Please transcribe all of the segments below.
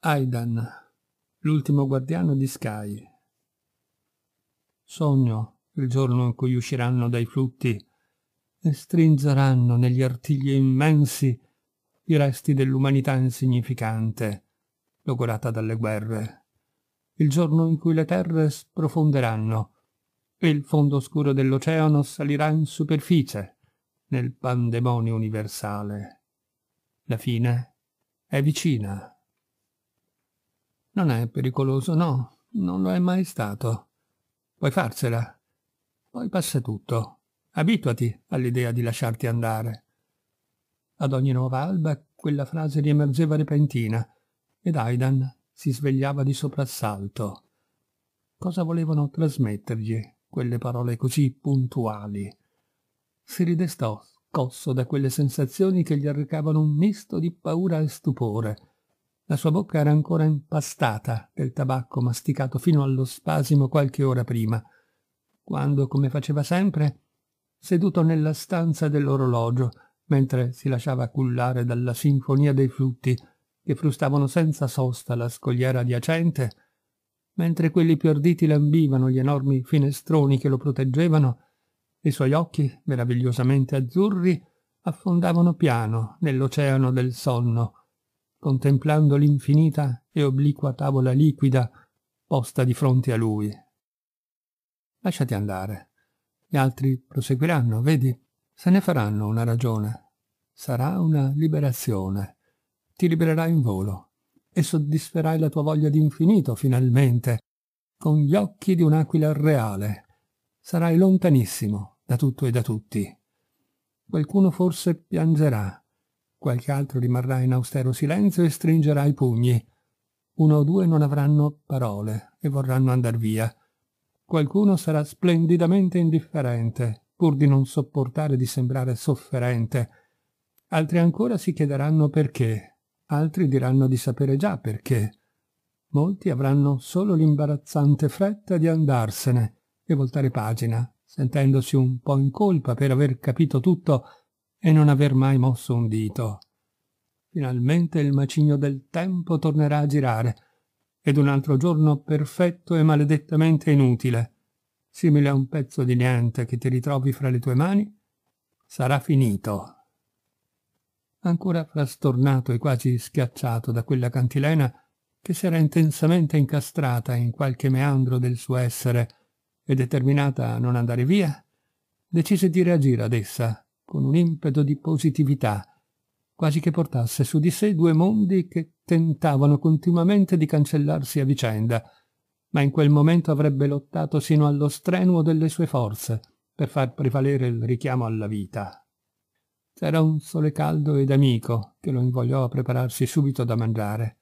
Aidan, l'ultimo guardiano di Sky. Sogno il giorno in cui usciranno dai flutti e stringeranno negli artigli immensi i resti dell'umanità insignificante, logorata dalle guerre. Il giorno in cui le terre sprofonderanno e il fondo oscuro dell'oceano salirà in superficie nel pandemonio universale. La fine è vicina. Non è pericoloso, no, non lo è mai stato. Puoi farsela. Poi passa tutto. Abituati all'idea di lasciarti andare. Ad ogni nuova alba quella frase riemergeva repentina ed Aidan si svegliava di soprassalto. Cosa volevano trasmettergli quelle parole così puntuali? Si ridestò scosso da quelle sensazioni che gli arrecavano un misto di paura e stupore la sua bocca era ancora impastata del tabacco masticato fino allo spasimo qualche ora prima, quando, come faceva sempre, seduto nella stanza dell'orologio, mentre si lasciava cullare dalla sinfonia dei flutti che frustavano senza sosta la scogliera adiacente, mentre quelli più arditi lambivano gli enormi finestroni che lo proteggevano, i suoi occhi, meravigliosamente azzurri, affondavano piano nell'oceano del sonno, contemplando l'infinita e obliqua tavola liquida posta di fronte a lui. Lasciati andare. Gli altri proseguiranno, vedi? Se ne faranno una ragione. Sarà una liberazione. Ti libererai in volo e soddisferai la tua voglia di infinito, finalmente, con gli occhi di un'aquila reale. Sarai lontanissimo da tutto e da tutti. Qualcuno forse piangerà, Qualche altro rimarrà in austero silenzio e stringerà i pugni. Uno o due non avranno parole e vorranno andar via. Qualcuno sarà splendidamente indifferente, pur di non sopportare di sembrare sofferente. Altri ancora si chiederanno perché, altri diranno di sapere già perché. Molti avranno solo l'imbarazzante fretta di andarsene e voltare pagina, sentendosi un po' in colpa per aver capito tutto e non aver mai mosso un dito. Finalmente il macigno del tempo tornerà a girare, ed un altro giorno perfetto e maledettamente inutile, simile a un pezzo di niente che ti ritrovi fra le tue mani, sarà finito. Ancora frastornato e quasi schiacciato da quella cantilena che si era intensamente incastrata in qualche meandro del suo essere e determinata a non andare via, decise di reagire ad essa con un impeto di positività, quasi che portasse su di sé due mondi che tentavano continuamente di cancellarsi a vicenda, ma in quel momento avrebbe lottato sino allo strenuo delle sue forze per far prevalere il richiamo alla vita. C'era un sole caldo ed amico che lo invogliò a prepararsi subito da mangiare.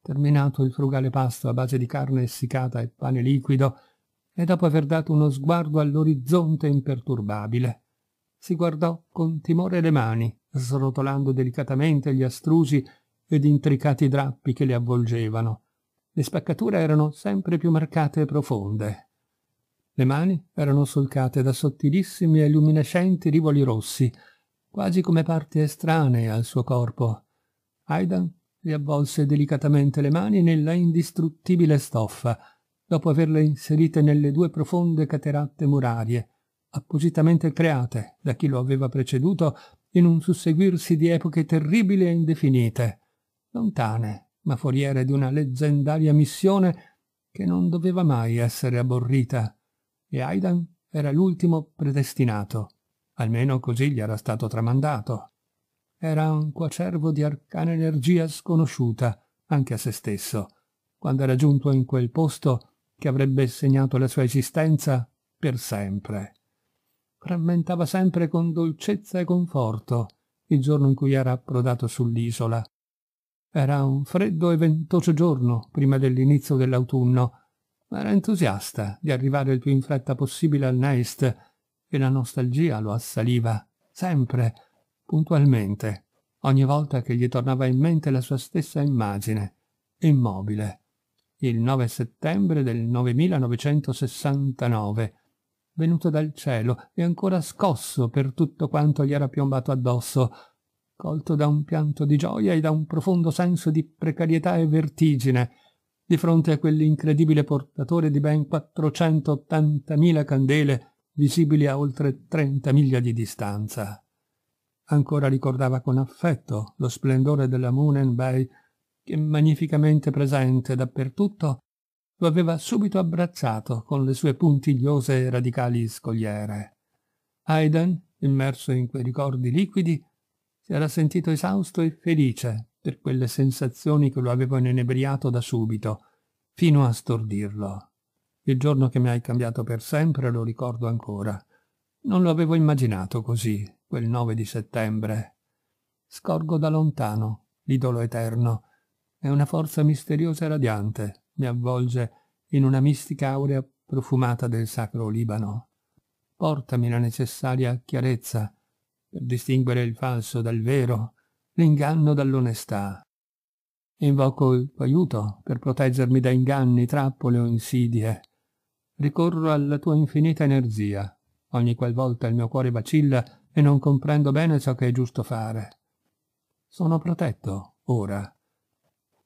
Terminato il frugale pasto a base di carne essiccata e pane liquido, e dopo aver dato uno sguardo all'orizzonte imperturbabile, si guardò con timore le mani, srotolando delicatamente gli astrusi ed intricati drappi che le avvolgevano. Le spaccature erano sempre più marcate e profonde. Le mani erano solcate da sottilissimi e luminescenti rivoli rossi, quasi come parti estranee al suo corpo. Aidan le avvolse delicatamente le mani nella indistruttibile stoffa, dopo averle inserite nelle due profonde cateratte murarie, appositamente create da chi lo aveva preceduto in un susseguirsi di epoche terribili e indefinite, lontane, ma foriere di una leggendaria missione che non doveva mai essere aborrita, e Aidan era l'ultimo predestinato, almeno così gli era stato tramandato. Era un coacervo di arcana energia sconosciuta anche a se stesso, quando era giunto in quel posto che avrebbe segnato la sua esistenza per sempre rammentava sempre con dolcezza e conforto il giorno in cui era approdato sull'isola. Era un freddo e ventoso giorno prima dell'inizio dell'autunno, ma era entusiasta di arrivare il più in fretta possibile al Neist e la nostalgia lo assaliva, sempre, puntualmente, ogni volta che gli tornava in mente la sua stessa immagine, immobile, il 9 settembre del 9969, venuto dal cielo e ancora scosso per tutto quanto gli era piombato addosso, colto da un pianto di gioia e da un profondo senso di precarietà e vertigine, di fronte a quell'incredibile portatore di ben 480.000 candele visibili a oltre 30 miglia di distanza. Ancora ricordava con affetto lo splendore della Moon and Bay che magnificamente presente dappertutto lo aveva subito abbracciato con le sue puntigliose e radicali scogliere. Aidan, immerso in quei ricordi liquidi, si era sentito esausto e felice per quelle sensazioni che lo avevano inebriato da subito, fino a stordirlo. Il giorno che mi hai cambiato per sempre lo ricordo ancora. Non lo avevo immaginato così, quel 9 di settembre. Scorgo da lontano l'idolo eterno. È una forza misteriosa e radiante, mi avvolge in una mistica aurea profumata del sacro Libano. Portami la necessaria chiarezza per distinguere il falso dal vero, l'inganno dall'onestà. Invoco il tuo aiuto per proteggermi da inganni, trappole o insidie. Ricorro alla tua infinita energia, ogni qualvolta il mio cuore vacilla e non comprendo bene ciò che è giusto fare. Sono protetto, ora.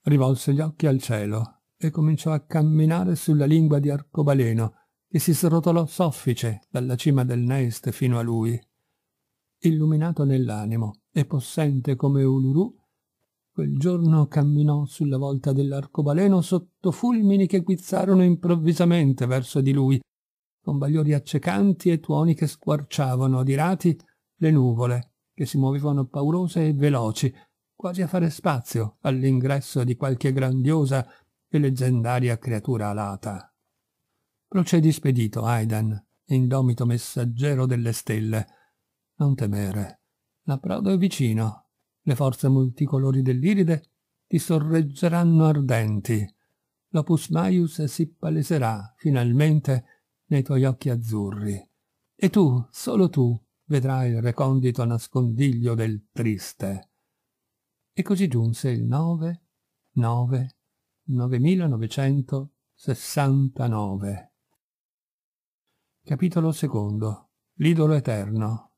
Rivolse gli occhi al cielo e cominciò a camminare sulla lingua di arcobaleno, che si srotolò soffice dalla cima del Nest fino a lui. Illuminato nell'animo e possente come un quel giorno camminò sulla volta dell'arcobaleno sotto fulmini che guizzarono improvvisamente verso di lui, con bagliori accecanti e tuoni che squarciavano, dirati, le nuvole, che si muovevano paurose e veloci, quasi a fare spazio all'ingresso di qualche grandiosa e leggendaria creatura alata. Procedi spedito, Aidan, indomito messaggero delle stelle. Non temere, la Prado è vicino. Le forze multicolori dell'iride ti sorreggeranno ardenti. L'opus maius si paleserà, finalmente, nei tuoi occhi azzurri. E tu, solo tu, vedrai il recondito nascondiglio del triste. E così giunse il 9, 9, 9969 Capitolo secondo L'idolo eterno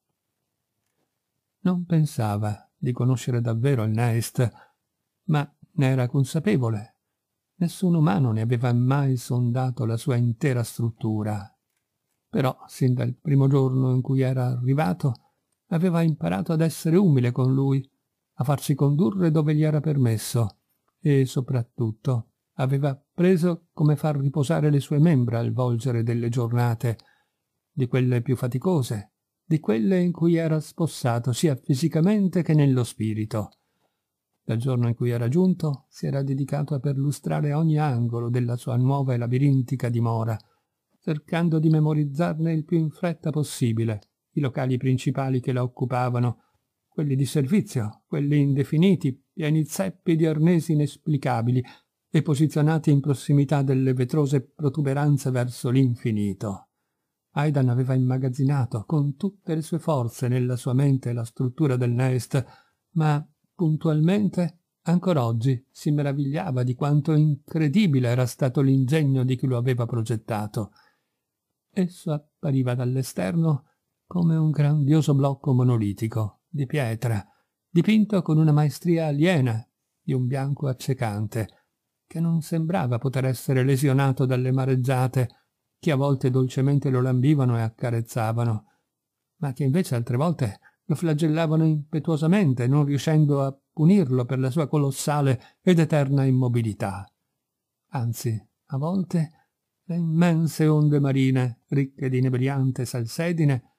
Non pensava di conoscere davvero il Neist, ma ne era consapevole. Nessun umano ne aveva mai sondato la sua intera struttura. Però, sin dal primo giorno in cui era arrivato, aveva imparato ad essere umile con lui, a farsi condurre dove gli era permesso, e soprattutto aveva preso come far riposare le sue membra al volgere delle giornate, di quelle più faticose, di quelle in cui era spossato sia fisicamente che nello spirito. Dal giorno in cui era giunto si era dedicato a perlustrare ogni angolo della sua nuova e labirintica dimora, cercando di memorizzarne il più in fretta possibile i locali principali che la occupavano, quelli di servizio, quelli indefiniti, e in zeppi di arnesi inesplicabili e posizionati in prossimità delle vetrose protuberanze verso l'infinito. Aidan aveva immagazzinato con tutte le sue forze nella sua mente la struttura del nest, ma puntualmente ancora oggi si meravigliava di quanto incredibile era stato l'ingegno di chi lo aveva progettato. Esso appariva dall'esterno come un grandioso blocco monolitico di pietra, dipinto con una maestria aliena di un bianco accecante, che non sembrava poter essere lesionato dalle mareggiate che a volte dolcemente lo lambivano e accarezzavano, ma che invece altre volte lo flagellavano impetuosamente, non riuscendo a punirlo per la sua colossale ed eterna immobilità. Anzi, a volte le immense onde marine, ricche di inebriante salsedine,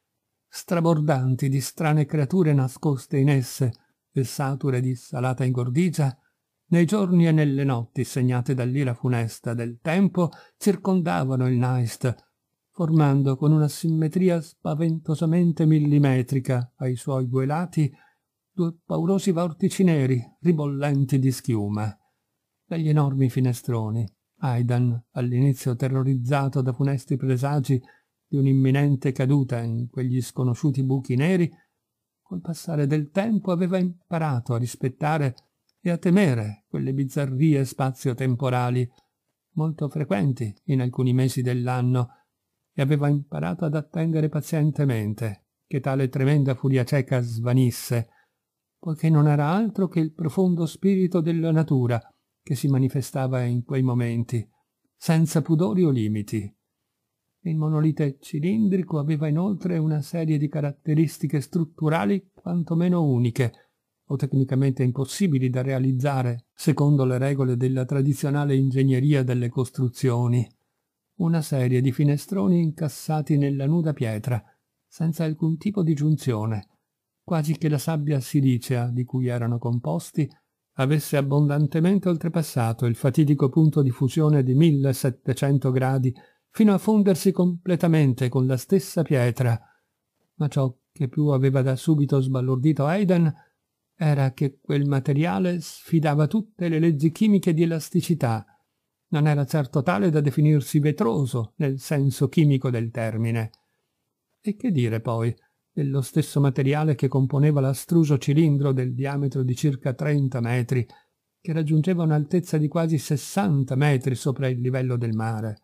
strabordanti di strane creature nascoste in esse e sature di salata ingordigia, nei giorni e nelle notti segnate dall'ira funesta del tempo circondavano il Naist, formando con una simmetria spaventosamente millimetrica ai suoi due lati due paurosi vortici neri ribollenti di schiuma. Dagli enormi finestroni, Aidan, all'inizio terrorizzato da funesti presagi, di un'imminente caduta in quegli sconosciuti buchi neri, col passare del tempo aveva imparato a rispettare e a temere quelle bizzarrie spazio-temporali molto frequenti in alcuni mesi dell'anno e aveva imparato ad attendere pazientemente che tale tremenda furia cieca svanisse, poiché non era altro che il profondo spirito della natura che si manifestava in quei momenti, senza pudori o limiti il monolite cilindrico aveva inoltre una serie di caratteristiche strutturali quantomeno uniche, o tecnicamente impossibili da realizzare secondo le regole della tradizionale ingegneria delle costruzioni. Una serie di finestroni incassati nella nuda pietra, senza alcun tipo di giunzione, quasi che la sabbia silicea di cui erano composti avesse abbondantemente oltrepassato il fatidico punto di fusione di 1700 gradi fino a fondersi completamente con la stessa pietra, ma ciò che più aveva da subito sbalordito Aiden era che quel materiale sfidava tutte le leggi chimiche di elasticità. Non era certo tale da definirsi vetroso nel senso chimico del termine. E che dire poi dello stesso materiale che componeva l'astruso cilindro del diametro di circa 30 metri, che raggiungeva un'altezza di quasi 60 metri sopra il livello del mare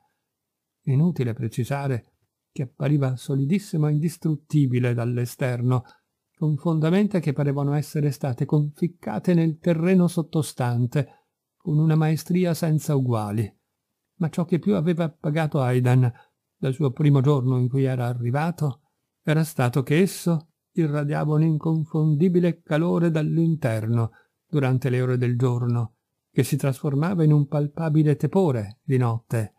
inutile precisare che appariva solidissimo e indistruttibile dall'esterno, con fondamenta che parevano essere state conficcate nel terreno sottostante, con una maestria senza uguali. Ma ciò che più aveva appagato Aidan dal suo primo giorno in cui era arrivato era stato che esso irradiava un inconfondibile calore dall'interno durante le ore del giorno, che si trasformava in un palpabile tepore di notte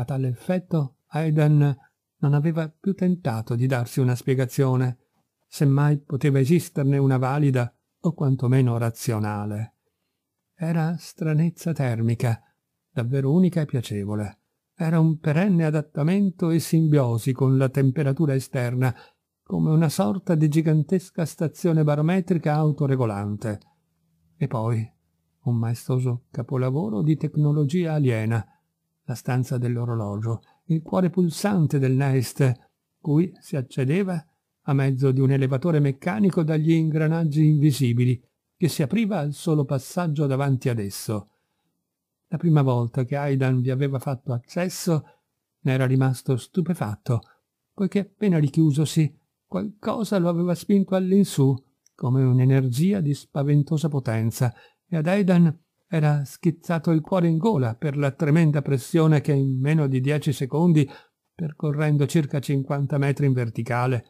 a tale effetto, Aidan non aveva più tentato di darsi una spiegazione. Semmai poteva esisterne una valida o quantomeno razionale. Era stranezza termica, davvero unica e piacevole. Era un perenne adattamento e simbiosi con la temperatura esterna, come una sorta di gigantesca stazione barometrica autoregolante. E poi un maestoso capolavoro di tecnologia aliena, la stanza dell'orologio, il cuore pulsante del Nest, cui si accedeva a mezzo di un elevatore meccanico dagli ingranaggi invisibili, che si apriva al solo passaggio davanti ad esso. La prima volta che Aidan vi aveva fatto accesso, ne era rimasto stupefatto, poiché appena richiusosi qualcosa lo aveva spinto all'insù, come un'energia di spaventosa potenza, e ad Aidan era schizzato il cuore in gola per la tremenda pressione che in meno di dieci secondi, percorrendo circa 50 metri in verticale,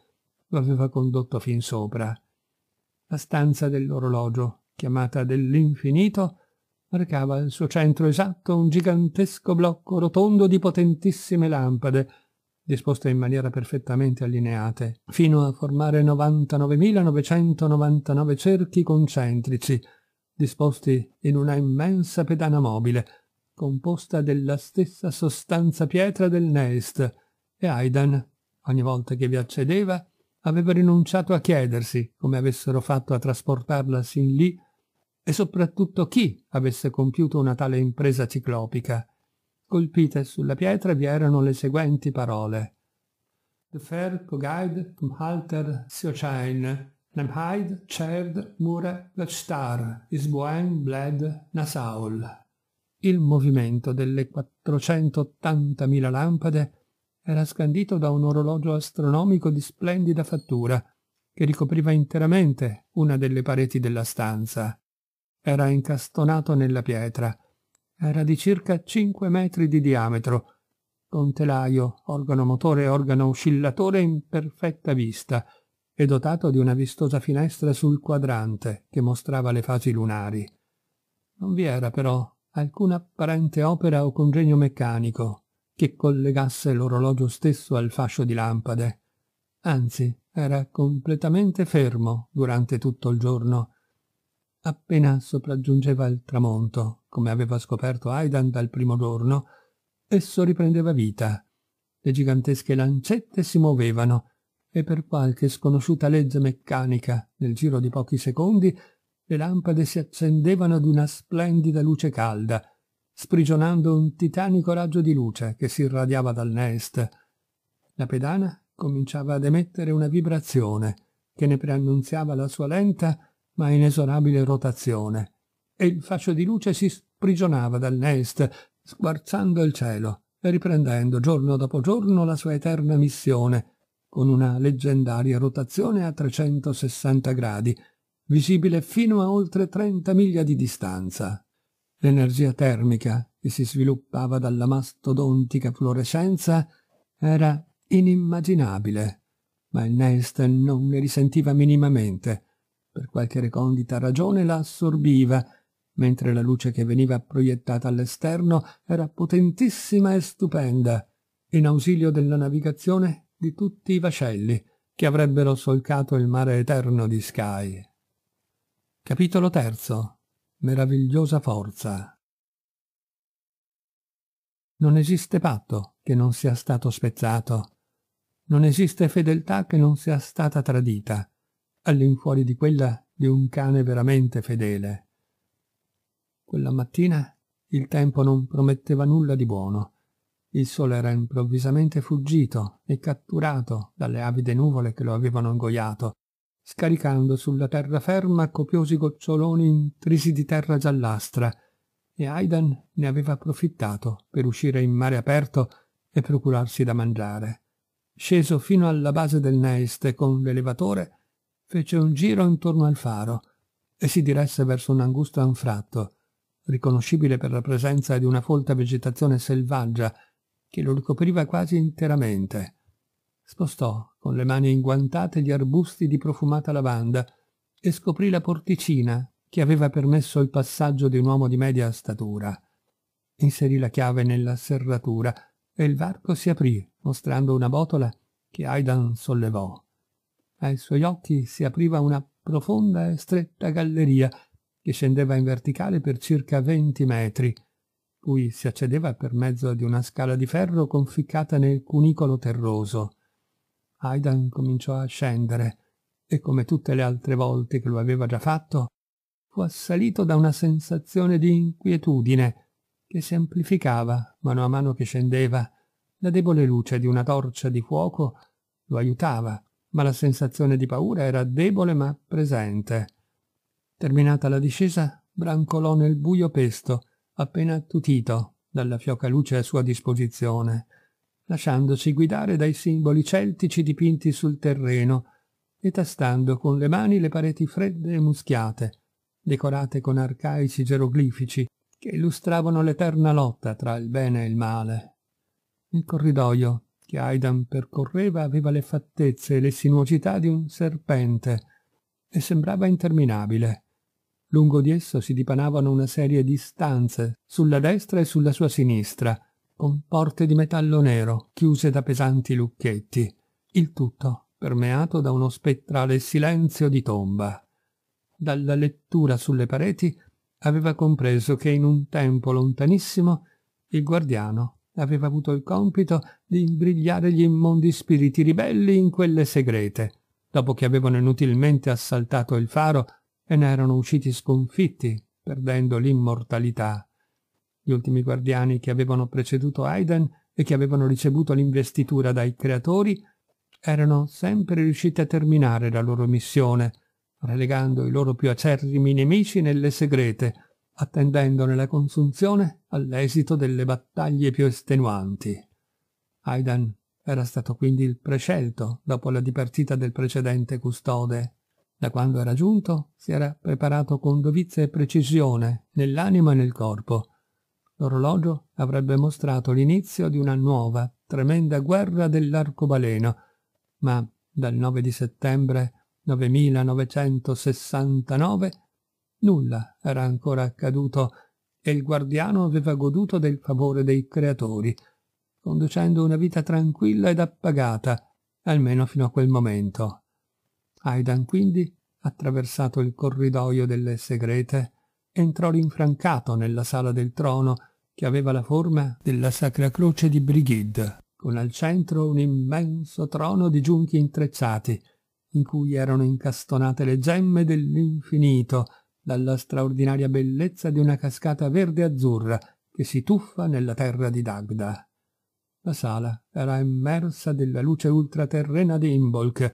lo aveva condotto fin sopra. La stanza dell'orologio, chiamata dell'infinito, recava al suo centro esatto un gigantesco blocco rotondo di potentissime lampade, disposte in maniera perfettamente allineate, fino a formare 99.999 cerchi concentrici, disposti in una immensa pedana mobile, composta della stessa sostanza pietra del Nest, e Aidan, ogni volta che vi accedeva, aveva rinunciato a chiedersi come avessero fatto a trasportarla sin lì e soprattutto chi avesse compiuto una tale impresa ciclopica. Colpite sulla pietra vi erano le seguenti parole. De Fer Kogaid Kumhalter Siochain Nemhaid, Cerd, Mure, Lechtar, Isboen, Bled, Nasaul. Il movimento delle 480.000 lampade era scandito da un orologio astronomico di splendida fattura che ricopriva interamente una delle pareti della stanza. Era incastonato nella pietra. Era di circa 5 metri di diametro, con telaio, organo motore e organo oscillatore in perfetta vista – e dotato di una vistosa finestra sul quadrante che mostrava le fasi lunari. Non vi era però alcuna apparente opera o congegno meccanico che collegasse l'orologio stesso al fascio di lampade. Anzi, era completamente fermo durante tutto il giorno. Appena sopraggiungeva il tramonto, come aveva scoperto Aidan dal primo giorno, esso riprendeva vita. Le gigantesche lancette si muovevano e per qualche sconosciuta legge meccanica, nel giro di pochi secondi, le lampade si accendevano ad una splendida luce calda, sprigionando un titanico raggio di luce che si irradiava dal nest. La pedana cominciava ad emettere una vibrazione che ne preannunziava la sua lenta ma inesorabile rotazione, e il fascio di luce si sprigionava dal nest, squarciando il cielo e riprendendo giorno dopo giorno la sua eterna missione con una leggendaria rotazione a 360 gradi, visibile fino a oltre 30 miglia di distanza. L'energia termica che si sviluppava dalla mastodontica fluorescenza era inimmaginabile, ma il Nelsten non ne risentiva minimamente. Per qualche recondita ragione la assorbiva, mentre la luce che veniva proiettata all'esterno era potentissima e stupenda. In ausilio della navigazione di tutti i vascelli che avrebbero solcato il mare eterno di Sky. Capitolo terzo. Meravigliosa forza. Non esiste patto che non sia stato spezzato. Non esiste fedeltà che non sia stata tradita, all'infuori di quella di un cane veramente fedele. Quella mattina il tempo non prometteva nulla di buono il sole era improvvisamente fuggito e catturato dalle avide nuvole che lo avevano ingoiato, scaricando sulla terraferma copiosi goccioloni intrisi di terra giallastra, e Aidan ne aveva approfittato per uscire in mare aperto e procurarsi da mangiare. Sceso fino alla base del Nest con l'elevatore, fece un giro intorno al faro e si diresse verso un angusto anfratto, riconoscibile per la presenza di una folta vegetazione selvaggia che lo ricopriva quasi interamente. Spostò con le mani inguantate gli arbusti di profumata lavanda e scoprì la porticina che aveva permesso il passaggio di un uomo di media statura. Inserì la chiave nella serratura e il varco si aprì, mostrando una botola che Aidan sollevò. Ai suoi occhi si apriva una profonda e stretta galleria che scendeva in verticale per circa venti metri, cui si accedeva per mezzo di una scala di ferro conficcata nel cunicolo terroso. Aidan cominciò a scendere e, come tutte le altre volte che lo aveva già fatto, fu assalito da una sensazione di inquietudine che si amplificava mano a mano che scendeva. La debole luce di una torcia di fuoco lo aiutava, ma la sensazione di paura era debole ma presente. Terminata la discesa, brancolò nel buio pesto appena attutito dalla fioca luce a sua disposizione, lasciandosi guidare dai simboli celtici dipinti sul terreno e tastando con le mani le pareti fredde e muschiate, decorate con arcaici geroglifici che illustravano l'eterna lotta tra il bene e il male. Il corridoio che Aidan percorreva aveva le fattezze e le sinuosità di un serpente e sembrava interminabile. Lungo di esso si dipanavano una serie di stanze, sulla destra e sulla sua sinistra, con porte di metallo nero, chiuse da pesanti lucchetti. Il tutto permeato da uno spettrale silenzio di tomba. Dalla lettura sulle pareti aveva compreso che in un tempo lontanissimo il guardiano aveva avuto il compito di imbrigliare gli immondi spiriti ribelli in quelle segrete, dopo che avevano inutilmente assaltato il faro e ne erano usciti sconfitti, perdendo l'immortalità. Gli ultimi guardiani che avevano preceduto Aiden e che avevano ricevuto l'investitura dai creatori erano sempre riusciti a terminare la loro missione, relegando i loro più acerrimi nemici nelle segrete, attendendone la consunzione all'esito delle battaglie più estenuanti. Aidan era stato quindi il prescelto dopo la dipartita del precedente custode. Da quando era giunto, si era preparato con dovizia e precisione, nell'anima e nel corpo. L'orologio avrebbe mostrato l'inizio di una nuova, tremenda guerra dell'arcobaleno, ma dal 9 di settembre 9969 nulla era ancora accaduto e il guardiano aveva goduto del favore dei creatori, conducendo una vita tranquilla ed appagata, almeno fino a quel momento, Aidan quindi, attraversato il corridoio delle segrete, entrò rinfrancato nella sala del trono che aveva la forma della Sacra Croce di Brigitte, con al centro un immenso trono di giunchi intrecciati, in cui erano incastonate le gemme dell'infinito, dalla straordinaria bellezza di una cascata verde-azzurra che si tuffa nella terra di Dagda. La sala era immersa della luce ultraterrena di Imbolc,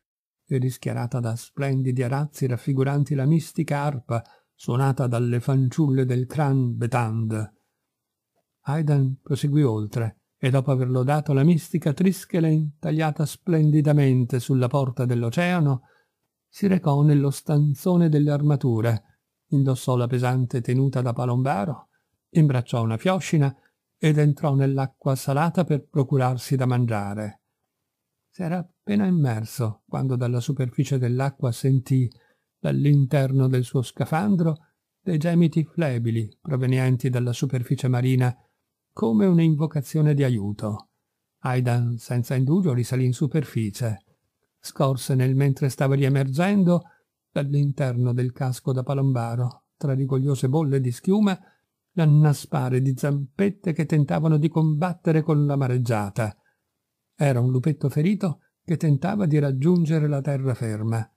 e rischiarata da splendidi arazzi raffiguranti la mistica arpa suonata dalle fanciulle del Cran Betand. Aidan proseguì oltre e dopo aver lodato la mistica Triskelen tagliata splendidamente sulla porta dell'oceano, si recò nello stanzone delle armature, indossò la pesante tenuta da palombaro, imbracciò una fioscina ed entrò nell'acqua salata per procurarsi da mangiare. S'era appena immerso quando dalla superficie dell'acqua sentì, dall'interno del suo scafandro, dei gemiti flebili provenienti dalla superficie marina, come un'invocazione di aiuto. Aidan senza indugio risalì in superficie. Scorse nel mentre stava riemergendo dall'interno del casco da palombaro, tra rigogliose bolle di schiuma, l'annaspare di zampette che tentavano di combattere con la mareggiata. Era un lupetto ferito che tentava di raggiungere la terraferma.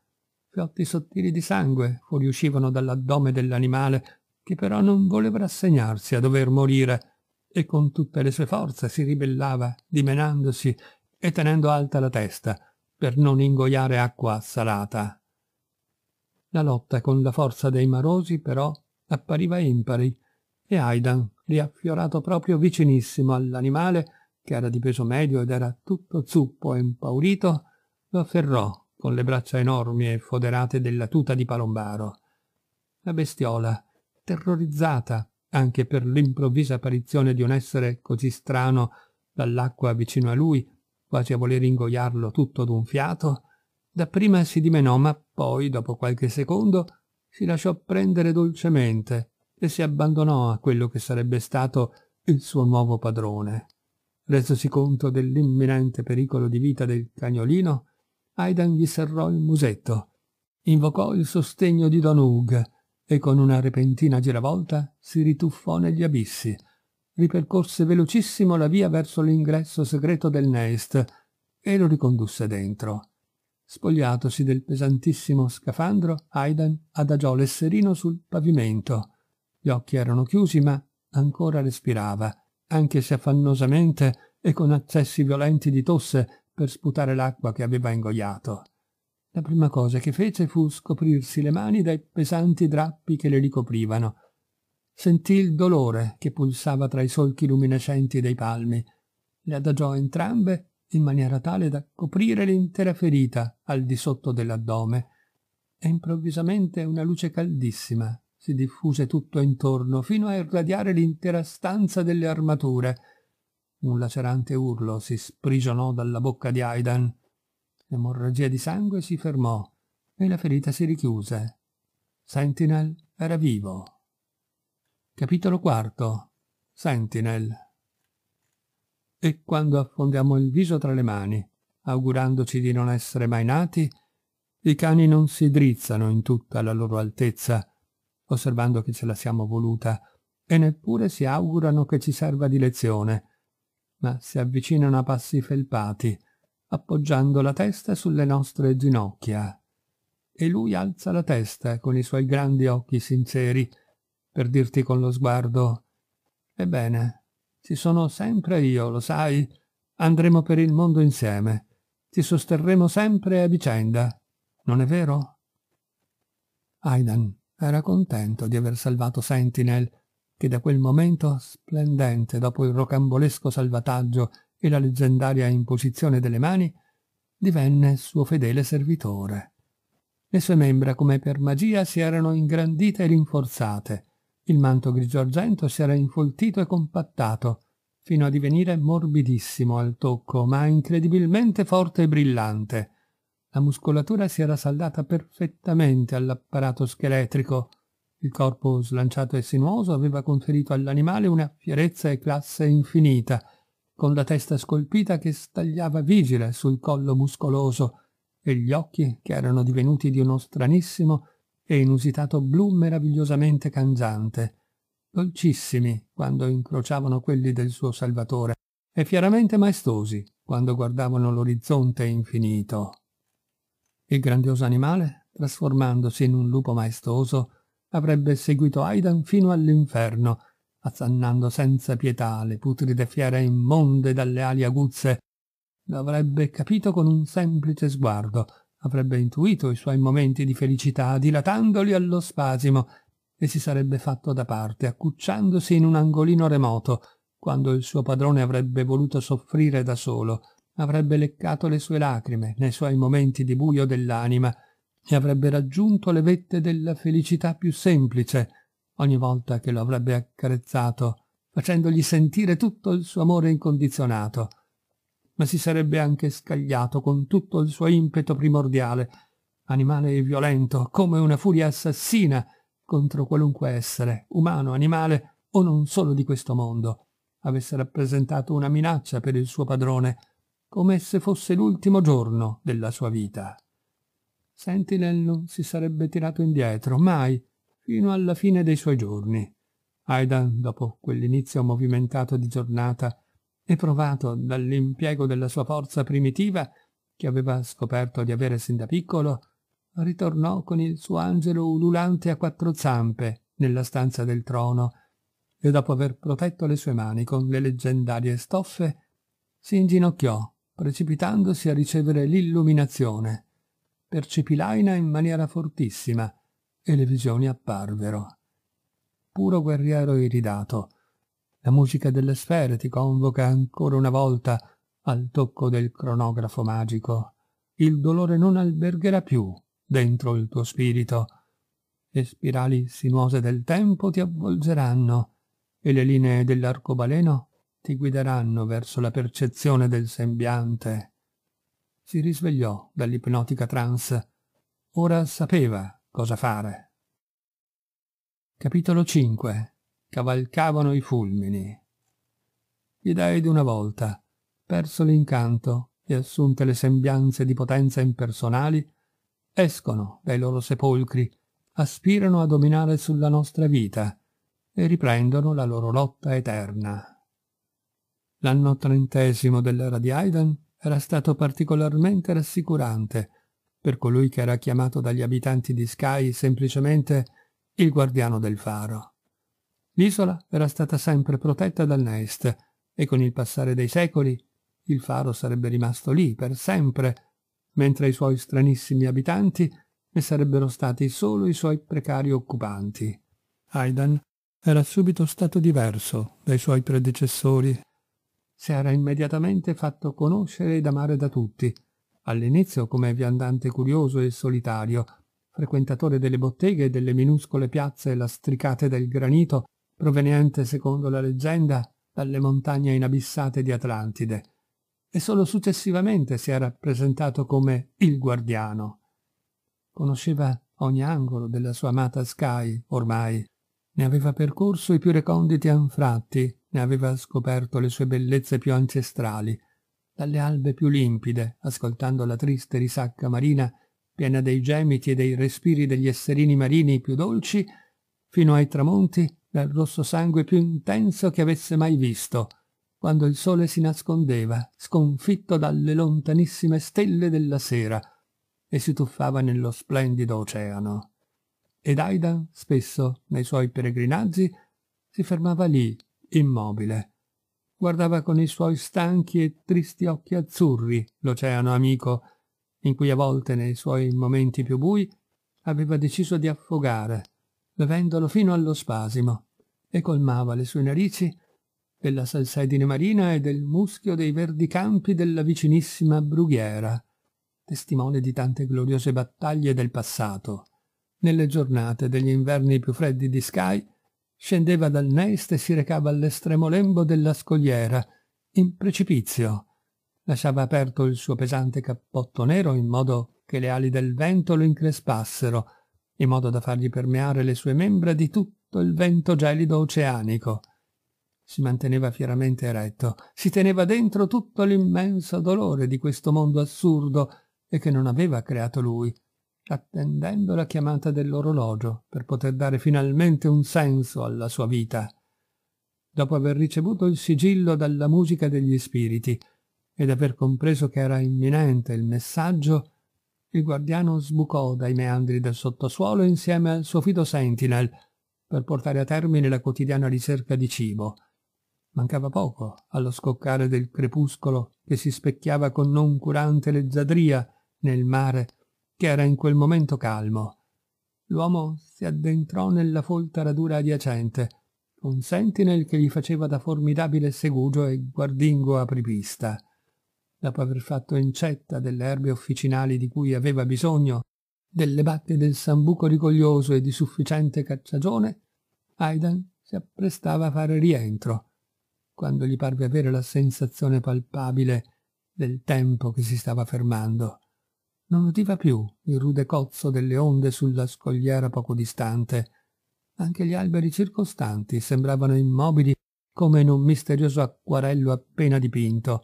Fiotti sottili di sangue fuoriuscivano dall'addome dell'animale, che però non voleva rassegnarsi a dover morire, e con tutte le sue forze si ribellava, dimenandosi e tenendo alta la testa, per non ingoiare acqua salata. La lotta con la forza dei marosi, però, appariva impari, e Aidan, riaffiorato proprio vicinissimo all'animale, che era di peso medio ed era tutto zuppo e impaurito, lo afferrò con le braccia enormi e foderate della tuta di palombaro. La bestiola, terrorizzata anche per l'improvvisa apparizione di un essere così strano dall'acqua vicino a lui, quasi a voler ingoiarlo tutto d'un fiato, dapprima si dimenò ma poi, dopo qualche secondo, si lasciò prendere dolcemente e si abbandonò a quello che sarebbe stato il suo nuovo padrone. Resosi conto dell'imminente pericolo di vita del cagnolino, Aidan gli serrò il musetto, invocò il sostegno di Don Hug e con una repentina giravolta si rituffò negli abissi. Ripercorse velocissimo la via verso l'ingresso segreto del Nest e lo ricondusse dentro. Spogliatosi del pesantissimo scafandro, Aidan adagiò l'esserino sul pavimento. Gli occhi erano chiusi, ma ancora respirava anche se affannosamente e con accessi violenti di tosse per sputare l'acqua che aveva ingoiato. La prima cosa che fece fu scoprirsi le mani dai pesanti drappi che le ricoprivano. Sentì il dolore che pulsava tra i solchi luminescenti dei palmi. Le adagiò entrambe in maniera tale da coprire l'intera ferita al di sotto dell'addome e improvvisamente una luce caldissima si diffuse tutto intorno fino a irradiare l'intera stanza delle armature. Un lacerante urlo si sprigionò dalla bocca di Aidan. L'emorragia di sangue si fermò e la ferita si richiuse. Sentinel era vivo. Capitolo quarto. Sentinel. E quando affondiamo il viso tra le mani, augurandoci di non essere mai nati, i cani non si drizzano in tutta la loro altezza, osservando che ce la siamo voluta, e neppure si augurano che ci serva di lezione, ma si avvicinano a passi felpati, appoggiando la testa sulle nostre ginocchia. E lui alza la testa con i suoi grandi occhi sinceri, per dirti con lo sguardo «Ebbene, ci sono sempre io, lo sai, andremo per il mondo insieme, ci sosterremo sempre a vicenda, non è vero?» Aidan era contento di aver salvato Sentinel, che da quel momento splendente dopo il rocambolesco salvataggio e la leggendaria imposizione delle mani, divenne suo fedele servitore. Le sue membra, come per magia, si erano ingrandite e rinforzate. Il manto grigio-argento si era infoltito e compattato, fino a divenire morbidissimo al tocco, ma incredibilmente forte e brillante. La muscolatura si era saldata perfettamente all'apparato scheletrico. Il corpo slanciato e sinuoso aveva conferito all'animale una fierezza e classe infinita, con la testa scolpita che stagliava vigile sul collo muscoloso e gli occhi che erano divenuti di uno stranissimo e inusitato blu meravigliosamente cangiante, dolcissimi quando incrociavano quelli del suo salvatore e fieramente maestosi quando guardavano l'orizzonte infinito. Il grandioso animale, trasformandosi in un lupo maestoso, avrebbe seguito Aidan fino all'inferno, azzannando senza pietà le putride fiere immonde dalle ali aguzze. L'avrebbe capito con un semplice sguardo, avrebbe intuito i suoi momenti di felicità, dilatandoli allo spasimo, e si sarebbe fatto da parte, accucciandosi in un angolino remoto, quando il suo padrone avrebbe voluto soffrire da solo, avrebbe leccato le sue lacrime nei suoi momenti di buio dell'anima e avrebbe raggiunto le vette della felicità più semplice ogni volta che lo avrebbe accarezzato, facendogli sentire tutto il suo amore incondizionato. Ma si sarebbe anche scagliato con tutto il suo impeto primordiale, animale e violento, come una furia assassina contro qualunque essere, umano, animale o non solo di questo mondo, avesse rappresentato una minaccia per il suo padrone, come se fosse l'ultimo giorno della sua vita. Sentinel non si sarebbe tirato indietro mai fino alla fine dei suoi giorni. Aidan, dopo quell'inizio movimentato di giornata e provato dall'impiego della sua forza primitiva, che aveva scoperto di avere sin da piccolo, ritornò con il suo angelo ululante a quattro zampe nella stanza del trono e dopo aver protetto le sue mani con le leggendarie stoffe, si inginocchiò precipitandosi a ricevere l'illuminazione. Percepì l'aina in maniera fortissima e le visioni apparvero. Puro guerriero iridato, la musica delle sfere ti convoca ancora una volta al tocco del cronografo magico. Il dolore non albergherà più dentro il tuo spirito. Le spirali sinuose del tempo ti avvolgeranno e le linee dell'arcobaleno ti guideranno verso la percezione del sembiante. Si risvegliò dall'ipnotica trance. Ora sapeva cosa fare. Capitolo 5. Cavalcavano i fulmini. Gli dei una volta, perso l'incanto e assunte le sembianze di potenza impersonali, escono dai loro sepolcri, aspirano a dominare sulla nostra vita e riprendono la loro lotta eterna. L'anno trentesimo dell'era di Aidan era stato particolarmente rassicurante per colui che era chiamato dagli abitanti di Sky semplicemente il guardiano del faro. L'isola era stata sempre protetta dal Nest e con il passare dei secoli il faro sarebbe rimasto lì per sempre, mentre i suoi stranissimi abitanti ne sarebbero stati solo i suoi precari occupanti. Aidan era subito stato diverso dai suoi predecessori si era immediatamente fatto conoscere ed amare da tutti, all'inizio come viandante curioso e solitario, frequentatore delle botteghe e delle minuscole piazze lastricate del granito, proveniente, secondo la leggenda, dalle montagne inabissate di Atlantide, e solo successivamente si era presentato come il guardiano. Conosceva ogni angolo della sua amata Sky ormai, ne aveva percorso i più reconditi anfratti, ne aveva scoperto le sue bellezze più ancestrali, dalle albe più limpide, ascoltando la triste risacca marina piena dei gemiti e dei respiri degli esserini marini più dolci, fino ai tramonti dal rosso sangue più intenso che avesse mai visto, quando il sole si nascondeva, sconfitto dalle lontanissime stelle della sera, e si tuffava nello splendido oceano ed Aida spesso, nei suoi peregrinaggi, si fermava lì, immobile. Guardava con i suoi stanchi e tristi occhi azzurri l'oceano amico, in cui a volte nei suoi momenti più bui aveva deciso di affogare, bevendolo fino allo spasimo, e colmava le sue narici della salsedine marina e del muschio dei verdi campi della vicinissima brughiera, testimone di tante gloriose battaglie del passato. Nelle giornate degli inverni più freddi di Sky, scendeva dal Nest e si recava all'estremo lembo della scogliera, in precipizio. Lasciava aperto il suo pesante cappotto nero in modo che le ali del vento lo increspassero, in modo da fargli permeare le sue membra di tutto il vento gelido oceanico. Si manteneva fieramente eretto, si teneva dentro tutto l'immenso dolore di questo mondo assurdo e che non aveva creato lui, attendendo la chiamata dell'orologio per poter dare finalmente un senso alla sua vita, dopo aver ricevuto il sigillo dalla musica degli spiriti ed aver compreso che era imminente il messaggio, il guardiano sbucò dai meandri del sottosuolo insieme al suo fido Sentinel per portare a termine la quotidiana ricerca di cibo. Mancava poco allo scoccare del crepuscolo che si specchiava con noncurante leggiadria nel mare che era in quel momento calmo. L'uomo si addentrò nella folta radura adiacente, un sentinel che gli faceva da formidabile segugio e guardingo apripista. Dopo aver fatto incetta delle erbe officinali di cui aveva bisogno, delle bacche del sambuco rigoglioso e di sufficiente cacciagione, Aidan si apprestava a fare rientro, quando gli parve avere la sensazione palpabile del tempo che si stava fermando. Non udiva più il rude cozzo delle onde sulla scogliera poco distante. Anche gli alberi circostanti sembravano immobili come in un misterioso acquarello appena dipinto,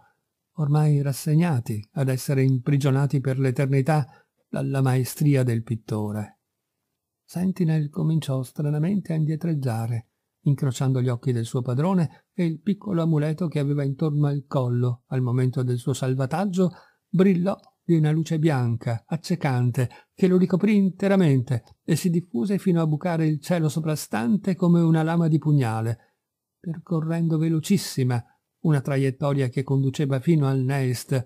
ormai rassegnati ad essere imprigionati per l'eternità dalla maestria del pittore. Sentinel cominciò stranamente a indietreggiare, incrociando gli occhi del suo padrone e il piccolo amuleto che aveva intorno al collo al momento del suo salvataggio brillò di una luce bianca, accecante, che lo ricoprì interamente e si diffuse fino a bucare il cielo soprastante come una lama di pugnale, percorrendo velocissima una traiettoria che conduceva fino al Neist,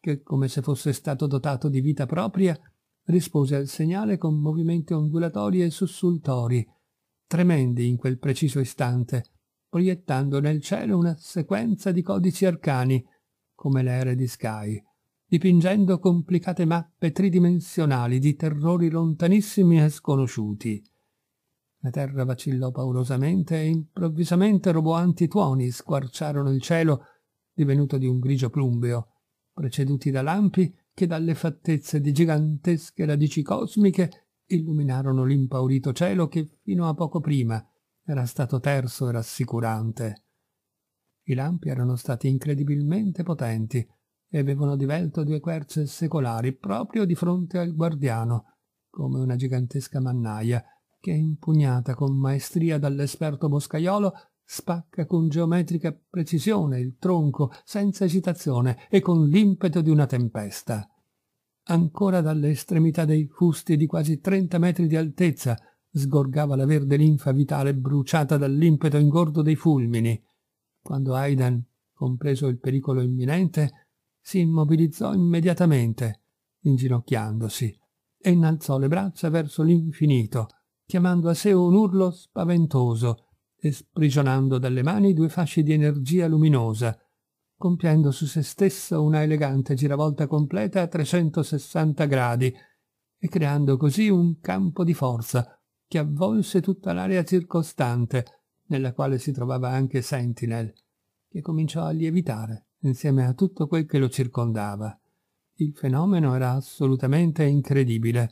che, come se fosse stato dotato di vita propria, rispose al segnale con movimenti ondulatori e sussultori, tremendi in quel preciso istante, proiettando nel cielo una sequenza di codici arcani, come l'ere di Sky dipingendo complicate mappe tridimensionali di terrori lontanissimi e sconosciuti. La terra vacillò paurosamente e improvvisamente roboanti tuoni squarciarono il cielo, divenuto di un grigio plumbeo, preceduti da lampi che dalle fattezze di gigantesche radici cosmiche illuminarono l'impaurito cielo che fino a poco prima era stato terso e rassicurante. I lampi erano stati incredibilmente potenti, e avevano divelto due querce secolari proprio di fronte al guardiano, come una gigantesca mannaia che, impugnata con maestria dall'esperto boscaiolo, spacca con geometrica precisione il tronco senza esitazione e con l'impeto di una tempesta. Ancora dalle estremità dei fusti di quasi 30 metri di altezza sgorgava la verde linfa vitale bruciata dall'impeto ingordo dei fulmini. Quando Aidan, compreso il pericolo imminente, si immobilizzò immediatamente, inginocchiandosi, e innalzò le braccia verso l'infinito, chiamando a sé un urlo spaventoso e sprigionando dalle mani due fasci di energia luminosa, compiendo su se stessa una elegante giravolta completa a 360 gradi e creando così un campo di forza che avvolse tutta l'area circostante, nella quale si trovava anche Sentinel, che cominciò a lievitare insieme a tutto quel che lo circondava. Il fenomeno era assolutamente incredibile.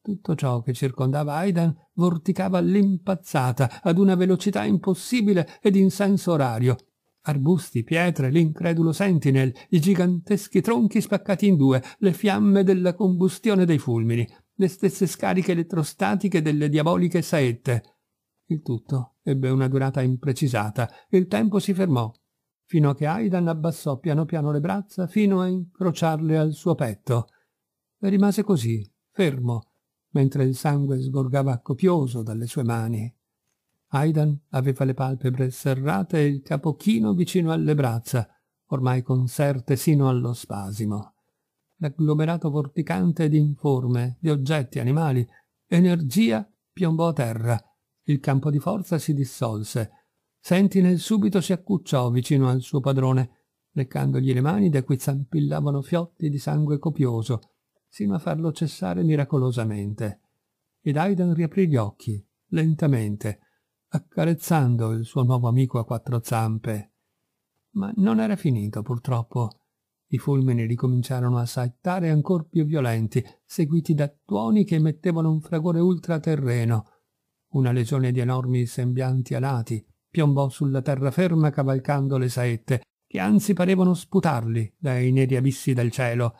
Tutto ciò che circondava Aidan vorticava all'impazzata, ad una velocità impossibile ed in senso orario. Arbusti, pietre, l'incredulo sentinel, i giganteschi tronchi spaccati in due, le fiamme della combustione dei fulmini, le stesse scariche elettrostatiche delle diaboliche saette. Il tutto ebbe una durata imprecisata. Il tempo si fermò fino a che Aidan abbassò piano piano le braccia fino a incrociarle al suo petto. E rimase così, fermo, mentre il sangue sgorgava copioso dalle sue mani. Aidan aveva le palpebre serrate e il capo chino vicino alle braccia, ormai conserte sino allo spasimo. L'agglomerato vorticante di informe di oggetti, animali, energia piombò a terra. Il campo di forza si dissolse Sentinel subito si accucciò vicino al suo padrone, leccandogli le mani da cui zampillavano fiotti di sangue copioso, sino a farlo cessare miracolosamente. Ed Aidan riaprì gli occhi, lentamente, accarezzando il suo nuovo amico a quattro zampe. Ma non era finito, purtroppo. I fulmini ricominciarono a saltare ancor più violenti, seguiti da tuoni che emettevano un fragore ultraterreno, una legione di enormi sembianti alati, piombò sulla terraferma cavalcando le saette, che anzi parevano sputarli dai neri abissi del cielo,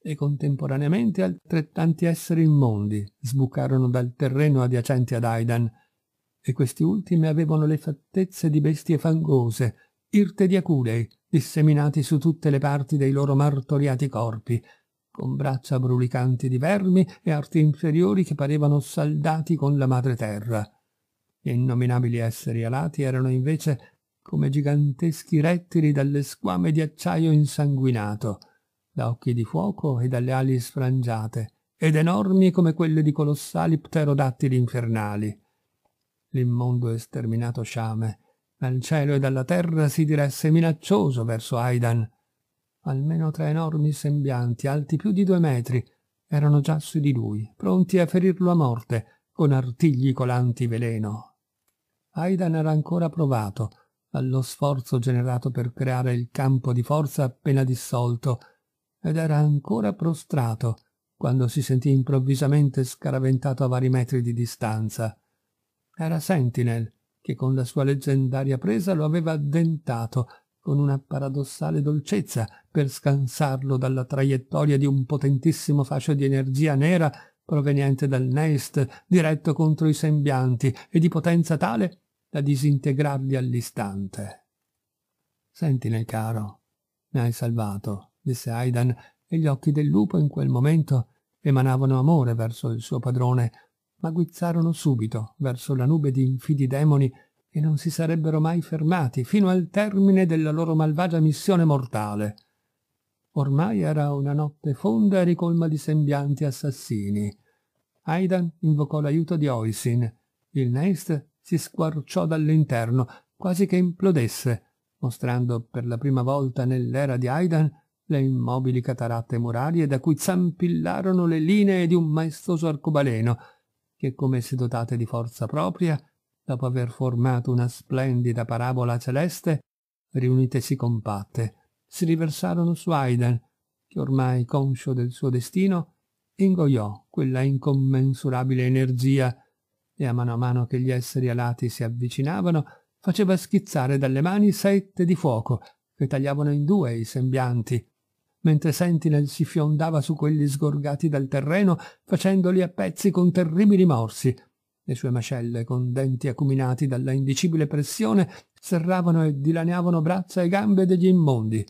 e contemporaneamente altrettanti esseri immondi sbucarono dal terreno adiacente ad Aidan, e questi ultimi avevano le fattezze di bestie fangose, irte di aculei, disseminati su tutte le parti dei loro martoriati corpi, con braccia brulicanti di vermi e arti inferiori che parevano saldati con la madre terra. Gli innominabili esseri alati erano invece come giganteschi rettili dalle squame di acciaio insanguinato, da occhi di fuoco e dalle ali sfrangiate, ed enormi come quelle di colossali pterodattili infernali. L'immondo e sterminato sciame dal cielo e dalla terra si diresse minaccioso verso Aidan. Almeno tre enormi sembianti, alti più di due metri, erano già su di lui, pronti a ferirlo a morte, con artigli colanti veleno, Aidan era ancora provato allo sforzo generato per creare il campo di forza appena dissolto ed era ancora prostrato quando si sentì improvvisamente scaraventato a vari metri di distanza. Era Sentinel che con la sua leggendaria presa lo aveva addentato con una paradossale dolcezza per scansarlo dalla traiettoria di un potentissimo fascio di energia nera proveniente dal Nest, diretto contro i sembianti e di potenza tale da disintegrarli all'istante. Sentine, caro, mi hai salvato, disse Aidan, e gli occhi del lupo in quel momento emanavano amore verso il suo padrone, ma guizzarono subito verso la nube di infidi demoni e non si sarebbero mai fermati fino al termine della loro malvagia missione mortale. Ormai era una notte fonda e ricolma di sembianti assassini. Aidan invocò l'aiuto di Oisin. Il Nest si squarciò dall'interno, quasi che implodesse, mostrando per la prima volta nell'era di Aidan le immobili cataratte murarie da cui zampillarono le linee di un maestoso arcobaleno, che come se dotate di forza propria, dopo aver formato una splendida parabola celeste, riunitesi compatte, si riversarono su Haydn, che ormai conscio del suo destino, ingoiò quella incommensurabile energia e a mano a mano che gli esseri alati si avvicinavano faceva schizzare dalle mani sette di fuoco che tagliavano in due i sembianti, mentre Sentinel si fiondava su quelli sgorgati dal terreno facendoli a pezzi con terribili morsi. Le sue mascelle, con denti acuminati dalla indicibile pressione, serravano e dilaniavano braccia e gambe degli immondi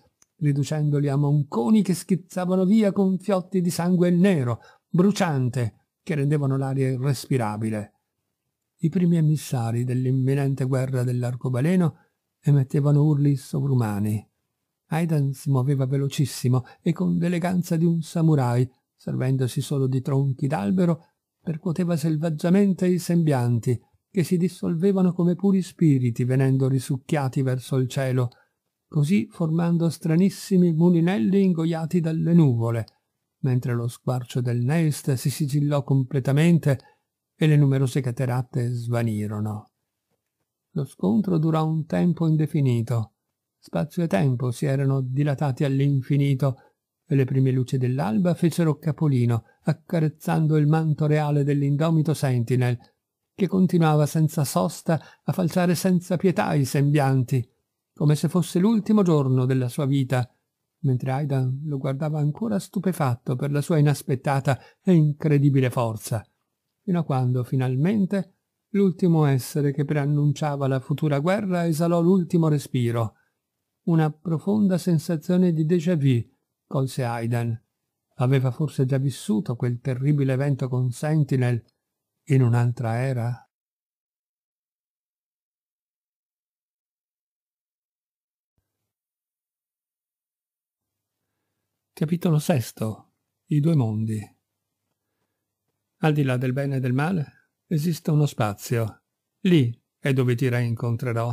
riducendoli a monconi che schizzavano via con fiotti di sangue nero, bruciante, che rendevano l'aria irrespirabile. I primi emissari dell'imminente guerra dell'arcobaleno emettevano urli sovrumani. Aidan si muoveva velocissimo e con l'eleganza di un samurai, servendosi solo di tronchi d'albero, percuoteva selvaggiamente i sembianti, che si dissolvevano come puri spiriti venendo risucchiati verso il cielo, così formando stranissimi mulinelli ingoiati dalle nuvole, mentre lo squarcio del Nest si sigillò completamente e le numerose cateratte svanirono. Lo scontro durò un tempo indefinito. Spazio e tempo si erano dilatati all'infinito e le prime luci dell'alba fecero capolino, accarezzando il manto reale dell'indomito Sentinel, che continuava senza sosta a falciare senza pietà i sembianti, come se fosse l'ultimo giorno della sua vita, mentre Aidan lo guardava ancora stupefatto per la sua inaspettata e incredibile forza, fino a quando finalmente l'ultimo essere che preannunciava la futura guerra esalò l'ultimo respiro. Una profonda sensazione di déjà vu colse Aidan. Aveva forse già vissuto quel terribile evento con Sentinel in un'altra era? Capitolo VI. I due mondi. Al di là del bene e del male esiste uno spazio. Lì è dove ti reincontrerò.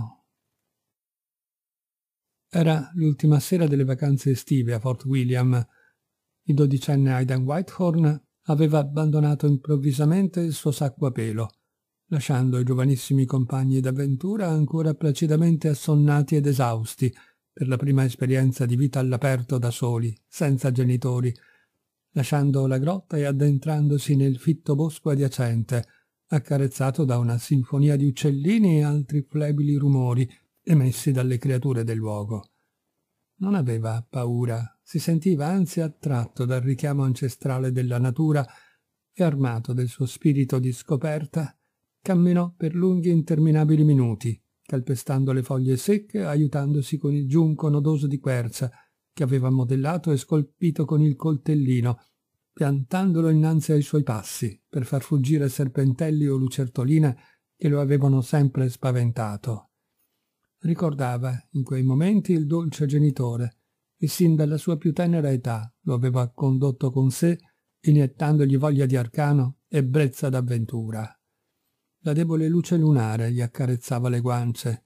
Era l'ultima sera delle vacanze estive a Fort William. Il dodicenne Aidan Whitehorn aveva abbandonato improvvisamente il suo sacco a pelo, lasciando i giovanissimi compagni d'avventura ancora placidamente assonnati ed esausti, per la prima esperienza di vita all'aperto da soli, senza genitori, lasciando la grotta e addentrandosi nel fitto bosco adiacente, accarezzato da una sinfonia di uccellini e altri flebili rumori emessi dalle creature del luogo. Non aveva paura, si sentiva anzi attratto dal richiamo ancestrale della natura e armato del suo spirito di scoperta, camminò per lunghi interminabili minuti, calpestando le foglie secche, aiutandosi con il giunco nodoso di quercia, che aveva modellato e scolpito con il coltellino, piantandolo innanzi ai suoi passi, per far fuggire serpentelli o lucertoline che lo avevano sempre spaventato. Ricordava, in quei momenti, il dolce genitore, e sin dalla sua più tenera età lo aveva condotto con sé, iniettandogli voglia di arcano e brezza d'avventura. La debole luce lunare gli accarezzava le guance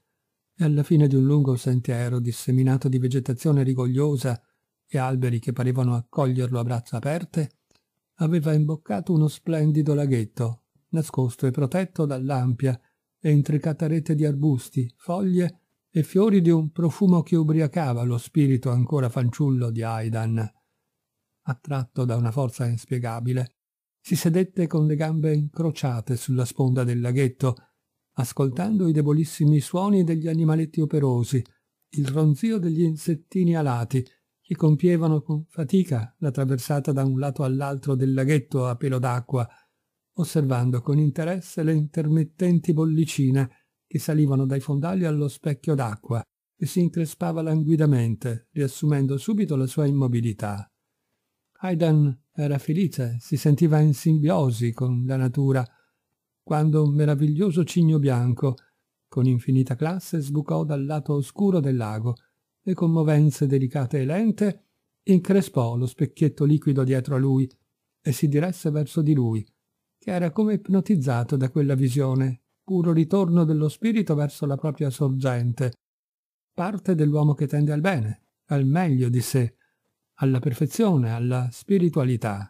e alla fine di un lungo sentiero disseminato di vegetazione rigogliosa e alberi che parevano accoglierlo a braccia aperte, aveva imboccato uno splendido laghetto, nascosto e protetto dall'ampia e intricata rete di arbusti, foglie e fiori di un profumo che ubriacava lo spirito ancora fanciullo di Aidan. Attratto da una forza inspiegabile, si sedette con le gambe incrociate sulla sponda del laghetto, ascoltando i debolissimi suoni degli animaletti operosi, il ronzio degli insettini alati che compievano con fatica la traversata da un lato all'altro del laghetto a pelo d'acqua, osservando con interesse le intermittenti bollicine che salivano dai fondali allo specchio d'acqua e si increspava languidamente, riassumendo subito la sua immobilità. Aidan era felice, si sentiva in simbiosi con la natura, quando un meraviglioso cigno bianco, con infinita classe, sbucò dal lato oscuro del lago e con movenze delicate e lente increspò lo specchietto liquido dietro a lui e si diresse verso di lui, che era come ipnotizzato da quella visione, puro ritorno dello spirito verso la propria sorgente, parte dell'uomo che tende al bene, al meglio di sé, alla perfezione, alla spiritualità.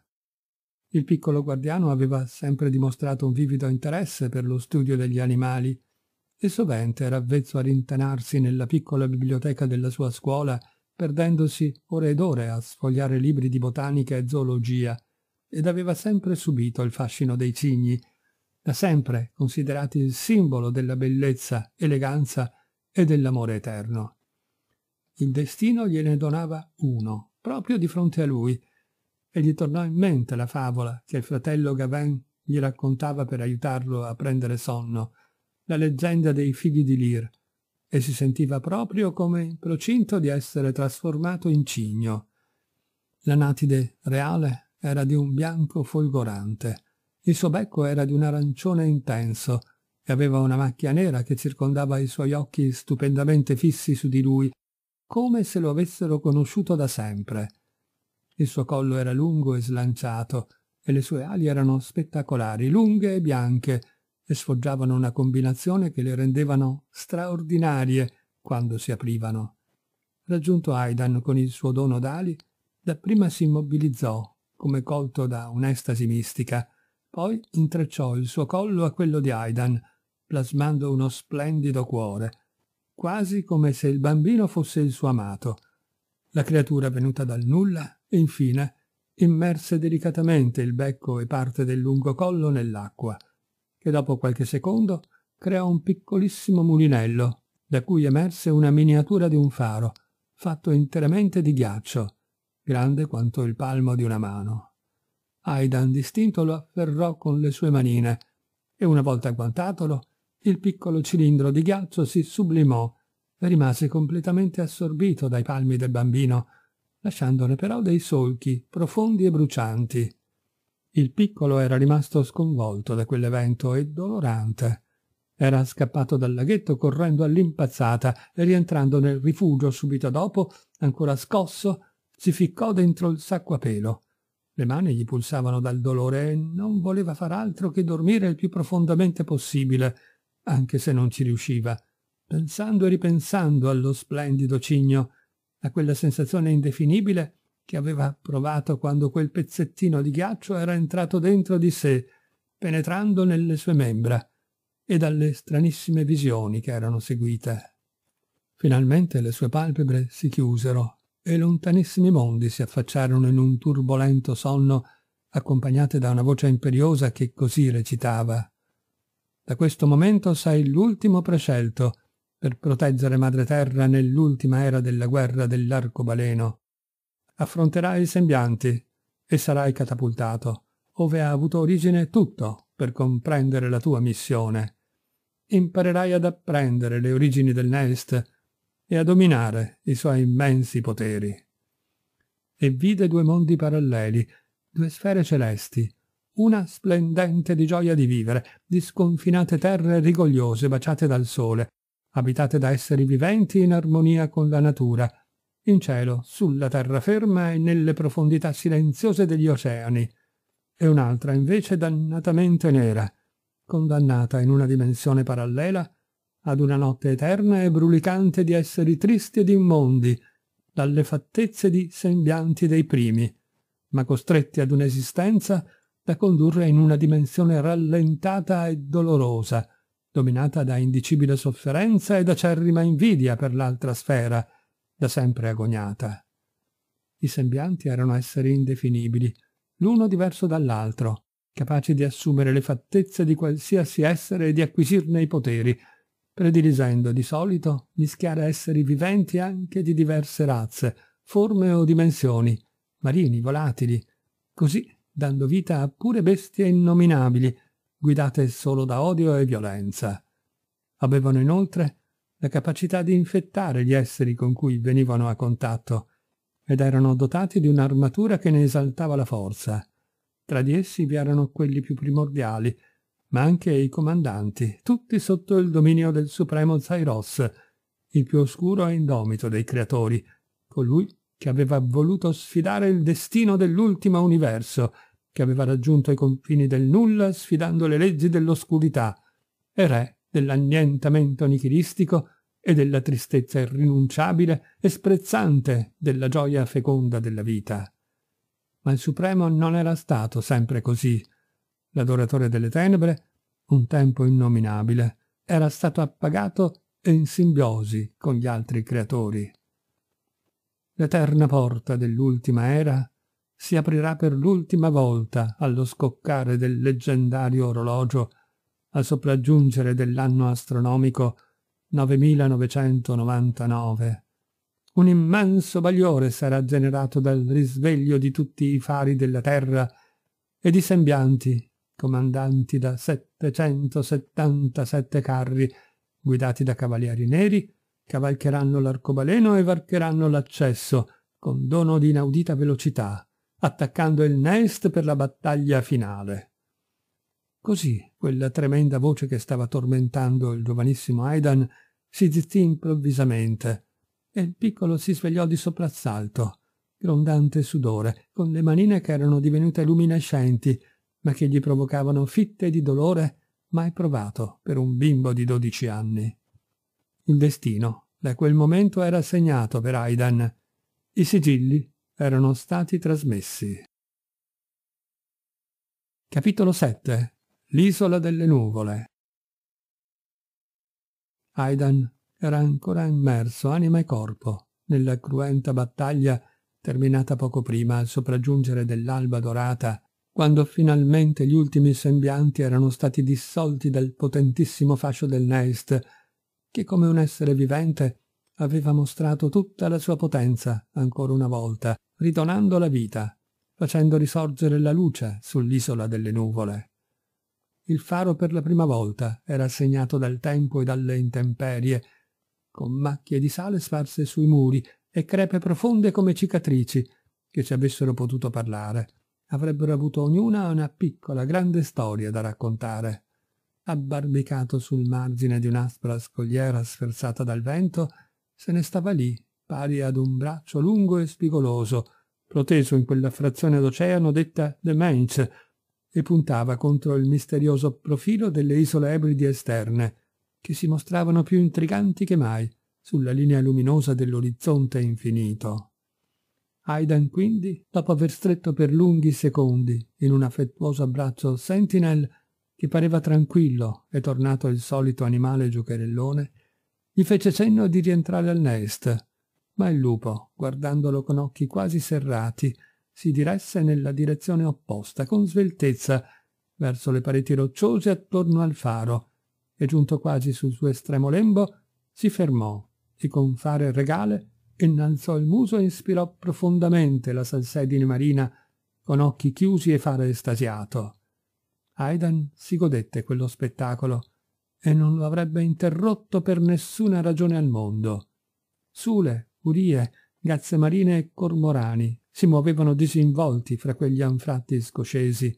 Il piccolo guardiano aveva sempre dimostrato un vivido interesse per lo studio degli animali e sovente era avvezzo a rintanarsi nella piccola biblioteca della sua scuola, perdendosi ore ed ore a sfogliare libri di botanica e zoologia, ed aveva sempre subito il fascino dei cigni, da sempre considerati il simbolo della bellezza, eleganza e dell'amore eterno. Il destino gliene donava uno, proprio di fronte a lui, e gli tornò in mente la favola che il fratello Gavin gli raccontava per aiutarlo a prendere sonno, la leggenda dei figli di Lir, e si sentiva proprio come in procinto di essere trasformato in cigno. La natide reale era di un bianco folgorante, il suo becco era di un arancione intenso e aveva una macchia nera che circondava i suoi occhi stupendamente fissi su di lui come se lo avessero conosciuto da sempre. Il suo collo era lungo e slanciato, e le sue ali erano spettacolari, lunghe e bianche, e sfoggiavano una combinazione che le rendevano straordinarie quando si aprivano. Raggiunto Aidan con il suo dono d'ali, dapprima si immobilizzò, come colto da un'estasi mistica, poi intrecciò il suo collo a quello di Aidan, plasmando uno splendido cuore, quasi come se il bambino fosse il suo amato. La creatura venuta dal nulla, infine, immerse delicatamente il becco e parte del lungo collo nell'acqua, che dopo qualche secondo creò un piccolissimo mulinello, da cui emerse una miniatura di un faro, fatto interamente di ghiaccio, grande quanto il palmo di una mano. Aidan distinto lo afferrò con le sue manine e una volta agguantatolo il piccolo cilindro di ghiaccio si sublimò e rimase completamente assorbito dai palmi del bambino, lasciandone però dei solchi profondi e brucianti. Il piccolo era rimasto sconvolto da quell'evento e dolorante. Era scappato dal laghetto correndo all'impazzata e rientrando nel rifugio subito dopo, ancora scosso, si ficcò dentro il sacco a pelo. Le mani gli pulsavano dal dolore e non voleva far altro che dormire il più profondamente possibile, anche se non ci riusciva, pensando e ripensando allo splendido cigno, a quella sensazione indefinibile che aveva provato quando quel pezzettino di ghiaccio era entrato dentro di sé, penetrando nelle sue membra, e dalle stranissime visioni che erano seguite. Finalmente le sue palpebre si chiusero e lontanissimi mondi si affacciarono in un turbolento sonno accompagnate da una voce imperiosa che così recitava da questo momento sei l'ultimo prescelto per proteggere Madre Terra nell'ultima era della guerra dell'arcobaleno. Affronterai i sembianti e sarai catapultato, ove ha avuto origine tutto per comprendere la tua missione. Imparerai ad apprendere le origini del Nest e a dominare i suoi immensi poteri. E vide due mondi paralleli, due sfere celesti, una splendente di gioia di vivere, di sconfinate terre rigogliose baciate dal sole, abitate da esseri viventi in armonia con la natura, in cielo, sulla terraferma e nelle profondità silenziose degli oceani, e un'altra invece dannatamente nera, condannata in una dimensione parallela ad una notte eterna e brulicante di esseri tristi ed immondi, dalle fattezze di sembianti dei primi, ma costretti ad un'esistenza da condurre in una dimensione rallentata e dolorosa, dominata da indicibile sofferenza e da acerrima invidia per l'altra sfera, da sempre agognata. I sembianti erano esseri indefinibili, l'uno diverso dall'altro, capaci di assumere le fattezze di qualsiasi essere e di acquisirne i poteri, prediligendo di solito mischiare esseri viventi anche di diverse razze, forme o dimensioni, marini, volatili, così dando vita a pure bestie innominabili, guidate solo da odio e violenza. Avevano inoltre la capacità di infettare gli esseri con cui venivano a contatto, ed erano dotati di un'armatura che ne esaltava la forza. Tra di essi vi erano quelli più primordiali, ma anche i comandanti, tutti sotto il dominio del supremo Zairos, il più oscuro e indomito dei creatori, colui che aveva voluto sfidare il destino dell'ultimo universo che aveva raggiunto i confini del nulla sfidando le leggi dell'oscurità, e re dell'annientamento nichilistico e della tristezza irrinunciabile e sprezzante della gioia feconda della vita. Ma il Supremo non era stato sempre così. L'adoratore delle tenebre, un tempo innominabile, era stato appagato e in simbiosi con gli altri creatori. L'eterna porta dell'ultima era si aprirà per l'ultima volta allo scoccare del leggendario orologio al sopraggiungere dell'anno astronomico 9999. Un immenso bagliore sarà generato dal risveglio di tutti i fari della terra e di sembianti, comandanti da 777 carri, guidati da cavalieri neri, cavalcheranno l'arcobaleno e varcheranno l'accesso, con dono di inaudita velocità attaccando il Nest per la battaglia finale. Così quella tremenda voce che stava tormentando il giovanissimo Aidan si zittì improvvisamente e il piccolo si svegliò di soprassalto, grondante sudore, con le manine che erano divenute luminescenti, ma che gli provocavano fitte di dolore mai provato per un bimbo di dodici anni. Il destino da quel momento era segnato per Aidan. I sigilli erano stati trasmessi. Capitolo 7 L'isola delle nuvole Aidan era ancora immerso, anima e corpo, nella cruenta battaglia terminata poco prima al sopraggiungere dell'alba dorata, quando finalmente gli ultimi sembianti erano stati dissolti dal potentissimo fascio del Neist, che come un essere vivente aveva mostrato tutta la sua potenza ancora una volta, ridonando la vita, facendo risorgere la luce sull'isola delle nuvole. Il faro per la prima volta era segnato dal tempo e dalle intemperie, con macchie di sale sparse sui muri e crepe profonde come cicatrici, che ci avessero potuto parlare. Avrebbero avuto ognuna una piccola, grande storia da raccontare. Abbarbicato sul margine di un'aspra scogliera sferzata dal vento, se ne stava lì, pari ad un braccio lungo e spigoloso, proteso in quella frazione d'oceano detta The Manch, e puntava contro il misterioso profilo delle isole ebridi esterne, che si mostravano più intriganti che mai sulla linea luminosa dell'orizzonte infinito. Aidan quindi, dopo aver stretto per lunghi secondi in un affettuoso abbraccio Sentinel, che pareva tranquillo e tornato il solito animale giocherellone, gli fece cenno di rientrare al nest, ma il lupo, guardandolo con occhi quasi serrati, si diresse nella direzione opposta, con sveltezza, verso le pareti rocciose attorno al faro, e giunto quasi sul suo estremo lembo, si fermò e con fare regale innalzò il muso e ispirò profondamente la salsedine marina con occhi chiusi e fare estasiato. Aidan si godette quello spettacolo e non lo avrebbe interrotto per nessuna ragione al mondo. Sule, Urie, Marine e Cormorani si muovevano disinvolti fra quegli anfratti scocesi,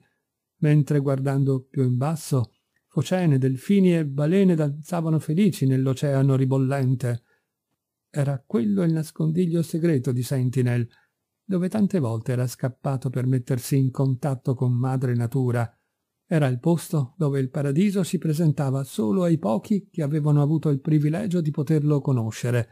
mentre guardando più in basso focene, delfini e balene danzavano felici nell'oceano ribollente. Era quello il nascondiglio segreto di Sentinel, dove tante volte era scappato per mettersi in contatto con madre natura, era il posto dove il paradiso si presentava solo ai pochi che avevano avuto il privilegio di poterlo conoscere,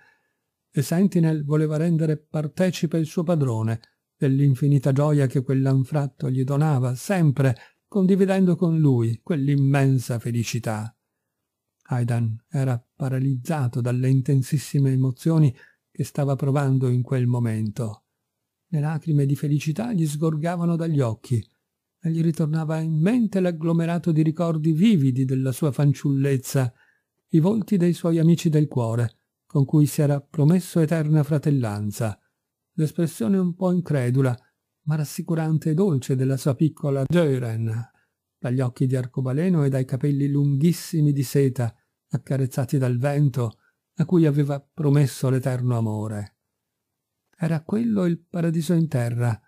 e Sentinel voleva rendere partecipe il suo padrone dell'infinita gioia che quell'anfratto gli donava sempre, condividendo con lui quell'immensa felicità. Aidan era paralizzato dalle intensissime emozioni che stava provando in quel momento. Le lacrime di felicità gli sgorgavano dagli occhi e gli ritornava in mente l'agglomerato di ricordi vividi della sua fanciullezza, i volti dei suoi amici del cuore, con cui si era promesso eterna fratellanza, l'espressione un po' incredula, ma rassicurante e dolce della sua piccola Gören, dagli occhi di arcobaleno e dai capelli lunghissimi di seta, accarezzati dal vento, a cui aveva promesso l'eterno amore. Era quello il paradiso in terra,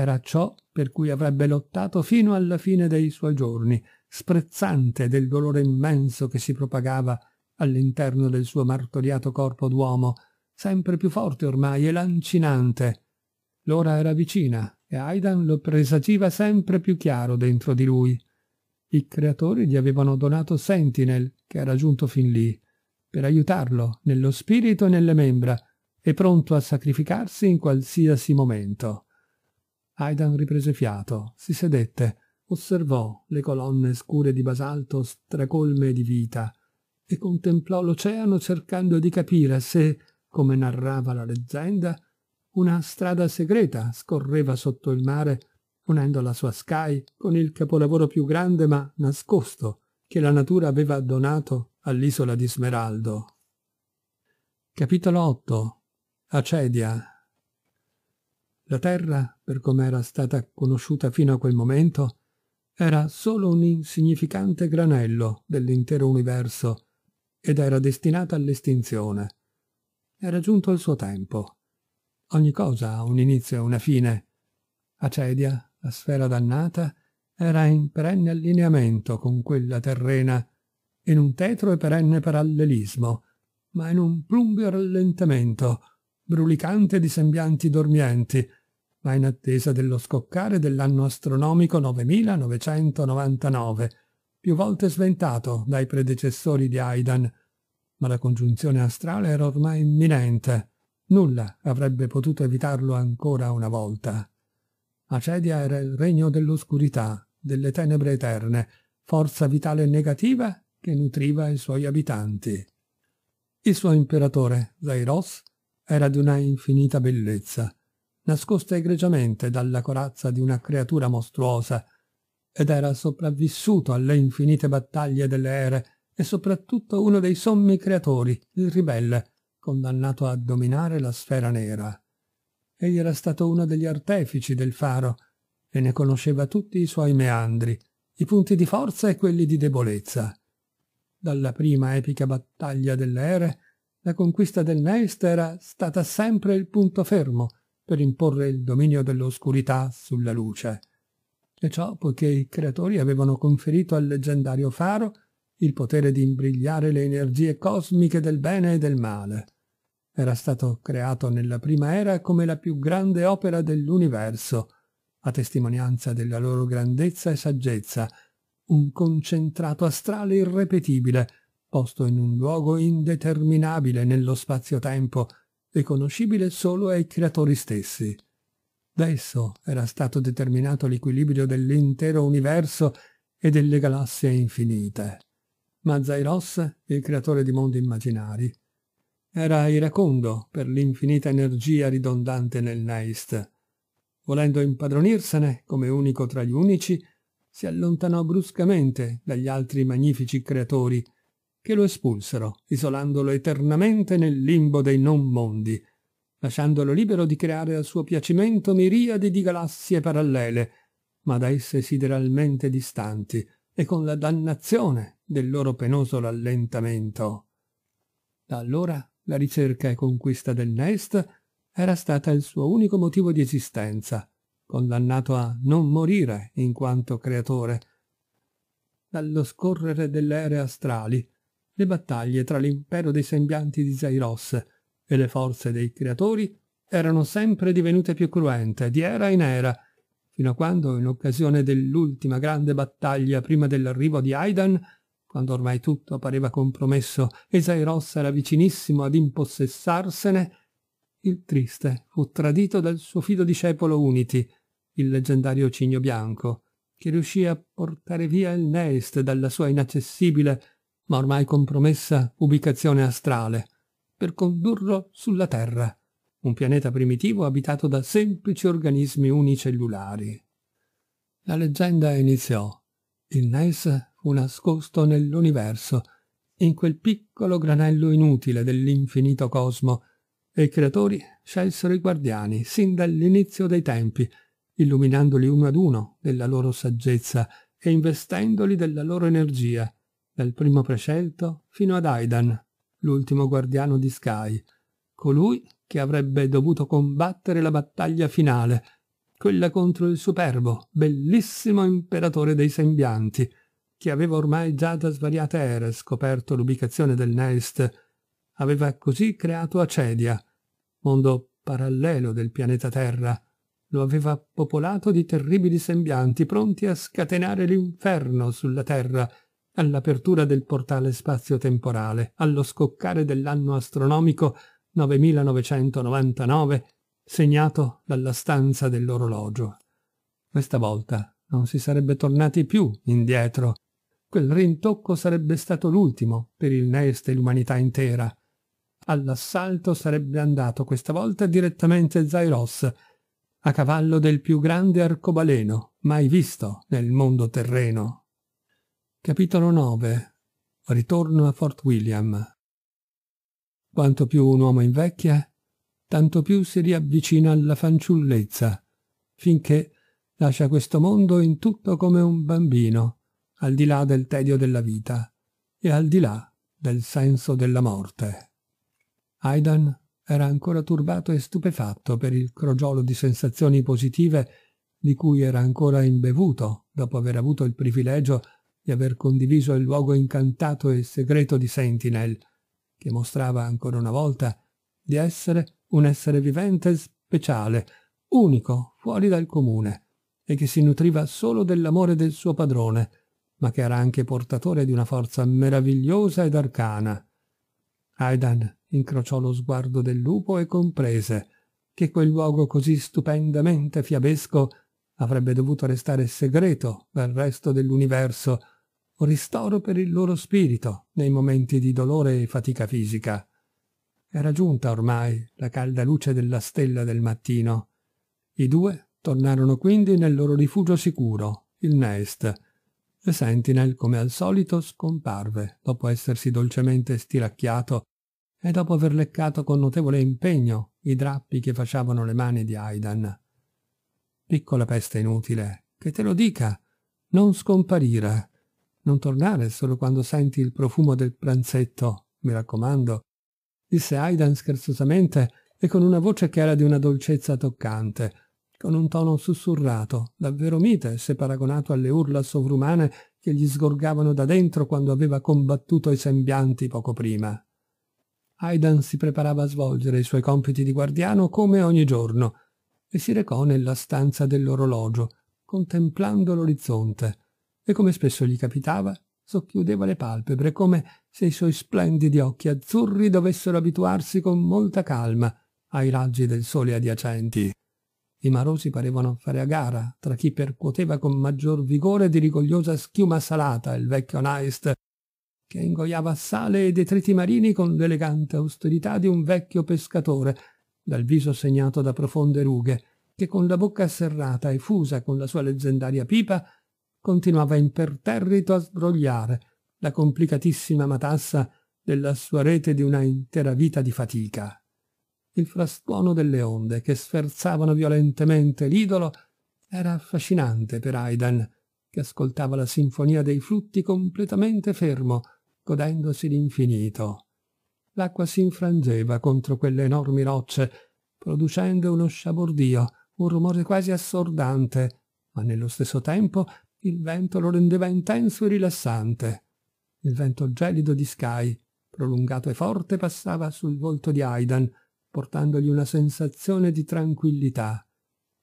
era ciò per cui avrebbe lottato fino alla fine dei suoi giorni, sprezzante del dolore immenso che si propagava all'interno del suo martoriato corpo d'uomo, sempre più forte ormai e lancinante. L'ora era vicina e Aidan lo presagiva sempre più chiaro dentro di lui. I creatori gli avevano donato Sentinel, che era giunto fin lì, per aiutarlo nello spirito e nelle membra, e pronto a sacrificarsi in qualsiasi momento. Aidan riprese fiato, si sedette, osservò le colonne scure di basalto stracolme di vita e contemplò l'oceano cercando di capire se, come narrava la leggenda, una strada segreta scorreva sotto il mare unendo la sua Sky con il capolavoro più grande ma nascosto che la natura aveva donato all'isola di Smeraldo. Capitolo 8 Acedia la Terra, per come era stata conosciuta fino a quel momento, era solo un insignificante granello dell'intero universo ed era destinata all'estinzione. Era giunto il suo tempo. Ogni cosa ha un inizio e una fine. Acedia, la sfera dannata, era in perenne allineamento con quella terrena, in un tetro e perenne parallelismo, ma in un plumbio rallentamento, brulicante di sembianti dormienti, ma in attesa dello scoccare dell'anno astronomico 9999, più volte sventato dai predecessori di Aidan, ma la congiunzione astrale era ormai imminente. Nulla avrebbe potuto evitarlo ancora una volta. Acedia era il regno dell'oscurità, delle tenebre eterne, forza vitale negativa che nutriva i suoi abitanti. Il suo imperatore, Zairos, era di una infinita bellezza, nascosta egregiamente dalla corazza di una creatura mostruosa, ed era sopravvissuto alle infinite battaglie delle ere e soprattutto uno dei sommi creatori, il ribelle, condannato a dominare la sfera nera. Egli era stato uno degli artefici del faro e ne conosceva tutti i suoi meandri, i punti di forza e quelli di debolezza. Dalla prima epica battaglia delle ere, la conquista del Neist era stata sempre il punto fermo per imporre il dominio dell'oscurità sulla luce. E ciò poiché i creatori avevano conferito al leggendario faro il potere di imbrigliare le energie cosmiche del bene e del male. Era stato creato nella prima era come la più grande opera dell'universo, a testimonianza della loro grandezza e saggezza, un concentrato astrale irrepetibile, posto in un luogo indeterminabile nello spazio-tempo riconoscibile solo ai creatori stessi. Da esso era stato determinato l'equilibrio dell'intero universo e delle galassie infinite. Ma Zairos, il creatore di mondi immaginari, era iracondo per l'infinita energia ridondante nel Neist. Volendo impadronirsene come unico tra gli unici, si allontanò bruscamente dagli altri magnifici creatori che lo espulsero, isolandolo eternamente nel limbo dei non mondi, lasciandolo libero di creare a suo piacimento miriadi di galassie parallele, ma da esse sideralmente distanti, e con la dannazione del loro penoso rallentamento. Da allora la ricerca e conquista del Nest era stata il suo unico motivo di esistenza, condannato a non morire in quanto creatore. Dallo scorrere delle ere astrali, le battaglie tra l'impero dei sembianti di Zairos e le forze dei creatori erano sempre divenute più cruente, di era in era, fino a quando, in occasione dell'ultima grande battaglia prima dell'arrivo di Aidan, quando ormai tutto pareva compromesso e Zairos era vicinissimo ad impossessarsene, il triste fu tradito dal suo fido discepolo Unity, il leggendario cigno bianco, che riuscì a portare via il Neist dalla sua inaccessibile ma ormai compromessa ubicazione astrale, per condurlo sulla Terra, un pianeta primitivo abitato da semplici organismi unicellulari. La leggenda iniziò. Il Nes fu nascosto nell'universo, in quel piccolo granello inutile dell'infinito cosmo, e i creatori scelsero i guardiani sin dall'inizio dei tempi, illuminandoli uno ad uno della loro saggezza e investendoli della loro energia, dal primo prescelto fino ad Aidan, l'ultimo guardiano di Sky, colui che avrebbe dovuto combattere la battaglia finale, quella contro il superbo, bellissimo imperatore dei sembianti, che aveva ormai già da svariate ere scoperto l'ubicazione del Nest, aveva così creato Acedia, mondo parallelo del pianeta Terra, lo aveva popolato di terribili sembianti pronti a scatenare l'inferno sulla Terra, all'apertura del portale spazio-temporale, allo scoccare dell'anno astronomico 9999, segnato dalla stanza dell'orologio. Questa volta non si sarebbe tornati più indietro. Quel rintocco sarebbe stato l'ultimo per il Nest e l'umanità intera. All'assalto sarebbe andato questa volta direttamente Zairos, a cavallo del più grande arcobaleno mai visto nel mondo terreno. Capitolo 9 Ritorno a Fort William Quanto più un uomo invecchia, tanto più si riavvicina alla fanciullezza, finché lascia questo mondo in tutto come un bambino, al di là del tedio della vita e al di là del senso della morte. Aidan era ancora turbato e stupefatto per il crogiolo di sensazioni positive di cui era ancora imbevuto dopo aver avuto il privilegio di aver condiviso il luogo incantato e segreto di Sentinel, che mostrava ancora una volta di essere un essere vivente speciale, unico, fuori dal comune, e che si nutriva solo dell'amore del suo padrone, ma che era anche portatore di una forza meravigliosa ed arcana. Aidan incrociò lo sguardo del lupo e comprese che quel luogo così stupendamente fiabesco avrebbe dovuto restare segreto dal resto dell'universo un ristoro per il loro spirito nei momenti di dolore e fatica fisica. Era giunta ormai la calda luce della stella del mattino. I due tornarono quindi nel loro rifugio sicuro, il Nest, e Sentinel, come al solito, scomparve dopo essersi dolcemente stiracchiato e dopo aver leccato con notevole impegno i drappi che facevano le mani di Aidan. Piccola peste inutile, che te lo dica, non scomparire. Non tornare solo quando senti il profumo del pranzetto, mi raccomando, disse Aidan scherzosamente e con una voce che era di una dolcezza toccante, con un tono sussurrato, davvero mite se paragonato alle urla sovrumane che gli sgorgavano da dentro quando aveva combattuto i sembianti poco prima. Aidan si preparava a svolgere i suoi compiti di guardiano come ogni giorno e si recò nella stanza dell'orologio, contemplando l'orizzonte, e come spesso gli capitava, socchiudeva le palpebre come se i suoi splendidi occhi azzurri dovessero abituarsi con molta calma ai raggi del sole adiacenti. I marosi parevano fare a gara tra chi percuoteva con maggior vigore di rigogliosa schiuma salata il vecchio Naist, che ingoiava sale e detriti marini con l'elegante austerità di un vecchio pescatore, dal viso segnato da profonde rughe, che con la bocca serrata e fusa con la sua leggendaria pipa continuava imperterrito a sbrogliare la complicatissima matassa della sua rete di una intera vita di fatica. Il frastuono delle onde che sferzavano violentemente l'idolo era affascinante per Aidan, che ascoltava la sinfonia dei flutti completamente fermo, godendosi l'infinito. L'acqua si infrangeva contro quelle enormi rocce, producendo uno sciabordio, un rumore quasi assordante, ma nello stesso tempo il vento lo rendeva intenso e rilassante. Il vento gelido di Sky, prolungato e forte, passava sul volto di Aidan, portandogli una sensazione di tranquillità.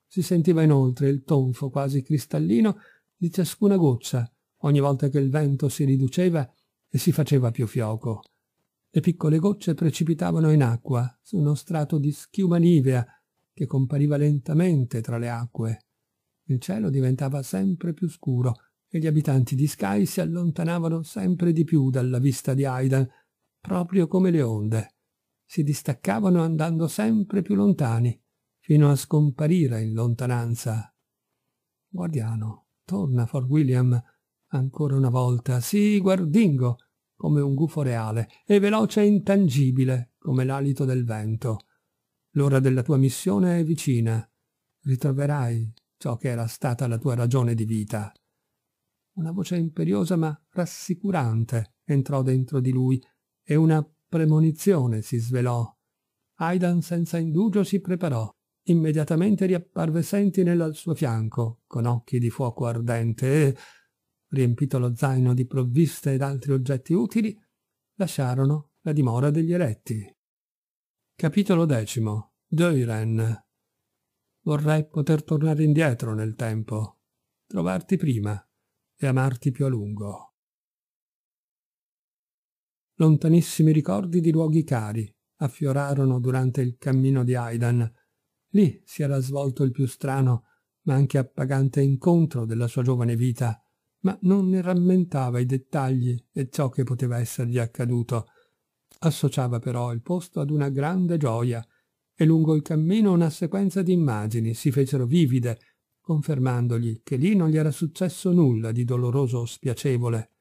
Si sentiva inoltre il tonfo quasi cristallino di ciascuna goccia, ogni volta che il vento si riduceva e si faceva più fioco. Le piccole gocce precipitavano in acqua, su uno strato di schiuma nivea che compariva lentamente tra le acque. Il cielo diventava sempre più scuro e gli abitanti di Sky si allontanavano sempre di più dalla vista di Aidan, proprio come le onde. Si distaccavano andando sempre più lontani, fino a scomparire in lontananza. Guardiano, torna Fort William, ancora una volta, sì, guardingo, come un gufo reale, e veloce e intangibile, come l'alito del vento. L'ora della tua missione è vicina. Ritroverai ciò che era stata la tua ragione di vita. Una voce imperiosa ma rassicurante entrò dentro di lui e una premonizione si svelò. Aidan senza indugio si preparò. Immediatamente riapparve Sentinel al suo fianco, con occhi di fuoco ardente e, riempito lo zaino di provviste ed altri oggetti utili, lasciarono la dimora degli eletti. Capitolo X. Doiren Vorrei poter tornare indietro nel tempo, trovarti prima e amarti più a lungo. Lontanissimi ricordi di luoghi cari affiorarono durante il cammino di Aidan. Lì si era svolto il più strano, ma anche appagante incontro della sua giovane vita, ma non ne rammentava i dettagli e ciò che poteva essergli accaduto. Associava però il posto ad una grande gioia, e lungo il cammino una sequenza di immagini si fecero vivide, confermandogli che lì non gli era successo nulla di doloroso o spiacevole.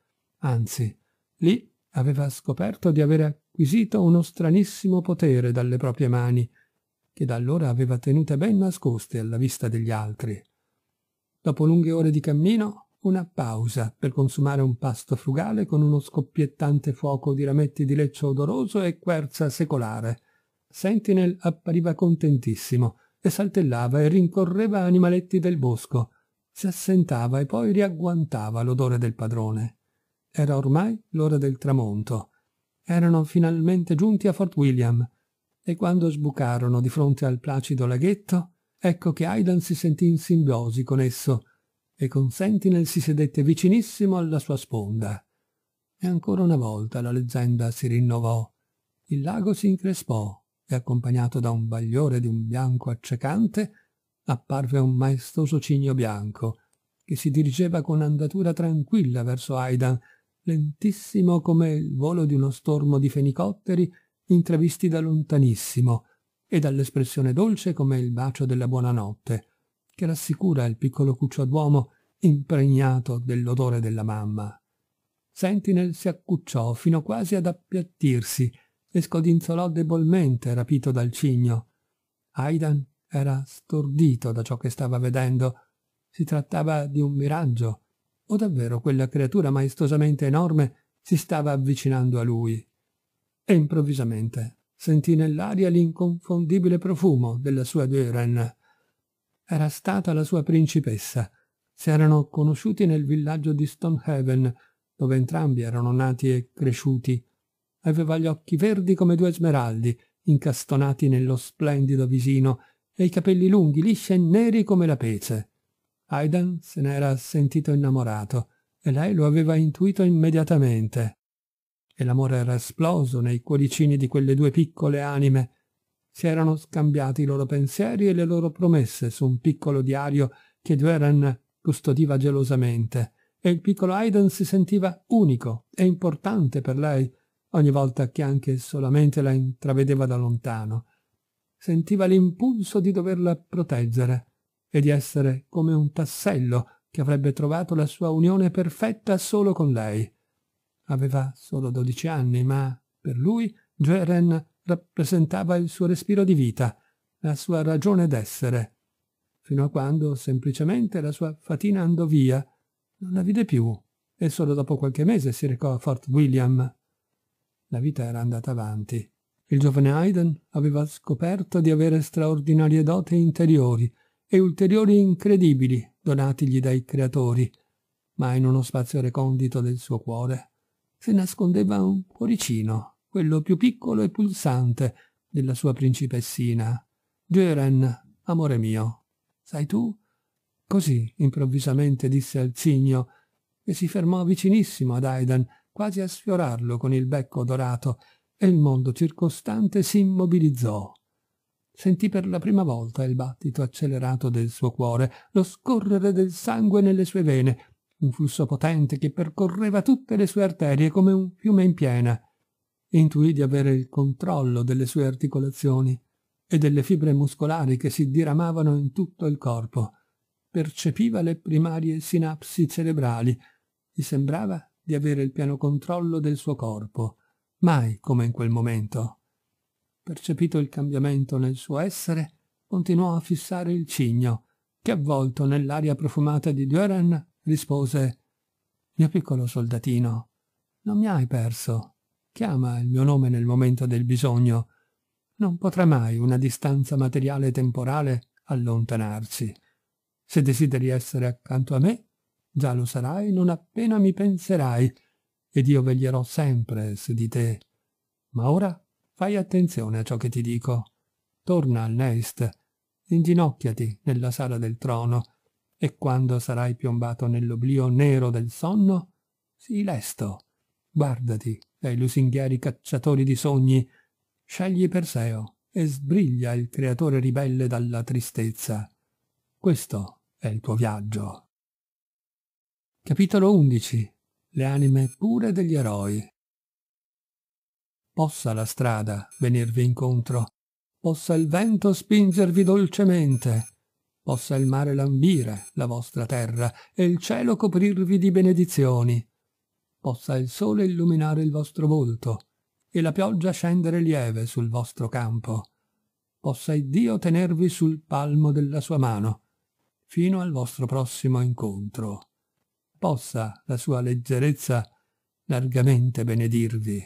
Anzi, lì aveva scoperto di avere acquisito uno stranissimo potere dalle proprie mani, che da allora aveva tenute ben nascoste alla vista degli altri. Dopo lunghe ore di cammino, una pausa per consumare un pasto frugale con uno scoppiettante fuoco di rametti di leccio odoroso e querza secolare – Sentinel appariva contentissimo e saltellava e rincorreva animaletti del bosco. Si assentava e poi riagguantava l'odore del padrone. Era ormai l'ora del tramonto. Erano finalmente giunti a Fort William e quando sbucarono di fronte al placido laghetto, ecco che Aidan si sentì in simbiosi con esso e con Sentinel si sedette vicinissimo alla sua sponda. E ancora una volta la leggenda si rinnovò. Il lago si increspò, e accompagnato da un bagliore di un bianco accecante, apparve un maestoso cigno bianco, che si dirigeva con andatura tranquilla verso Aidan, lentissimo come il volo di uno stormo di fenicotteri intravisti da lontanissimo, e dall'espressione dolce come il bacio della buonanotte, che rassicura il piccolo cuccio d'uomo impregnato dell'odore della mamma. Sentinel si accucciò fino quasi ad appiattirsi, e scodinzolò debolmente rapito dal cigno. Aidan era stordito da ciò che stava vedendo. Si trattava di un miraggio, o davvero quella creatura maestosamente enorme si stava avvicinando a lui. E improvvisamente sentì nell'aria l'inconfondibile profumo della sua Dören. Era stata la sua principessa. Si erano conosciuti nel villaggio di Stonehaven, dove entrambi erano nati e cresciuti, aveva gli occhi verdi come due smeraldi, incastonati nello splendido visino, e i capelli lunghi, lisci e neri come la pece. Aidan se n'era sentito innamorato, e lei lo aveva intuito immediatamente. E l'amore era esploso nei cuoricini di quelle due piccole anime. Si erano scambiati i loro pensieri e le loro promesse su un piccolo diario che Dueran custodiva gelosamente, e il piccolo Aidan si sentiva unico e importante per lei, ogni volta che anche solamente la intravedeva da lontano. Sentiva l'impulso di doverla proteggere e di essere come un tassello che avrebbe trovato la sua unione perfetta solo con lei. Aveva solo dodici anni, ma per lui Geren rappresentava il suo respiro di vita, la sua ragione d'essere, fino a quando semplicemente la sua fatina andò via, non la vide più, e solo dopo qualche mese si recò a Fort William la vita era andata avanti. Il giovane Haydn aveva scoperto di avere straordinarie dote interiori e ulteriori incredibili donatigli dai creatori, ma in uno spazio recondito del suo cuore se nascondeva un cuoricino, quello più piccolo e pulsante della sua principessina. Gören, amore mio, sai tu? Così improvvisamente disse al cigno, che si fermò vicinissimo ad Aidan quasi a sfiorarlo con il becco dorato, e il mondo circostante si immobilizzò. Sentì per la prima volta il battito accelerato del suo cuore, lo scorrere del sangue nelle sue vene, un flusso potente che percorreva tutte le sue arterie come un fiume in piena. Intuì di avere il controllo delle sue articolazioni e delle fibre muscolari che si diramavano in tutto il corpo. Percepiva le primarie sinapsi cerebrali. Gli sembrava di avere il pieno controllo del suo corpo, mai come in quel momento. Percepito il cambiamento nel suo essere, continuò a fissare il cigno, che avvolto nell'aria profumata di Duren rispose «Mio piccolo soldatino, non mi hai perso. Chiama il mio nome nel momento del bisogno. Non potrà mai una distanza materiale e temporale allontanarci. Se desideri essere accanto a me, già lo sarai non appena mi penserai, ed io veglierò sempre su di te. Ma ora fai attenzione a ciò che ti dico. Torna al Nest, inginocchiati nella sala del trono, e quando sarai piombato nell'oblio nero del sonno, sii lesto. Guardati dai lusinghieri cacciatori di sogni, scegli Perseo e sbriglia il creatore ribelle dalla tristezza. Questo è il tuo viaggio. Capitolo 11 Le anime pure degli eroi Possa la strada venirvi incontro, possa il vento spingervi dolcemente, possa il mare lambire la vostra terra e il cielo coprirvi di benedizioni, possa il sole illuminare il vostro volto e la pioggia scendere lieve sul vostro campo, possa il Dio tenervi sul palmo della sua mano, fino al vostro prossimo incontro possa la sua leggerezza largamente benedirvi.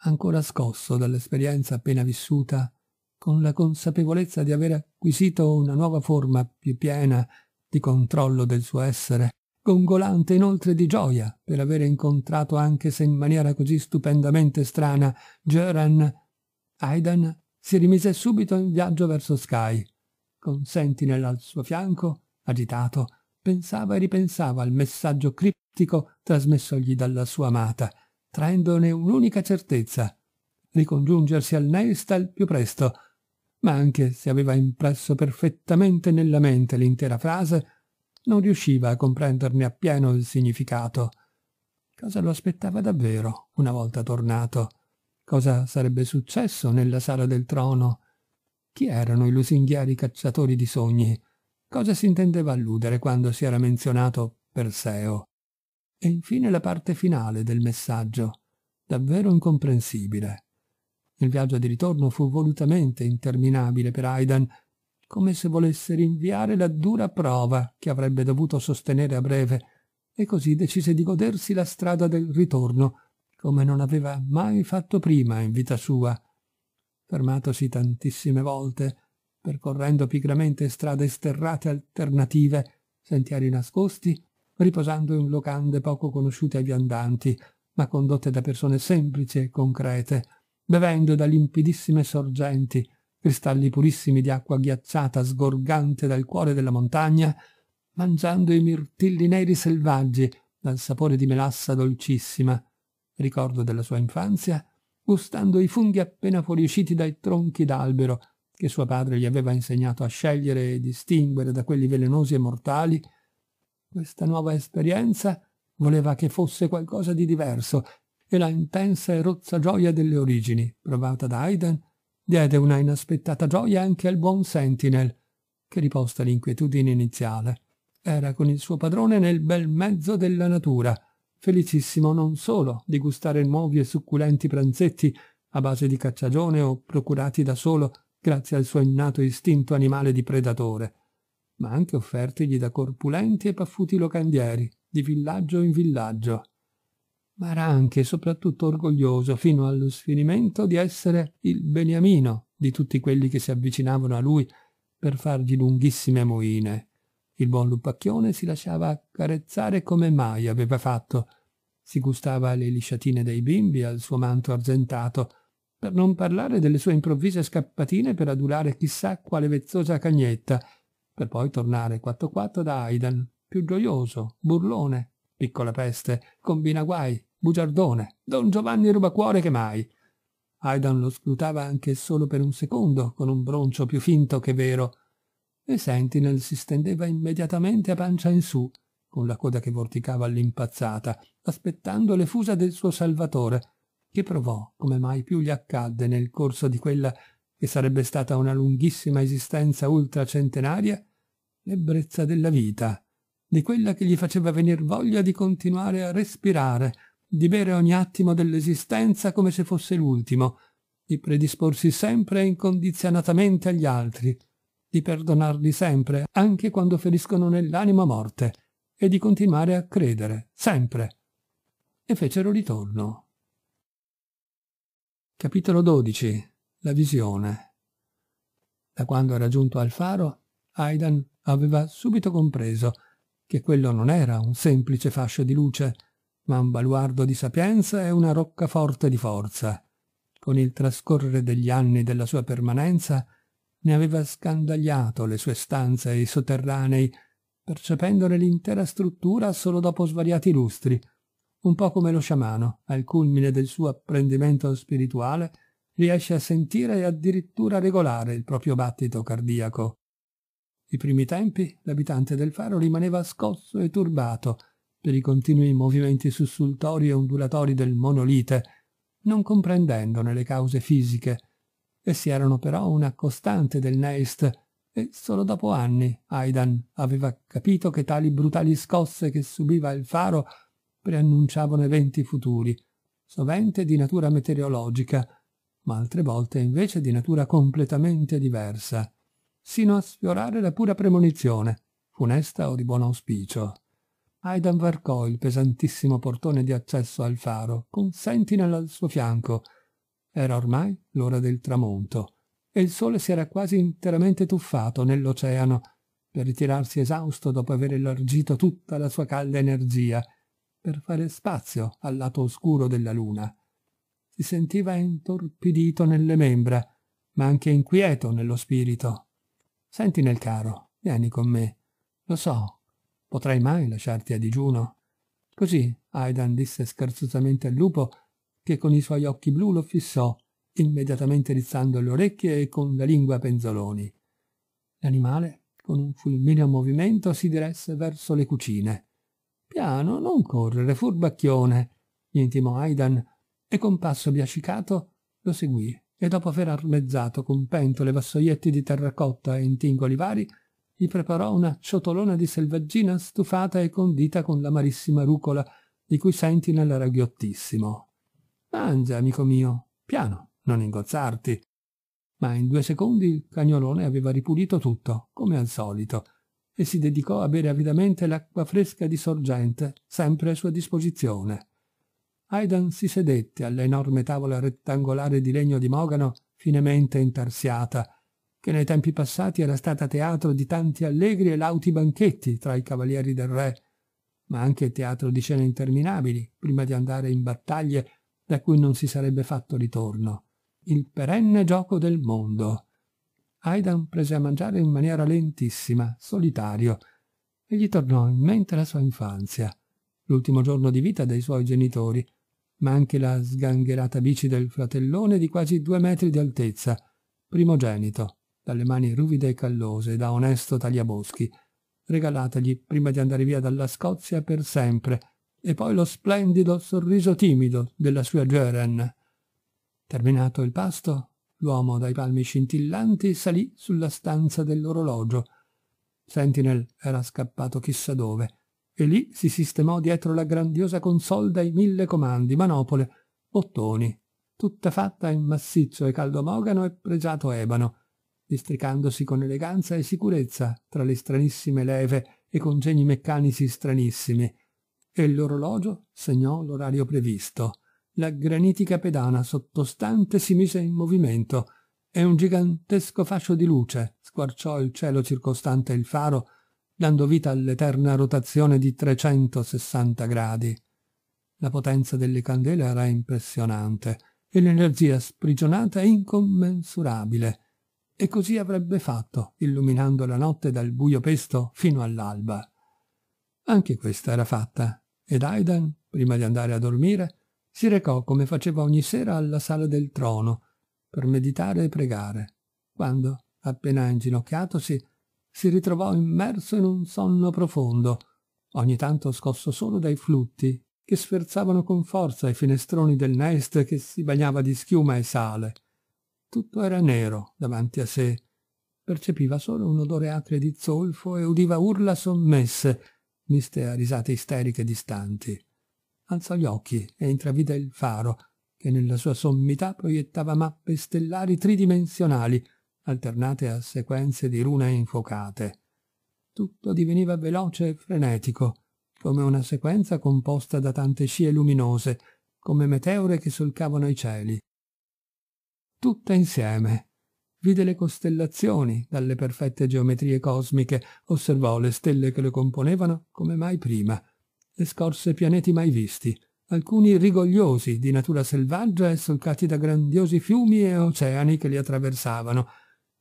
Ancora scosso dall'esperienza appena vissuta, con la consapevolezza di aver acquisito una nuova forma più piena di controllo del suo essere, gongolante inoltre di gioia per aver incontrato, anche se in maniera così stupendamente strana, Geran, Aidan si rimise subito in viaggio verso Sky, con Sentinel al suo fianco, agitato, pensava e ripensava al messaggio criptico trasmessogli dalla sua amata, traendone un'unica certezza, ricongiungersi al Nesta il più presto, ma anche se aveva impresso perfettamente nella mente l'intera frase, non riusciva a comprenderne appieno il significato. Cosa lo aspettava davvero una volta tornato? Cosa sarebbe successo nella sala del trono? Chi erano i lusinghieri cacciatori di sogni? cosa si intendeva alludere quando si era menzionato Perseo. E infine la parte finale del messaggio, davvero incomprensibile. Il viaggio di ritorno fu volutamente interminabile per Aidan, come se volesse rinviare la dura prova che avrebbe dovuto sostenere a breve, e così decise di godersi la strada del ritorno, come non aveva mai fatto prima in vita sua. Fermatosi tantissime volte, percorrendo pigramente strade sterrate alternative, sentieri nascosti, riposando in locande poco conosciute ai viandanti, ma condotte da persone semplici e concrete, bevendo da limpidissime sorgenti, cristalli purissimi di acqua ghiacciata sgorgante dal cuore della montagna, mangiando i mirtilli neri selvaggi dal sapore di melassa dolcissima, ricordo della sua infanzia, gustando i funghi appena fuoriusciti dai tronchi d'albero, che suo padre gli aveva insegnato a scegliere e distinguere da quelli velenosi e mortali, questa nuova esperienza voleva che fosse qualcosa di diverso e la intensa e rozza gioia delle origini, provata da Haydn, diede una inaspettata gioia anche al buon Sentinel, che riposta l'inquietudine iniziale, era con il suo padrone nel bel mezzo della natura, felicissimo non solo di gustare nuovi e succulenti pranzetti a base di cacciagione o procurati da solo grazie al suo innato istinto animale di predatore, ma anche offertigli da corpulenti e paffuti locandieri, di villaggio in villaggio. Ma era anche e soprattutto orgoglioso fino allo sfinimento di essere il beniamino di tutti quelli che si avvicinavano a lui per fargli lunghissime moine. Il buon lupacchione si lasciava accarezzare come mai aveva fatto. Si gustava le lisciatine dei bimbi al suo manto argentato, per non parlare delle sue improvvise scappatine per adulare chissà quale vezzosa cagnetta, per poi tornare quatto quatto da Aidan, più gioioso, burlone, piccola peste, combina guai, bugiardone, Don Giovanni rubacuore che mai. Aidan lo scrutava anche solo per un secondo, con un broncio più finto che vero, e Sentinel si stendeva immediatamente a pancia in su, con la coda che vorticava all'impazzata, aspettando le fusa del suo salvatore, che provò come mai più gli accadde nel corso di quella che sarebbe stata una lunghissima esistenza ultracentenaria, l'ebbrezza della vita, di quella che gli faceva venir voglia di continuare a respirare, di bere ogni attimo dell'esistenza come se fosse l'ultimo, di predisporsi sempre e incondizionatamente agli altri, di perdonarli sempre, anche quando feriscono nell'anima morte, e di continuare a credere, sempre. E fecero ritorno, Capitolo 12 La visione Da quando era giunto al faro, Aidan aveva subito compreso che quello non era un semplice fascio di luce, ma un baluardo di sapienza e una roccaforte di forza. Con il trascorrere degli anni della sua permanenza, ne aveva scandagliato le sue stanze e i sotterranei, percependone l'intera struttura solo dopo svariati lustri, un po' come lo sciamano, al culmine del suo apprendimento spirituale, riesce a sentire e addirittura regolare il proprio battito cardiaco. I primi tempi l'abitante del faro rimaneva scosso e turbato per i continui movimenti sussultori e ondulatori del monolite, non comprendendone le cause fisiche. Essi erano però una costante del Neist e solo dopo anni Aidan aveva capito che tali brutali scosse che subiva il faro preannunciavano eventi futuri, sovente di natura meteorologica, ma altre volte invece di natura completamente diversa, sino a sfiorare la pura premonizione, funesta o di buon auspicio. Aidan varcò il pesantissimo portone di accesso al faro, con Sentinel al suo fianco. Era ormai l'ora del tramonto, e il sole si era quasi interamente tuffato nell'oceano, per ritirarsi esausto dopo aver elargito tutta la sua calda energia – per fare spazio al lato oscuro della luna. Si sentiva intorpidito nelle membra, ma anche inquieto nello spirito. Senti nel caro, vieni con me. Lo so, potrai mai lasciarti a digiuno? Così Aidan disse scherzosamente al lupo, che con i suoi occhi blu lo fissò, immediatamente rizzando le orecchie e con la lingua a penzoloni. L'animale, con un fulmineo movimento, si diresse verso le cucine. Piano, non correre, furbacchione, gli intimò Aidan, e con passo biacicato lo seguì, e dopo aver armezzato con pentole vassoietti di terracotta e intingoli vari, gli preparò una ciotolona di selvaggina stufata e condita con l'amarissima rucola, di cui Sentinel era ghiottissimo. Mangia, amico mio, piano, non ingozzarti. Ma in due secondi il cagnolone aveva ripulito tutto, come al solito, e si dedicò a bere avidamente l'acqua fresca di sorgente, sempre a sua disposizione. Aidan si sedette all'enorme tavola rettangolare di legno di mogano finemente intarsiata, che nei tempi passati era stata teatro di tanti allegri e lauti banchetti tra i cavalieri del re, ma anche teatro di scene interminabili, prima di andare in battaglie da cui non si sarebbe fatto ritorno. Il perenne gioco del mondo. Aidan prese a mangiare in maniera lentissima, solitario, e gli tornò in mente la sua infanzia, l'ultimo giorno di vita dei suoi genitori, ma anche la sgangherata bici del fratellone di quasi due metri di altezza, primogenito, dalle mani ruvide e callose, da onesto tagliaboschi, regalatagli prima di andare via dalla Scozia per sempre, e poi lo splendido sorriso timido della sua Geren. Terminato il pasto, L'uomo dai palmi scintillanti salì sulla stanza dell'orologio. Sentinel era scappato chissà dove, e lì si sistemò dietro la grandiosa console dai mille comandi, manopole, bottoni, tutta fatta in massiccio e caldo mogano e pregiato ebano, districandosi con eleganza e sicurezza tra le stranissime leve e congegni meccanici stranissimi, e l'orologio segnò l'orario previsto la granitica pedana sottostante si mise in movimento e un gigantesco fascio di luce squarciò il cielo circostante il faro, dando vita all'eterna rotazione di 360 gradi. La potenza delle candele era impressionante e l'energia sprigionata incommensurabile. E così avrebbe fatto, illuminando la notte dal buio pesto fino all'alba. Anche questa era fatta, ed Aidan, prima di andare a dormire, si recò, come faceva ogni sera, alla sala del trono, per meditare e pregare, quando, appena inginocchiatosi, si ritrovò immerso in un sonno profondo, ogni tanto scosso solo dai flutti che sferzavano con forza i finestroni del nest che si bagnava di schiuma e sale. Tutto era nero davanti a sé. Percepiva solo un odore acre di zolfo e udiva urla sommesse, miste a risate isteriche distanti alzò gli occhi e intravide il faro, che nella sua sommità proiettava mappe stellari tridimensionali, alternate a sequenze di rune infuocate. Tutto diveniva veloce e frenetico, come una sequenza composta da tante scie luminose, come meteore che solcavano i cieli. Tutte insieme. Vide le costellazioni dalle perfette geometrie cosmiche, osservò le stelle che le componevano come mai prima, e scorse pianeti mai visti, alcuni rigogliosi di natura selvaggia e solcati da grandiosi fiumi e oceani che li attraversavano,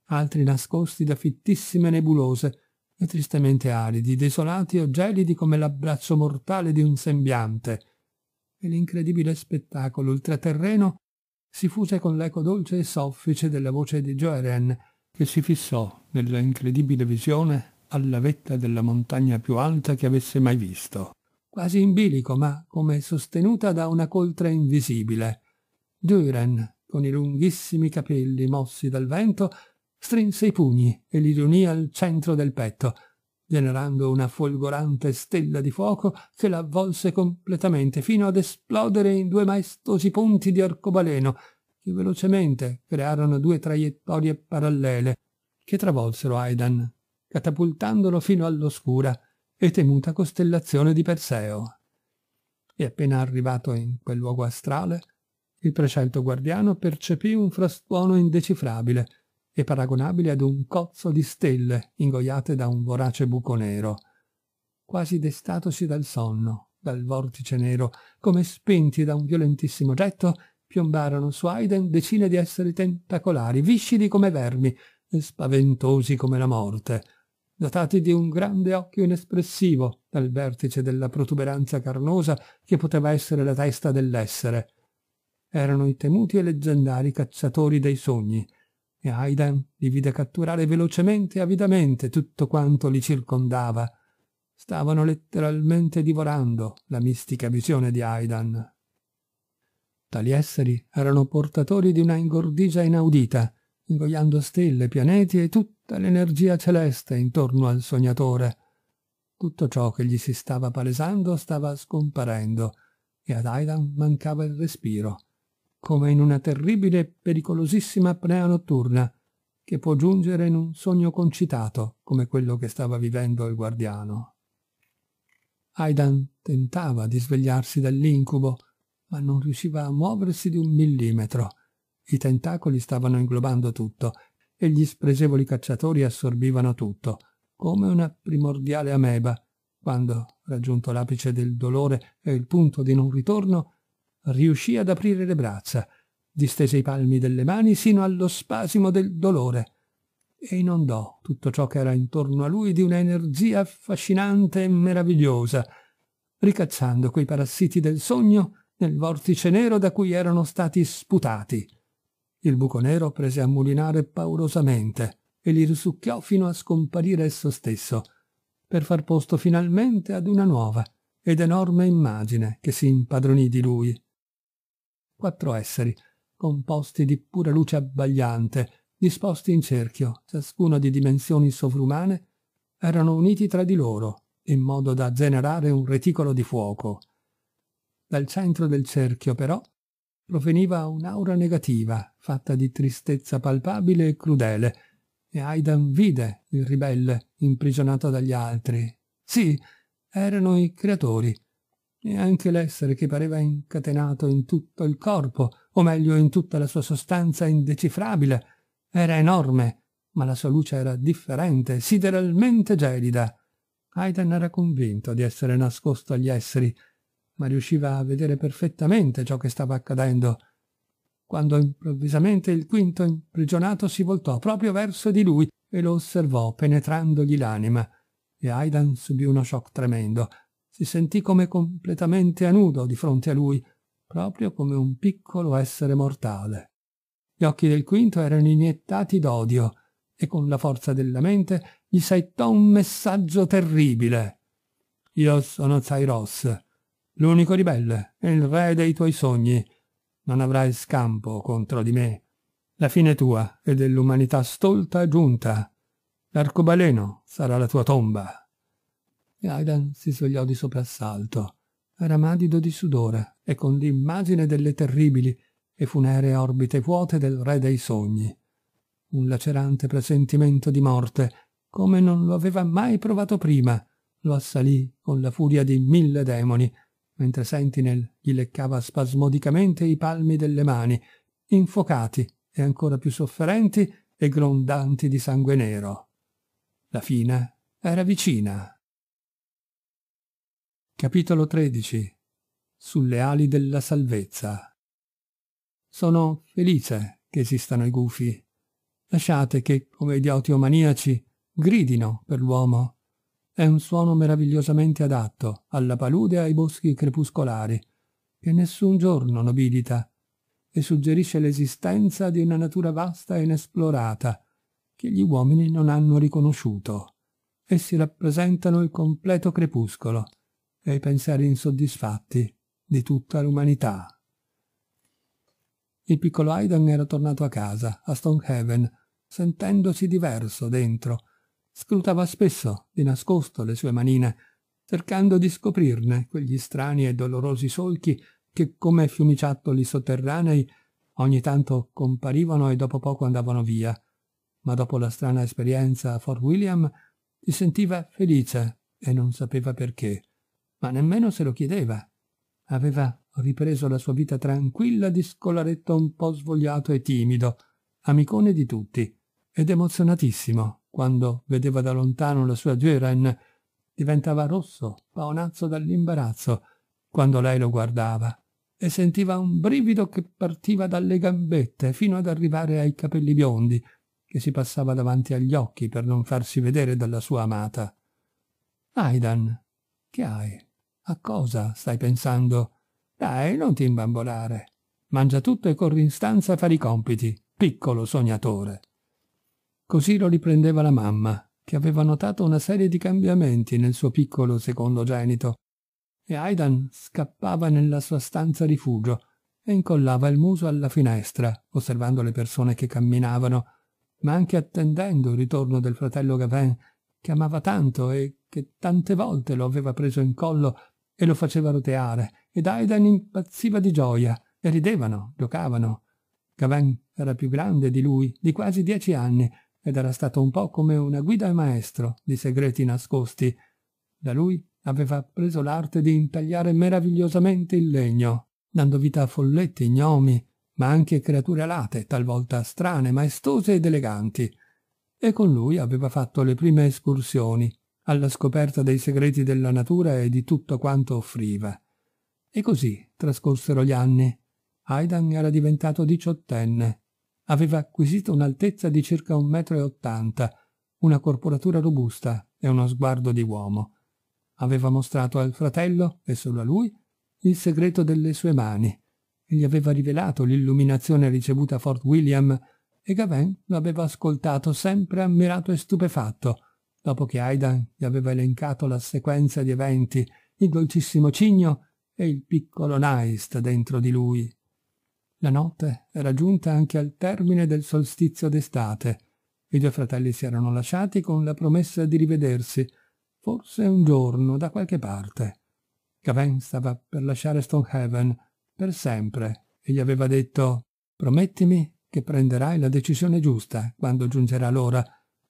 altri nascosti da fittissime nebulose e tristemente aridi, desolati o gelidi come l'abbraccio mortale di un sembiante. E l'incredibile spettacolo ultraterreno si fuse con l'eco dolce e soffice della voce di Joeren, che si fissò nella incredibile visione alla vetta della montagna più alta che avesse mai visto quasi in bilico, ma come sostenuta da una coltre invisibile. Duren, con i lunghissimi capelli mossi dal vento, strinse i pugni e li riunì al centro del petto, generando una folgorante stella di fuoco che l'avvolse completamente fino ad esplodere in due maestosi punti di arcobaleno che velocemente crearono due traiettorie parallele che travolsero Aidan, catapultandolo fino all'oscura e temuta costellazione di Perseo. E appena arrivato in quel luogo astrale, il prescelto guardiano percepì un frastuono indecifrabile e paragonabile ad un cozzo di stelle ingoiate da un vorace buco nero. Quasi destatosi dal sonno, dal vortice nero, come spinti da un violentissimo getto, piombarono su Aiden decine di esseri tentacolari, viscidi come vermi, spaventosi come la morte dotati di un grande occhio inespressivo dal vertice della protuberanza carnosa che poteva essere la testa dell'essere. Erano i temuti e leggendari cacciatori dei sogni, e Aidan li vide catturare velocemente e avidamente tutto quanto li circondava. Stavano letteralmente divorando la mistica visione di Aidan. Tali esseri erano portatori di una ingordigia inaudita, ingoiando stelle, pianeti e tutto dall'energia celeste intorno al sognatore. Tutto ciò che gli si stava palesando stava scomparendo e ad Aidan mancava il respiro, come in una terribile e pericolosissima apnea notturna che può giungere in un sogno concitato come quello che stava vivendo il guardiano. Aidan tentava di svegliarsi dall'incubo, ma non riusciva a muoversi di un millimetro. I tentacoli stavano inglobando tutto e gli spregevoli cacciatori assorbivano tutto, come una primordiale ameba, quando, raggiunto l'apice del dolore e il punto di non ritorno, riuscì ad aprire le braccia, distese i palmi delle mani sino allo spasimo del dolore e inondò tutto ciò che era intorno a lui di un'energia affascinante e meravigliosa, ricacciando quei parassiti del sogno nel vortice nero da cui erano stati sputati. Il buco nero prese a mulinare paurosamente e li risucchiò fino a scomparire esso stesso, per far posto finalmente ad una nuova ed enorme immagine che si impadronì di lui. Quattro esseri, composti di pura luce abbagliante, disposti in cerchio, ciascuno di dimensioni sovrumane, erano uniti tra di loro, in modo da generare un reticolo di fuoco. Dal centro del cerchio, però, proveniva un'aura negativa, fatta di tristezza palpabile e crudele, e Aidan vide il ribelle imprigionato dagli altri. Sì, erano i creatori, e anche l'essere che pareva incatenato in tutto il corpo, o meglio in tutta la sua sostanza indecifrabile, era enorme, ma la sua luce era differente, sideralmente gelida. Aidan era convinto di essere nascosto agli esseri, ma riusciva a vedere perfettamente ciò che stava accadendo, quando improvvisamente il quinto imprigionato si voltò proprio verso di lui e lo osservò penetrandogli l'anima, e Aidan subì uno shock tremendo. Si sentì come completamente a nudo di fronte a lui, proprio come un piccolo essere mortale. Gli occhi del quinto erano iniettati d'odio e con la forza della mente gli saettò un messaggio terribile. Io sono Zairos, l'unico ribelle, il re dei tuoi sogni. Non avrai scampo contro di me. La fine tua e dell'umanità stolta è giunta. L'arcobaleno sarà la tua tomba. Aidan si svegliò di soprassalto. Era madido di sudore e con l'immagine delle terribili e funeree orbite vuote del re dei sogni. Un lacerante presentimento di morte, come non lo aveva mai provato prima, lo assalì con la furia di mille demoni mentre Sentinel gli leccava spasmodicamente i palmi delle mani, infuocati e ancora più sofferenti e grondanti di sangue nero. La fine era vicina. Capitolo 13 Sulle ali della salvezza Sono felice che esistano i gufi. Lasciate che, come idioti o maniaci, gridino per l'uomo è un suono meravigliosamente adatto alla palude e ai boschi crepuscolari, che nessun giorno nobilita, e suggerisce l'esistenza di una natura vasta e inesplorata, che gli uomini non hanno riconosciuto. Essi rappresentano il completo crepuscolo e i pensieri insoddisfatti di tutta l'umanità. Il piccolo Aidan era tornato a casa, a Stonehaven, sentendosi diverso dentro Scrutava spesso, di nascosto, le sue manine, cercando di scoprirne quegli strani e dolorosi solchi che, come fiumiciattoli sotterranei, ogni tanto comparivano e dopo poco andavano via. Ma dopo la strana esperienza a Fort William si sentiva felice e non sapeva perché, ma nemmeno se lo chiedeva. Aveva ripreso la sua vita tranquilla di scolaretto un po' svogliato e timido, amicone di tutti ed emozionatissimo quando vedeva da lontano la sua Geren, diventava rosso, paonazzo dall'imbarazzo, quando lei lo guardava, e sentiva un brivido che partiva dalle gambette fino ad arrivare ai capelli biondi, che si passava davanti agli occhi per non farsi vedere dalla sua amata. Aidan, che hai? A cosa stai pensando? Dai, non ti imbambolare. Mangia tutto e corri in stanza a fare i compiti, piccolo sognatore. Così lo riprendeva la mamma, che aveva notato una serie di cambiamenti nel suo piccolo secondogenito. E Aidan scappava nella sua stanza rifugio e incollava il muso alla finestra, osservando le persone che camminavano, ma anche attendendo il ritorno del fratello Gavin, che amava tanto e che tante volte lo aveva preso in collo e lo faceva roteare, ed Aidan impazziva di gioia, e ridevano, giocavano. Gavin era più grande di lui, di quasi dieci anni, ed era stato un po' come una guida e maestro di segreti nascosti. Da lui aveva preso l'arte di intagliare meravigliosamente il legno, dando vita a folletti gnomi, ma anche creature alate, talvolta strane, maestose ed eleganti. E con lui aveva fatto le prime escursioni, alla scoperta dei segreti della natura e di tutto quanto offriva. E così trascorsero gli anni. Aidan era diventato diciottenne aveva acquisito un'altezza di circa un metro e ottanta, una corporatura robusta e uno sguardo di uomo. Aveva mostrato al fratello, e solo a lui, il segreto delle sue mani, e gli aveva rivelato l'illuminazione ricevuta a Fort William, e Gavin lo aveva ascoltato sempre ammirato e stupefatto, dopo che Aidan gli aveva elencato la sequenza di eventi, il dolcissimo cigno e il piccolo Naist dentro di lui, la notte era giunta anche al termine del solstizio d'estate. I due fratelli si erano lasciati con la promessa di rivedersi, forse un giorno, da qualche parte. Gavin stava per lasciare Stonehaven per sempre e gli aveva detto «Promettimi che prenderai la decisione giusta quando giungerà l'ora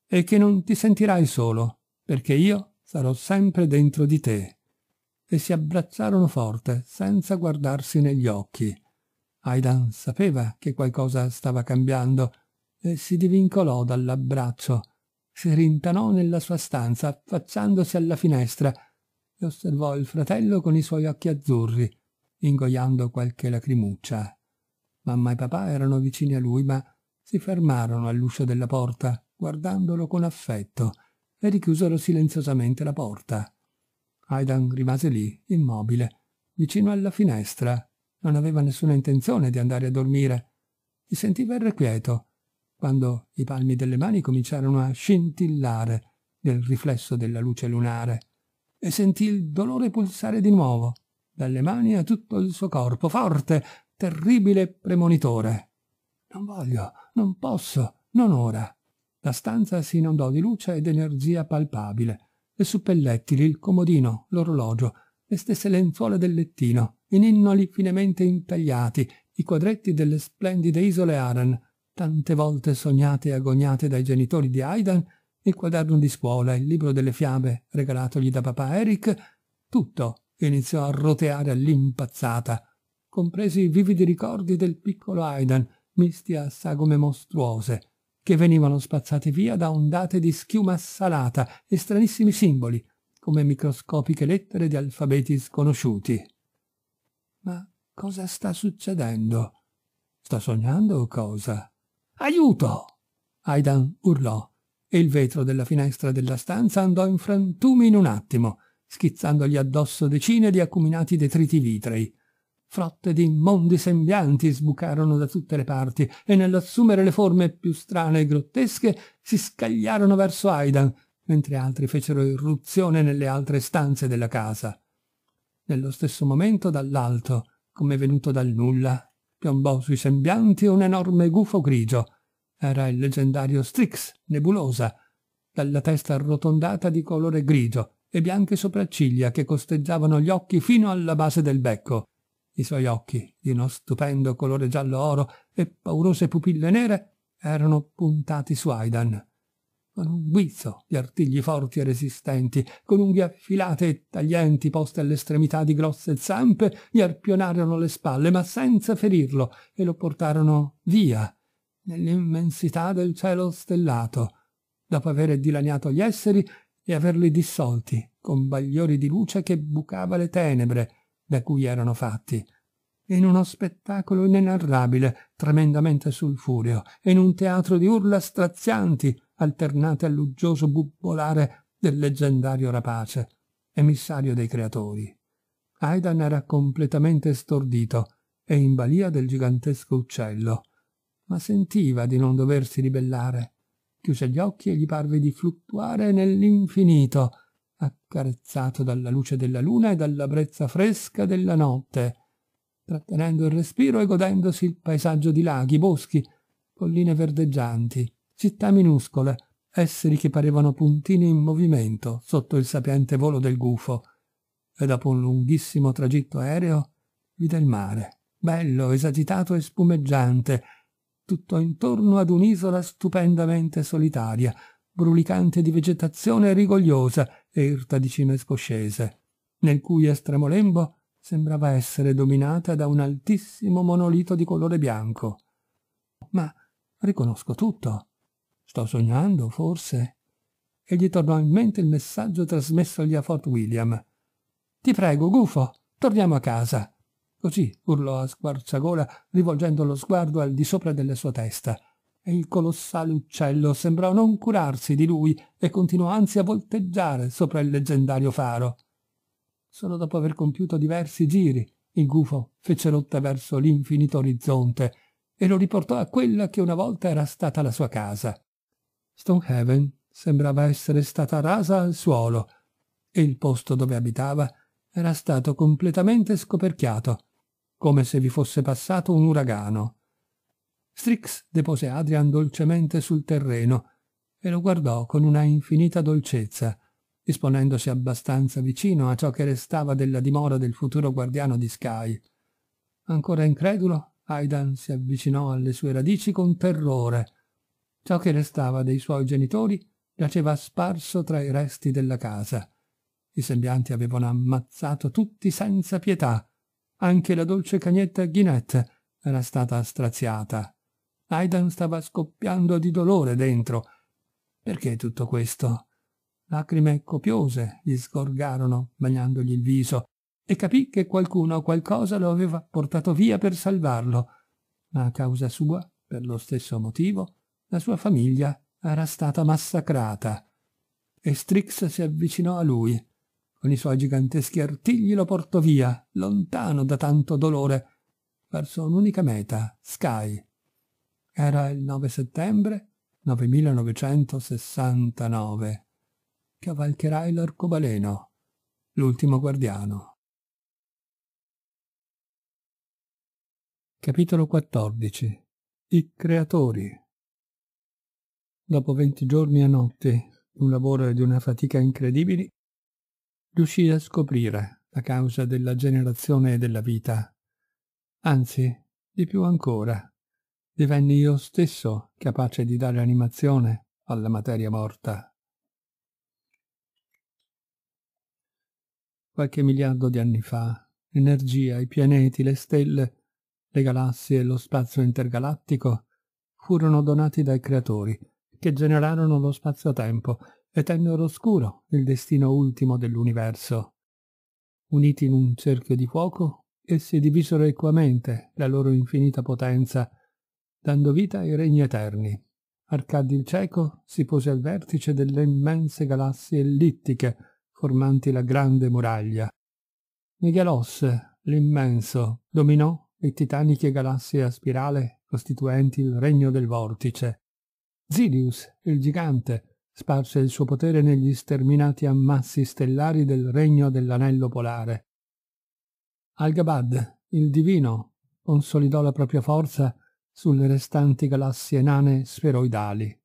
e che non ti sentirai solo, perché io sarò sempre dentro di te». E si abbracciarono forte, senza guardarsi negli occhi. Aidan sapeva che qualcosa stava cambiando e si divincolò dall'abbraccio. Si rintanò nella sua stanza, affacciandosi alla finestra, e osservò il fratello con i suoi occhi azzurri, ingoiando qualche lacrimuccia. Mamma e papà erano vicini a lui, ma si fermarono all'uscio della porta, guardandolo con affetto, e richiusero silenziosamente la porta. Aidan rimase lì, immobile, vicino alla finestra, non aveva nessuna intenzione di andare a dormire. Si sentiva irrequieto quando i palmi delle mani cominciarono a scintillare nel riflesso della luce lunare e sentì il dolore pulsare di nuovo, dalle mani a tutto il suo corpo, forte, terribile premonitore. Non voglio, non posso, non ora. La stanza si inondò di luce ed energia palpabile. Le suppellettili, il comodino, l'orologio, le stesse lenzuole del lettino, i ninnoli finemente intagliati, i quadretti delle splendide isole Aran, tante volte sognate e agognate dai genitori di Aidan, il quaderno di scuola, il libro delle fiabe regalatogli da papà Eric, tutto iniziò a roteare all'impazzata, compresi i vividi ricordi del piccolo Aidan, misti a sagome mostruose, che venivano spazzati via da ondate di schiuma assalata e stranissimi simboli, come microscopiche lettere di alfabeti sconosciuti. Ma cosa sta succedendo? Sta sognando o cosa? Aiuto! Aidan urlò e il vetro della finestra della stanza andò in frantumi in un attimo, schizzandogli addosso decine di acuminati detriti vitrei. Frotte di immondi sembianti sbucarono da tutte le parti e nell'assumere le forme più strane e grottesche si scagliarono verso Aidan, mentre altri fecero irruzione nelle altre stanze della casa. Nello stesso momento dall'alto, come venuto dal nulla, piombò sui sembianti un enorme gufo grigio. Era il leggendario Strix, nebulosa, dalla testa arrotondata di colore grigio e bianche sopracciglia che costeggiavano gli occhi fino alla base del becco. I suoi occhi, di uno stupendo colore giallo-oro e paurose pupille nere, erano puntati su Aidan con un guizzo di artigli forti e resistenti, con unghie affilate e taglienti poste all'estremità di grosse zampe, gli arpionarono le spalle, ma senza ferirlo, e lo portarono via, nell'immensità del cielo stellato, dopo avere dilaniato gli esseri e averli dissolti con bagliori di luce che bucava le tenebre da cui erano fatti in uno spettacolo inenarrabile, tremendamente sulfureo, in un teatro di urla strazianti, alternate all'uggioso bubbolare del leggendario rapace, emissario dei creatori. Aidan era completamente stordito e in balia del gigantesco uccello, ma sentiva di non doversi ribellare. Chiuse gli occhi e gli parve di fluttuare nell'infinito, accarezzato dalla luce della luna e dalla brezza fresca della notte, trattenendo il respiro e godendosi il paesaggio di laghi, boschi, colline verdeggianti, città minuscole, esseri che parevano puntini in movimento sotto il sapiente volo del gufo, e dopo un lunghissimo tragitto aereo vide il mare, bello, esagitato e spumeggiante, tutto intorno ad un'isola stupendamente solitaria, brulicante di vegetazione rigogliosa e irta di cime scoscese, nel cui estremo lembo sembrava essere dominata da un altissimo monolito di colore bianco. Ma riconosco tutto, Sto sognando, forse? E gli tornò in mente il messaggio trasmessogli a Fort William. Ti prego, gufo, torniamo a casa. Così urlò a squarciagola, rivolgendo lo sguardo al di sopra della sua testa. E il colossale uccello sembrò non curarsi di lui e continuò anzi a volteggiare sopra il leggendario faro. Solo dopo aver compiuto diversi giri, il gufo fece rotta verso l'infinito orizzonte e lo riportò a quella che una volta era stata la sua casa. Stonehaven sembrava essere stata rasa al suolo e il posto dove abitava era stato completamente scoperchiato, come se vi fosse passato un uragano. Strix depose Adrian dolcemente sul terreno e lo guardò con una infinita dolcezza, disponendosi abbastanza vicino a ciò che restava della dimora del futuro guardiano di Sky. Ancora incredulo, Aidan si avvicinò alle sue radici con terrore, Ciò che restava dei suoi genitori giaceva sparso tra i resti della casa. I sembianti avevano ammazzato tutti senza pietà. Anche la dolce cagnetta Ginette era stata straziata. Aidan stava scoppiando di dolore dentro. Perché tutto questo? Lacrime copiose gli sgorgarono, bagnandogli il viso, e capì che qualcuno o qualcosa lo aveva portato via per salvarlo, ma a causa sua, per lo stesso motivo, la sua famiglia era stata massacrata. E Strix si avvicinò a lui. Con i suoi giganteschi artigli lo portò via, lontano da tanto dolore, verso un'unica meta, Sky. Era il 9 settembre 9969. Cavalcherai l'arcobaleno, l'ultimo guardiano. Capitolo 14 I creatori dopo venti giorni a notte, un lavoro e di una fatica incredibili, riuscii a scoprire la causa della generazione della vita. Anzi, di più ancora, divenni io stesso capace di dare animazione alla materia morta. Qualche miliardo di anni fa, l'energia, i pianeti, le stelle, le galassie e lo spazio intergalattico furono donati dai creatori che generarono lo spazio-tempo e tennero oscuro il destino ultimo dell'universo. Uniti in un cerchio di fuoco, essi divisero equamente la loro infinita potenza, dando vita ai regni eterni. Arcadi il cieco si pose al vertice delle immense galassie ellittiche formanti la grande muraglia. Megalos, l'immenso, dominò le titaniche galassie a spirale costituenti il regno del vortice. Zidius, il gigante, sparse il suo potere negli sterminati ammassi stellari del regno dell'anello polare. Algabad, il divino, consolidò la propria forza sulle restanti galassie nane sferoidali.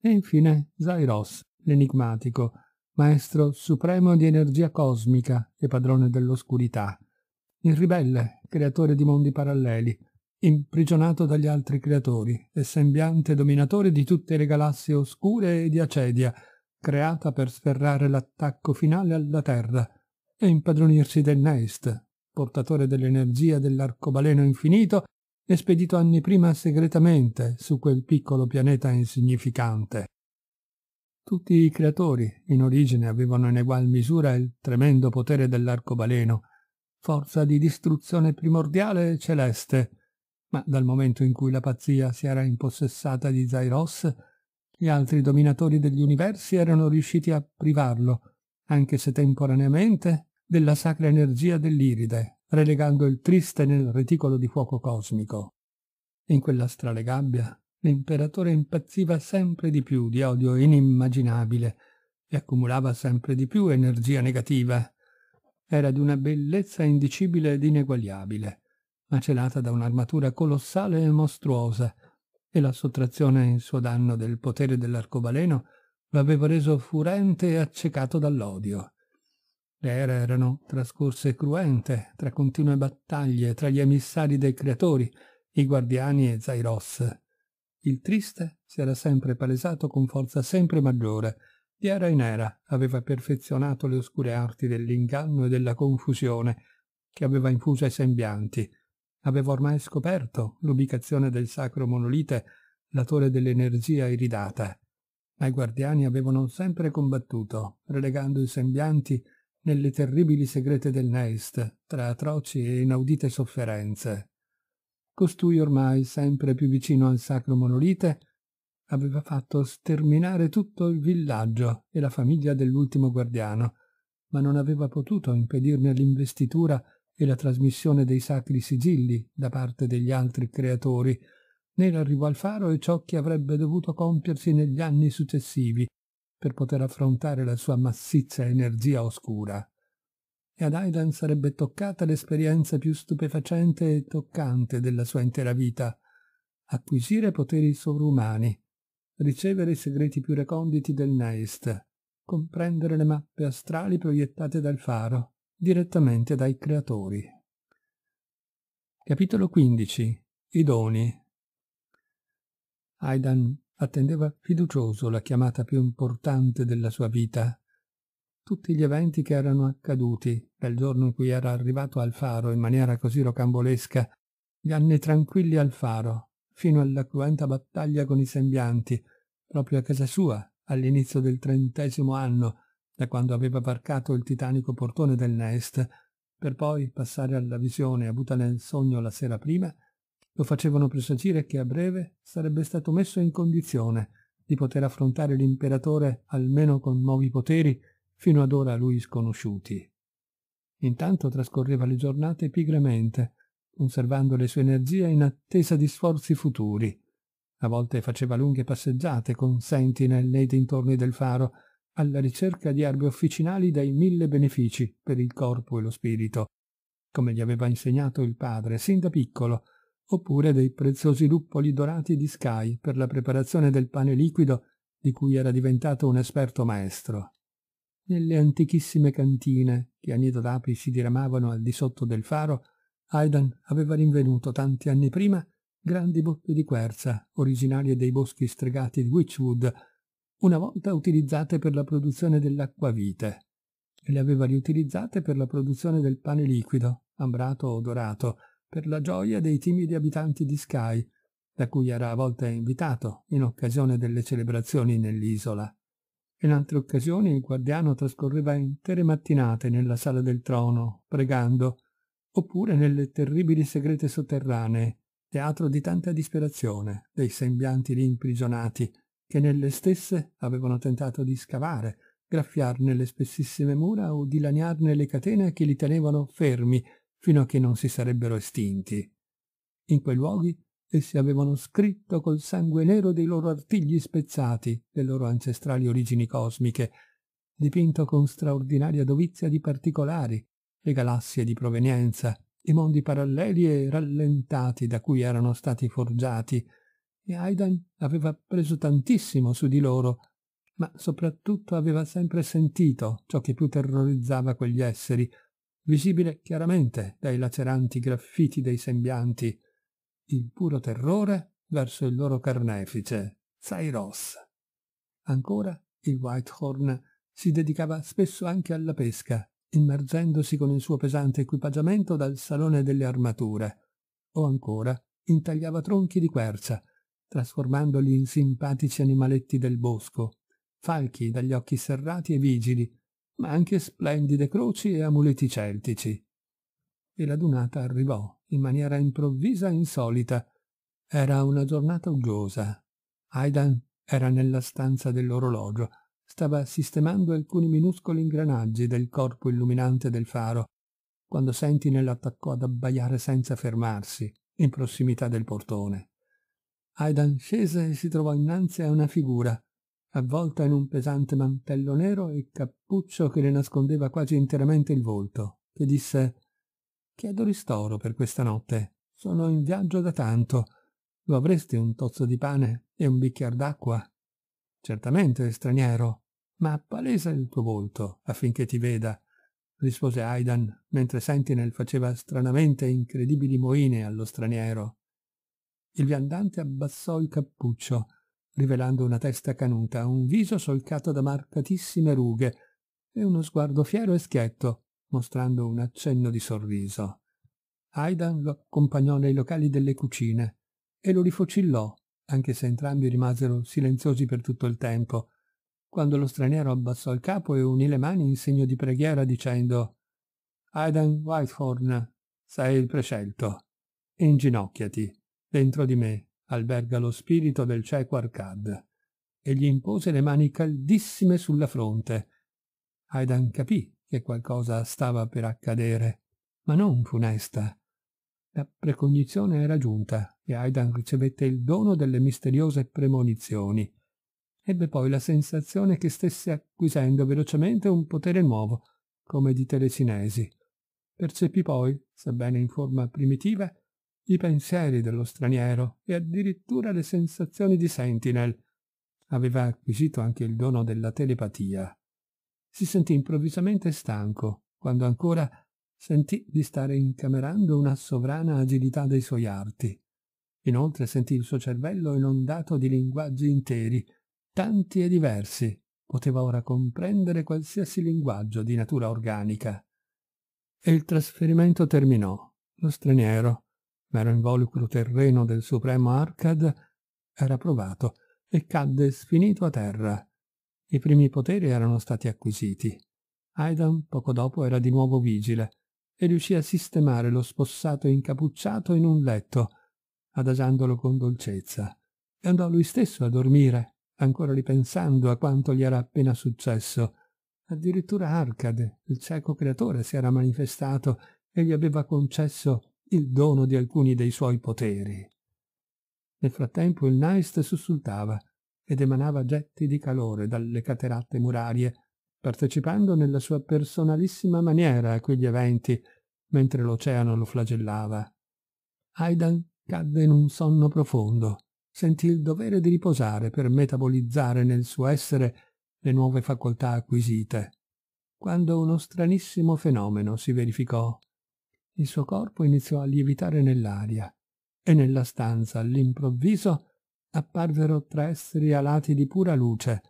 E infine Zairos, l'enigmatico, maestro supremo di energia cosmica e padrone dell'oscurità, il ribelle, creatore di mondi paralleli, imprigionato dagli altri creatori e sembiante dominatore di tutte le galassie oscure e di Acedia, creata per sferrare l'attacco finale alla Terra e impadronirsi del Nest, portatore dell'energia dell'arcobaleno infinito, espedito anni prima segretamente su quel piccolo pianeta insignificante. Tutti i creatori in origine avevano in egual misura il tremendo potere dell'arcobaleno, forza di distruzione primordiale e celeste, ma dal momento in cui la pazzia si era impossessata di Zairos, gli altri dominatori degli universi erano riusciti a privarlo, anche se temporaneamente, della sacra energia dell'iride, relegando il triste nel reticolo di fuoco cosmico. In quella gabbia, l'imperatore impazziva sempre di più di odio inimmaginabile e accumulava sempre di più energia negativa. Era di una bellezza indicibile ed ineguagliabile macelata da un'armatura colossale e mostruosa, e la sottrazione in suo danno del potere dell'arcobaleno lo aveva reso furente e accecato dall'odio. Le ere erano trascorse cruente, tra continue battaglie tra gli emissari dei creatori, i guardiani e Zairos. Il triste si era sempre palesato con forza sempre maggiore. Di era in era aveva perfezionato le oscure arti dell'inganno e della confusione che aveva infuso ai sembianti, Aveva ormai scoperto l'ubicazione del sacro monolite, la torre dell'energia iridata, ma i guardiani avevano sempre combattuto, relegando i sembianti nelle terribili segrete del Neist, tra atroci e inaudite sofferenze. Costui ormai, sempre più vicino al sacro monolite, aveva fatto sterminare tutto il villaggio e la famiglia dell'ultimo guardiano, ma non aveva potuto impedirne l'investitura e la trasmissione dei sacri sigilli da parte degli altri creatori, né l'arrivo al faro e ciò che avrebbe dovuto compiersi negli anni successivi per poter affrontare la sua massiccia energia oscura. E ad Aidan sarebbe toccata l'esperienza più stupefacente e toccante della sua intera vita, acquisire poteri sovrumani, ricevere i segreti più reconditi del Neist, comprendere le mappe astrali proiettate dal faro, direttamente dai creatori. Capitolo 15. I doni. Aidan attendeva fiducioso la chiamata più importante della sua vita. Tutti gli eventi che erano accaduti dal giorno in cui era arrivato al faro in maniera così rocambolesca, gli anni tranquilli al faro, fino alla cruenta battaglia con i sembianti, proprio a casa sua, all'inizio del trentesimo anno, da quando aveva varcato il titanico portone del Nest, per poi passare alla visione avuta nel sogno la sera prima, lo facevano presagire che a breve sarebbe stato messo in condizione di poter affrontare l'imperatore almeno con nuovi poteri fino ad ora a lui sconosciuti. Intanto trascorreva le giornate pigramente, conservando le sue energie in attesa di sforzi futuri. A volte faceva lunghe passeggiate con sentinel nei dintorni del faro, alla ricerca di erbe officinali dai mille benefici per il corpo e lo spirito, come gli aveva insegnato il padre sin da piccolo, oppure dei preziosi luppoli dorati di Sky per la preparazione del pane liquido di cui era diventato un esperto maestro. Nelle antichissime cantine che a nido d'api si diramavano al di sotto del faro, Aidan aveva rinvenuto tanti anni prima grandi botte di quercia, originarie dei boschi stregati di Witchwood, una volta utilizzate per la produzione dell'acquavite, e le aveva riutilizzate per la produzione del pane liquido, ambrato o dorato, per la gioia dei timidi abitanti di Sky, da cui era a volte invitato in occasione delle celebrazioni nell'isola. In altre occasioni il guardiano trascorreva intere mattinate nella sala del trono, pregando, oppure nelle terribili segrete sotterranee, teatro di tanta disperazione dei sembianti lì imprigionati, che nelle stesse avevano tentato di scavare, graffiarne le spessissime mura o dilaniarne le catene che li tenevano fermi fino a che non si sarebbero estinti. In quei luoghi essi avevano scritto col sangue nero dei loro artigli spezzati, le loro ancestrali origini cosmiche, dipinto con straordinaria dovizia di particolari, le galassie di provenienza, i mondi paralleli e rallentati da cui erano stati forgiati, e Aidan aveva preso tantissimo su di loro, ma soprattutto aveva sempre sentito ciò che più terrorizzava quegli esseri, visibile chiaramente dai laceranti graffiti dei sembianti, il puro terrore verso il loro carnefice, Zairos. Ancora il Whitehorn si dedicava spesso anche alla pesca, immergendosi con il suo pesante equipaggiamento dal salone delle armature, o ancora intagliava tronchi di quercia trasformandoli in simpatici animaletti del bosco, falchi dagli occhi serrati e vigili, ma anche splendide croci e amuleti celtici. E la dunata arrivò, in maniera improvvisa e insolita. Era una giornata uggiosa. Aidan era nella stanza dell'orologio, stava sistemando alcuni minuscoli ingranaggi del corpo illuminante del faro, quando Sentinel attaccò ad abbaiare senza fermarsi, in prossimità del portone. Aidan scese e si trovò innanzi a una figura, avvolta in un pesante mantello nero e cappuccio che le nascondeva quasi interamente il volto, che disse «Chiedo ristoro per questa notte. Sono in viaggio da tanto. Lo avresti un tozzo di pane e un bicchier d'acqua?» «Certamente, straniero, ma appalesa il tuo volto affinché ti veda», rispose Aidan, mentre Sentinel faceva stranamente incredibili moine allo straniero. Il viandante abbassò il cappuccio, rivelando una testa canuta, un viso solcato da marcatissime rughe e uno sguardo fiero e schietto, mostrando un accenno di sorriso. Aidan lo accompagnò nei locali delle cucine e lo rifocillò, anche se entrambi rimasero silenziosi per tutto il tempo, quando lo straniero abbassò il capo e unì le mani in segno di preghiera dicendo Aidan Whitehorn, sei il prescelto, inginocchiati. Dentro di me alberga lo spirito del cieco Arcad e gli impose le mani caldissime sulla fronte. Aidan capì che qualcosa stava per accadere, ma non funesta. La precognizione era giunta e Aidan ricevette il dono delle misteriose premonizioni. Ebbe poi la sensazione che stesse acquisendo velocemente un potere nuovo, come di telecinesi. Percepì poi, sebbene in forma primitiva, i pensieri dello straniero e addirittura le sensazioni di Sentinel. Aveva acquisito anche il dono della telepatia. Si sentì improvvisamente stanco, quando ancora sentì di stare incamerando una sovrana agilità dei suoi arti. Inoltre sentì il suo cervello inondato di linguaggi interi, tanti e diversi. Poteva ora comprendere qualsiasi linguaggio di natura organica. E il trasferimento terminò. Lo straniero ma era involucro terreno del supremo Arcad, era provato e cadde sfinito a terra. I primi poteri erano stati acquisiti. Aidan poco dopo era di nuovo vigile e riuscì a sistemare lo spossato incappucciato in un letto, adagiandolo con dolcezza. E andò lui stesso a dormire, ancora ripensando a quanto gli era appena successo. Addirittura Arcade, il cieco creatore, si era manifestato e gli aveva concesso il dono di alcuni dei suoi poteri. Nel frattempo il Naist sussultava ed emanava getti di calore dalle cateratte murarie, partecipando nella sua personalissima maniera a quegli eventi, mentre l'oceano lo flagellava. Aidan cadde in un sonno profondo, sentì il dovere di riposare per metabolizzare nel suo essere le nuove facoltà acquisite, quando uno stranissimo fenomeno si verificò il suo corpo iniziò a lievitare nell'aria e nella stanza all'improvviso apparvero tre esseri alati di pura luce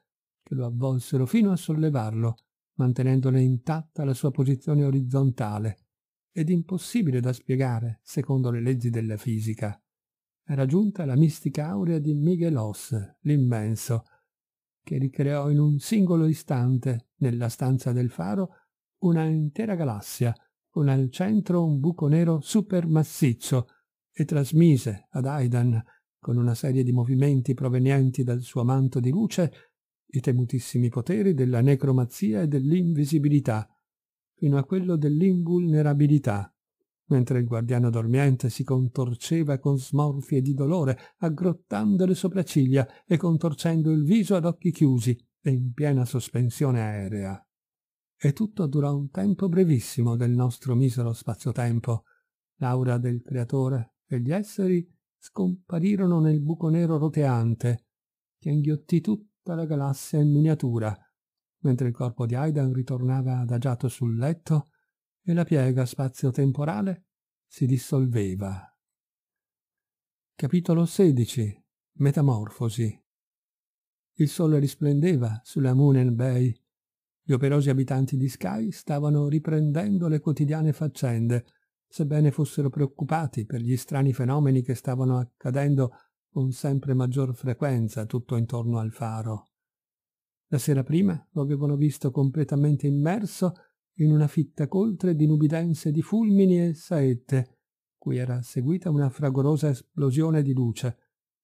che lo avvolsero fino a sollevarlo, mantenendole intatta la sua posizione orizzontale ed impossibile da spiegare secondo le leggi della fisica. Era giunta la mistica aurea di Miguelos, l'immenso, che ricreò in un singolo istante, nella stanza del faro, una intera galassia, con al centro un buco nero supermassiccio e trasmise ad Aidan, con una serie di movimenti provenienti dal suo manto di luce, i temutissimi poteri della necromazia e dell'invisibilità, fino a quello dell'invulnerabilità, mentre il guardiano dormiente si contorceva con smorfie di dolore, aggrottando le sopracciglia e contorcendo il viso ad occhi chiusi e in piena sospensione aerea. E tutto durò un tempo brevissimo del nostro misero spazio-tempo. L'aura del creatore e gli esseri scomparirono nel buco nero roteante che inghiottì tutta la galassia in miniatura, mentre il corpo di Aidan ritornava adagiato sul letto e la piega spazio-temporale si dissolveva. Capitolo 16 Metamorfosi Il sole risplendeva sulla Moonen Bay gli operosi abitanti di Sky stavano riprendendo le quotidiane faccende, sebbene fossero preoccupati per gli strani fenomeni che stavano accadendo con sempre maggior frequenza tutto intorno al faro. La sera prima lo avevano visto completamente immerso in una fitta coltre di nubidenze di fulmini e saette, cui era seguita una fragorosa esplosione di luce,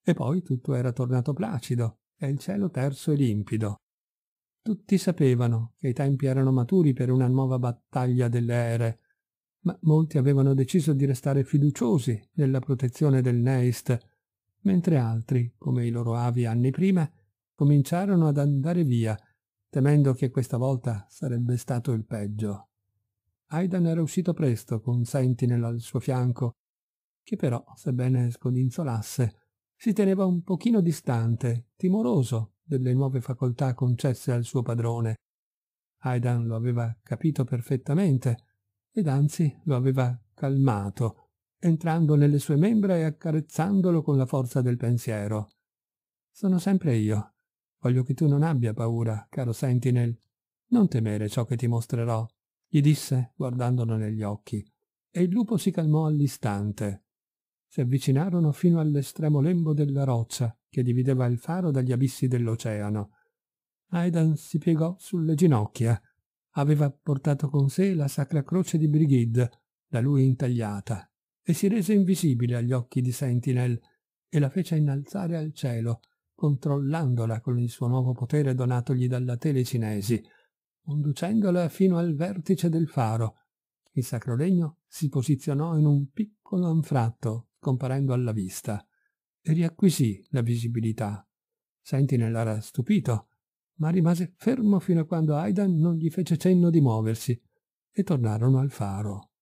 e poi tutto era tornato placido e il cielo terso e limpido. Tutti sapevano che i tempi erano maturi per una nuova battaglia delle ere, ma molti avevano deciso di restare fiduciosi nella protezione del Neist, mentre altri, come i loro avi anni prima, cominciarono ad andare via, temendo che questa volta sarebbe stato il peggio. Aidan era uscito presto con Sentinel al suo fianco, che però, sebbene scodinzolasse, si teneva un pochino distante, timoroso delle nuove facoltà concesse al suo padrone. Aidan lo aveva capito perfettamente ed anzi lo aveva calmato, entrando nelle sue membra e accarezzandolo con la forza del pensiero. Sono sempre io. Voglio che tu non abbia paura, caro Sentinel. Non temere ciò che ti mostrerò, gli disse guardandolo negli occhi, e il lupo si calmò all'istante. Si avvicinarono fino all'estremo lembo della roccia, che divideva il faro dagli abissi dell'oceano. Aidan si piegò sulle ginocchia. Aveva portato con sé la sacra croce di Brigid, da lui intagliata, e si rese invisibile agli occhi di Sentinel e la fece innalzare al cielo, controllandola con il suo nuovo potere donatogli dalla telecinesi, conducendola fino al vertice del faro. Il sacro legno si posizionò in un piccolo anfratto, comparendo alla vista riacquisì la visibilità. Sentinel era stupito, ma rimase fermo fino a quando Aidan non gli fece cenno di muoversi e tornarono al faro.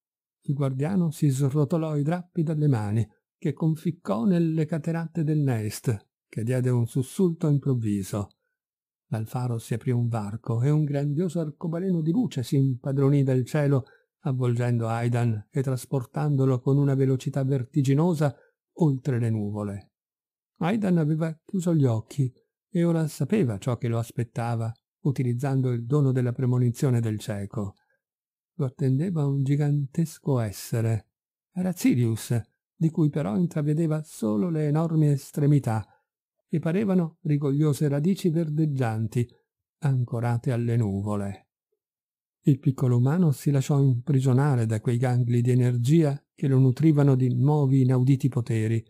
Il guardiano si srotolò i drappi dalle mani, che conficcò nelle cateratte del Nest, che diede un sussulto improvviso. Dal faro si aprì un varco e un grandioso arcobaleno di luce si impadronì del cielo, avvolgendo Aidan e trasportandolo con una velocità vertiginosa oltre le nuvole. Aidan aveva chiuso gli occhi e ora sapeva ciò che lo aspettava, utilizzando il dono della premonizione del cieco. Lo attendeva un gigantesco essere. Era Sirius, di cui però intravedeva solo le enormi estremità, che parevano rigogliose radici verdeggianti, ancorate alle nuvole. Il piccolo umano si lasciò imprigionare da quei gangli di energia che lo nutrivano di nuovi inauditi poteri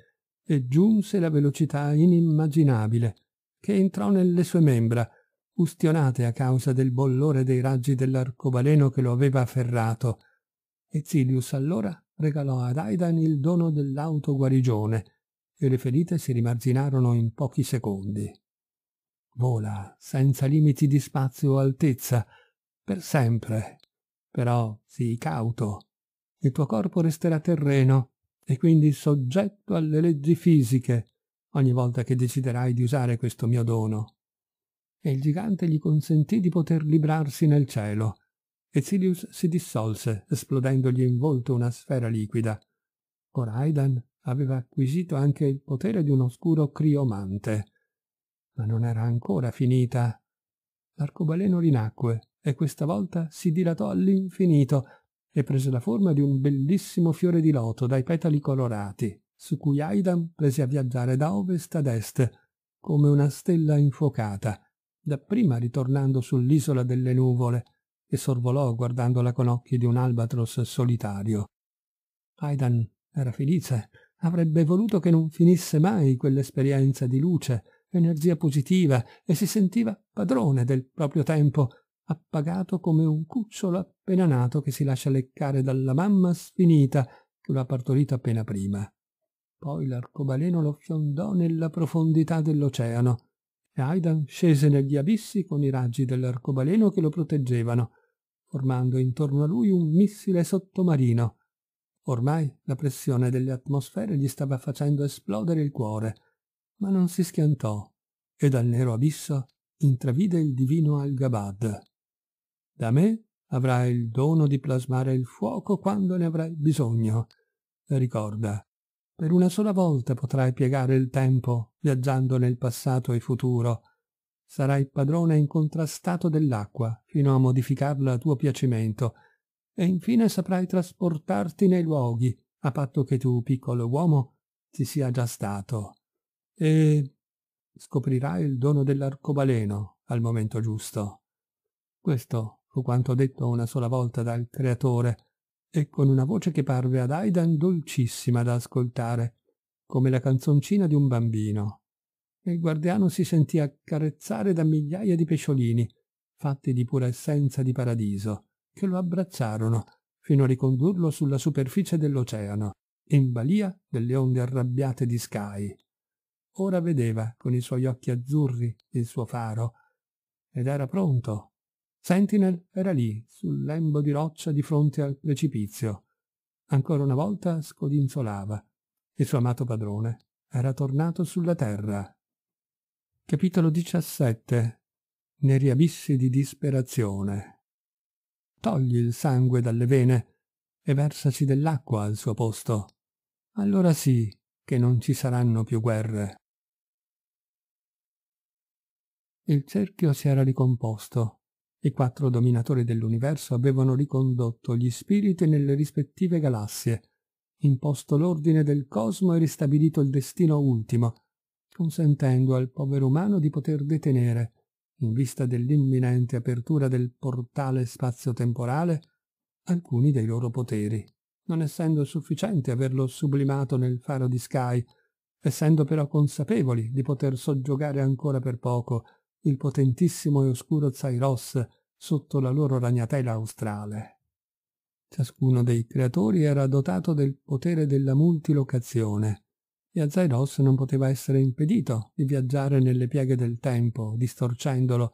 e giunse la velocità inimmaginabile, che entrò nelle sue membra, ustionate a causa del bollore dei raggi dell'arcobaleno che lo aveva afferrato. E Zilius allora regalò ad Aidan il dono dell'autoguarigione e le ferite si rimarginarono in pochi secondi. Vola, senza limiti di spazio o altezza, per sempre. Però sii cauto. Il tuo corpo resterà terreno e quindi soggetto alle leggi fisiche ogni volta che deciderai di usare questo mio dono. E il gigante gli consentì di poter librarsi nel cielo, e Sirius si dissolse, esplodendogli in volto una sfera liquida. Ora Aidan aveva acquisito anche il potere di un oscuro criomante. Ma non era ancora finita. L'arcobaleno rinacque, e questa volta si dilatò all'infinito, e prese la forma di un bellissimo fiore di loto dai petali colorati, su cui Aidan prese a viaggiare da ovest ad est, come una stella infuocata, dapprima ritornando sull'isola delle nuvole, e sorvolò guardandola con occhi di un albatros solitario. Aidan era felice, avrebbe voluto che non finisse mai quell'esperienza di luce, energia positiva, e si sentiva padrone del proprio tempo appagato come un cucciolo appena nato che si lascia leccare dalla mamma sfinita che lo ha partorito appena prima. Poi l'arcobaleno lo fiondò nella profondità dell'oceano e Aidan scese negli abissi con i raggi dell'arcobaleno che lo proteggevano, formando intorno a lui un missile sottomarino. Ormai la pressione delle atmosfere gli stava facendo esplodere il cuore, ma non si schiantò e dal nero abisso intravide il divino Al-Gabad. Da me avrai il dono di plasmare il fuoco quando ne avrai bisogno. Ricorda, per una sola volta potrai piegare il tempo viaggiando nel passato e futuro. Sarai padrone incontrastato dell'acqua fino a modificarla a tuo piacimento e infine saprai trasportarti nei luoghi, a patto che tu, piccolo uomo, ci sia già stato. E scoprirai il dono dell'arcobaleno al momento giusto. Questo fu quanto detto una sola volta dal creatore, e con una voce che parve ad Aidan dolcissima da ascoltare, come la canzoncina di un bambino. E il guardiano si sentì accarezzare da migliaia di pesciolini, fatti di pura essenza di paradiso, che lo abbracciarono fino a ricondurlo sulla superficie dell'oceano, in balia delle onde arrabbiate di Sky. Ora vedeva con i suoi occhi azzurri il suo faro, ed era pronto Sentinel era lì, sul lembo di roccia di fronte al precipizio. Ancora una volta scodinzolava. Il suo amato padrone era tornato sulla terra. Capitolo 17. Neri abissi di disperazione. Togli il sangue dalle vene e versaci dell'acqua al suo posto. Allora sì che non ci saranno più guerre. Il cerchio si era ricomposto i quattro dominatori dell'universo avevano ricondotto gli spiriti nelle rispettive galassie, imposto l'ordine del cosmo e ristabilito il destino ultimo, consentendo al povero umano di poter detenere, in vista dell'imminente apertura del portale spazio-temporale, alcuni dei loro poteri, non essendo sufficiente averlo sublimato nel faro di Sky, essendo però consapevoli di poter soggiogare ancora per poco il potentissimo e oscuro Zairos sotto la loro ragnatela australe. Ciascuno dei creatori era dotato del potere della multilocazione e a Zairos non poteva essere impedito di viaggiare nelle pieghe del tempo, distorcendolo,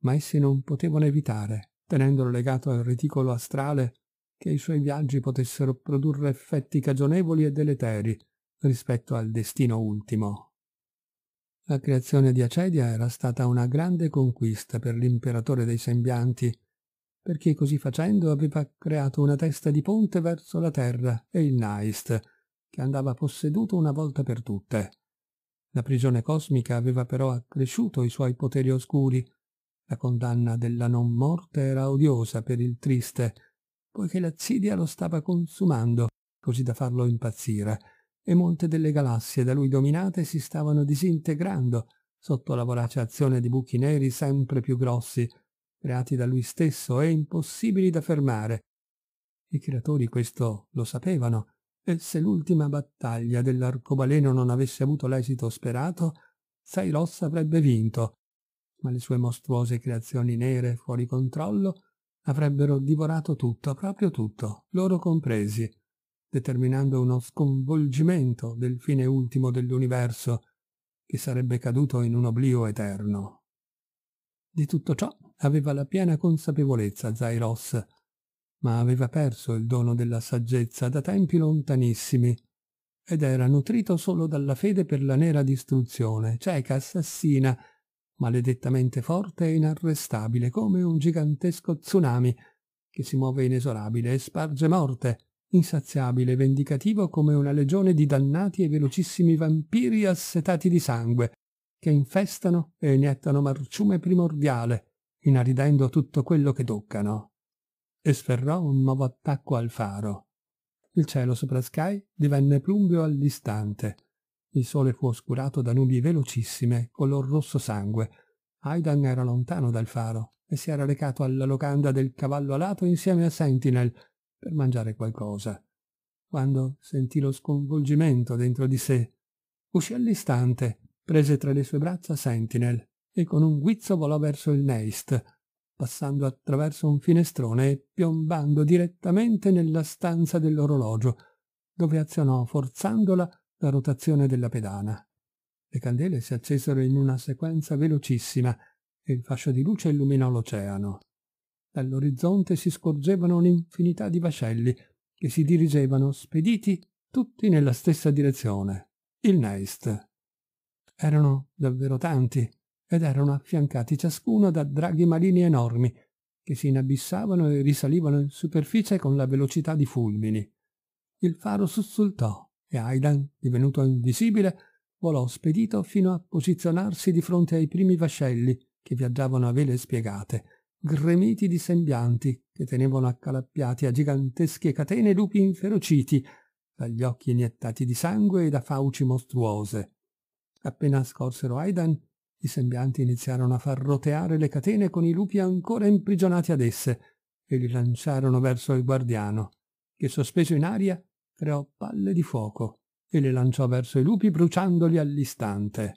ma essi non potevano evitare, tenendolo legato al reticolo astrale, che i suoi viaggi potessero produrre effetti cagionevoli e deleteri rispetto al destino ultimo. La creazione di Acedia era stata una grande conquista per l'imperatore dei sembianti, perché così facendo aveva creato una testa di ponte verso la terra e il Naist, che andava posseduto una volta per tutte. La prigione cosmica aveva però accresciuto i suoi poteri oscuri. La condanna della non morte era odiosa per il triste, poiché l'azzidia lo stava consumando, così da farlo impazzire, e molte delle galassie da lui dominate si stavano disintegrando sotto la vorace azione di buchi neri sempre più grossi, creati da lui stesso e impossibili da fermare. I creatori questo lo sapevano, e se l'ultima battaglia dell'arcobaleno non avesse avuto l'esito sperato, Zairos avrebbe vinto, ma le sue mostruose creazioni nere fuori controllo avrebbero divorato tutto, proprio tutto, loro compresi determinando uno sconvolgimento del fine ultimo dell'universo che sarebbe caduto in un oblio eterno. Di tutto ciò aveva la piena consapevolezza Zairos, ma aveva perso il dono della saggezza da tempi lontanissimi ed era nutrito solo dalla fede per la nera distruzione, cieca, assassina, maledettamente forte e inarrestabile come un gigantesco tsunami che si muove inesorabile e sparge morte insaziabile e vendicativo come una legione di dannati e velocissimi vampiri assetati di sangue, che infestano e iniettano marciume primordiale, inaridendo tutto quello che toccano. E sferrò un nuovo attacco al faro. Il cielo sopra Sky divenne plumbeo all'istante. Il sole fu oscurato da nubi velocissime, color rosso sangue. Aidan era lontano dal faro e si era recato alla locanda del cavallo alato insieme a Sentinel, per mangiare qualcosa, quando sentì lo sconvolgimento dentro di sé. Uscì all'istante, prese tra le sue braccia Sentinel e con un guizzo volò verso il Neist, passando attraverso un finestrone e piombando direttamente nella stanza dell'orologio, dove azionò forzandola la rotazione della pedana. Le candele si accesero in una sequenza velocissima e il fascio di luce illuminò l'oceano. Dall'orizzonte si scorgevano un'infinità di vascelli che si dirigevano, spediti, tutti nella stessa direzione, il Neist. Erano davvero tanti ed erano affiancati ciascuno da draghi marini enormi che si inabissavano e risalivano in superficie con la velocità di fulmini. Il faro sussultò e Aidan, divenuto invisibile, volò spedito fino a posizionarsi di fronte ai primi vascelli che viaggiavano a vele spiegate, gremiti di sembianti che tenevano accalappiati a gigantesche catene lupi inferociti, dagli occhi iniettati di sangue e da fauci mostruose. Appena scorsero Aidan, i sembianti iniziarono a far roteare le catene con i lupi ancora imprigionati ad esse e li lanciarono verso il guardiano, che sospeso in aria creò palle di fuoco e le lanciò verso i lupi bruciandoli all'istante.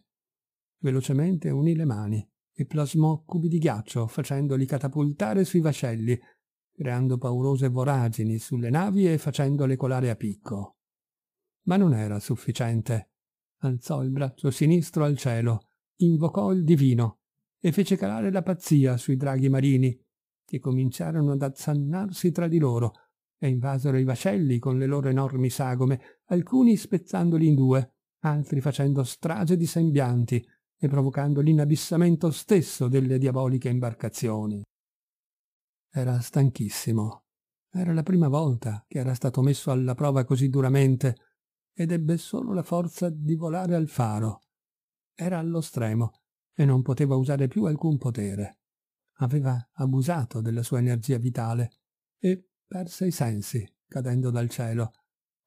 Velocemente unì le mani e plasmò cubi di ghiaccio facendoli catapultare sui vascelli, creando paurose voragini sulle navi e facendole colare a picco. Ma non era sufficiente. Alzò il braccio sinistro al cielo, invocò il divino e fece calare la pazzia sui draghi marini, che cominciarono ad azzannarsi tra di loro e invasero i vascelli con le loro enormi sagome, alcuni spezzandoli in due, altri facendo strage di sembianti, e provocando l'inabissamento stesso delle diaboliche imbarcazioni. Era stanchissimo. Era la prima volta che era stato messo alla prova così duramente ed ebbe solo la forza di volare al faro. Era allo stremo e non poteva usare più alcun potere. Aveva abusato della sua energia vitale e perse i sensi cadendo dal cielo.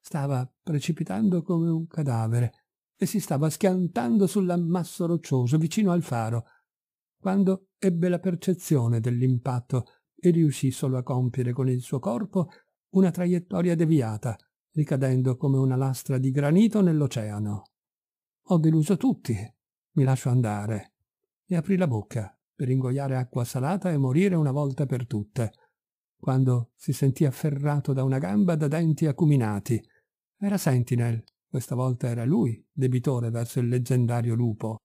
Stava precipitando come un cadavere e si stava schiantando sull'ammasso roccioso vicino al faro, quando ebbe la percezione dell'impatto e riuscì solo a compiere con il suo corpo una traiettoria deviata, ricadendo come una lastra di granito nell'oceano. Ho deluso tutti, mi lascio andare. E aprì la bocca per ingoiare acqua salata e morire una volta per tutte, quando si sentì afferrato da una gamba da denti acuminati. Era Sentinel, questa volta era lui debitore verso il leggendario lupo.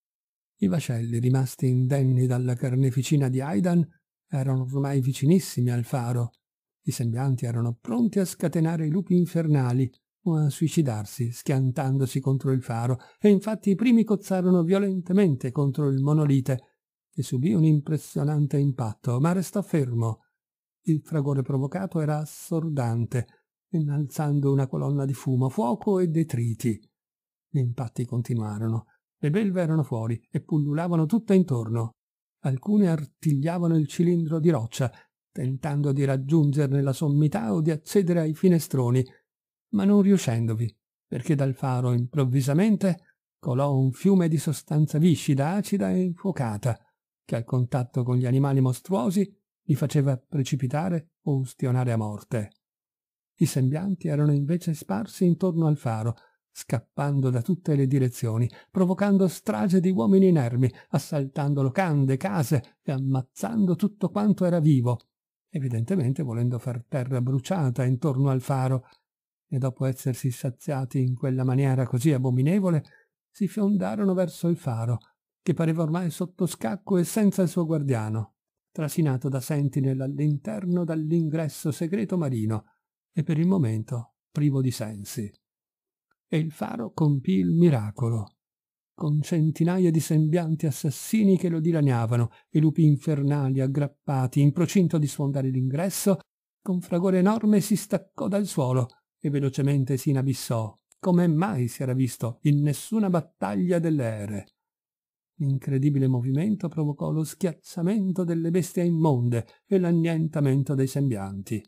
I vascelli, rimasti indenni dalla carneficina di Aidan, erano ormai vicinissimi al faro. I sembianti erano pronti a scatenare i lupi infernali o a suicidarsi schiantandosi contro il faro, e infatti i primi cozzarono violentemente contro il monolite, che subì un impressionante impatto, ma restò fermo. Il fragore provocato era assordante, innalzando una colonna di fumo, fuoco e detriti. Gli impatti continuarono. Le belve erano fuori e pullulavano tutte intorno. Alcune artigliavano il cilindro di roccia, tentando di raggiungerne la sommità o di accedere ai finestroni, ma non riuscendovi, perché dal faro improvvisamente colò un fiume di sostanza viscida, acida e infuocata, che al contatto con gli animali mostruosi li faceva precipitare o ustionare a morte. I sembianti erano invece sparsi intorno al faro, scappando da tutte le direzioni, provocando strage di uomini inermi, assaltando locande, case e ammazzando tutto quanto era vivo, evidentemente volendo far terra bruciata intorno al faro. E dopo essersi saziati in quella maniera così abominevole, si fiondarono verso il faro, che pareva ormai sotto scacco e senza il suo guardiano, trascinato da sentinel all'interno dall'ingresso segreto marino, e per il momento privo di sensi. E il faro compì il miracolo. Con centinaia di sembianti assassini che lo dilaniavano e lupi infernali aggrappati in procinto di sfondare l'ingresso, con fragore enorme si staccò dal suolo e velocemente si inabissò, come mai si era visto in nessuna battaglia delle ere. L'incredibile movimento provocò lo schiazzamento delle bestie immonde e l'annientamento dei sembianti.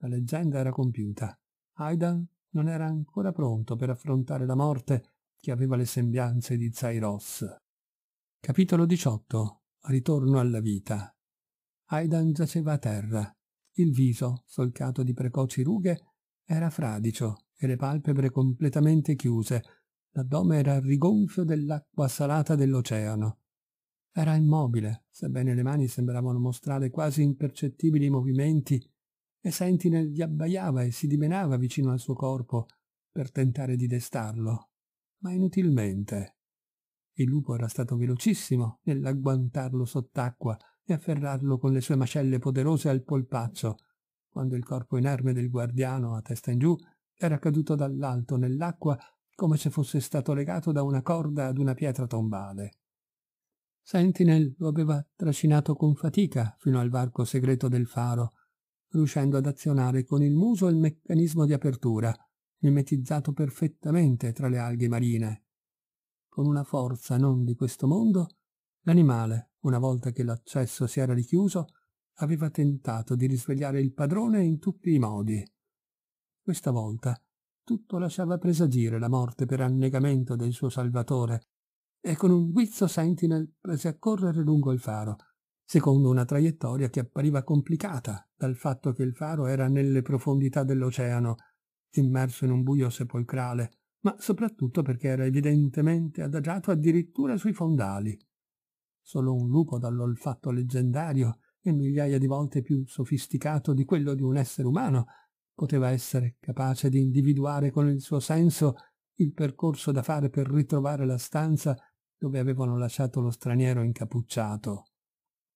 La leggenda era compiuta. Aidan non era ancora pronto per affrontare la morte che aveva le sembianze di Zairos. Capitolo 18. Ritorno alla vita. Aidan giaceva a terra. Il viso, solcato di precoci rughe, era fradicio e le palpebre completamente chiuse. L'addome era rigonfio dell'acqua salata dell'oceano. Era immobile, sebbene le mani sembravano mostrare quasi impercettibili movimenti e Sentinel gli abbaiava e si dimenava vicino al suo corpo per tentare di destarlo, ma inutilmente. Il lupo era stato velocissimo nell'agguantarlo sott'acqua e afferrarlo con le sue mascelle poderose al polpaccio, quando il corpo inerme del guardiano, a testa in giù, era caduto dall'alto nell'acqua come se fosse stato legato da una corda ad una pietra tombale. Sentinel lo aveva trascinato con fatica fino al varco segreto del faro riuscendo ad azionare con il muso il meccanismo di apertura, mimetizzato perfettamente tra le alghe marine. Con una forza non di questo mondo, l'animale, una volta che l'accesso si era richiuso, aveva tentato di risvegliare il padrone in tutti i modi. Questa volta tutto lasciava presagire la morte per annegamento del suo salvatore, e con un guizzo sentinel prese a correre lungo il faro, secondo una traiettoria che appariva complicata dal fatto che il faro era nelle profondità dell'oceano, immerso in un buio sepolcrale, ma soprattutto perché era evidentemente adagiato addirittura sui fondali. Solo un lupo dall'olfatto leggendario e migliaia di volte più sofisticato di quello di un essere umano poteva essere capace di individuare con il suo senso il percorso da fare per ritrovare la stanza dove avevano lasciato lo straniero incappucciato.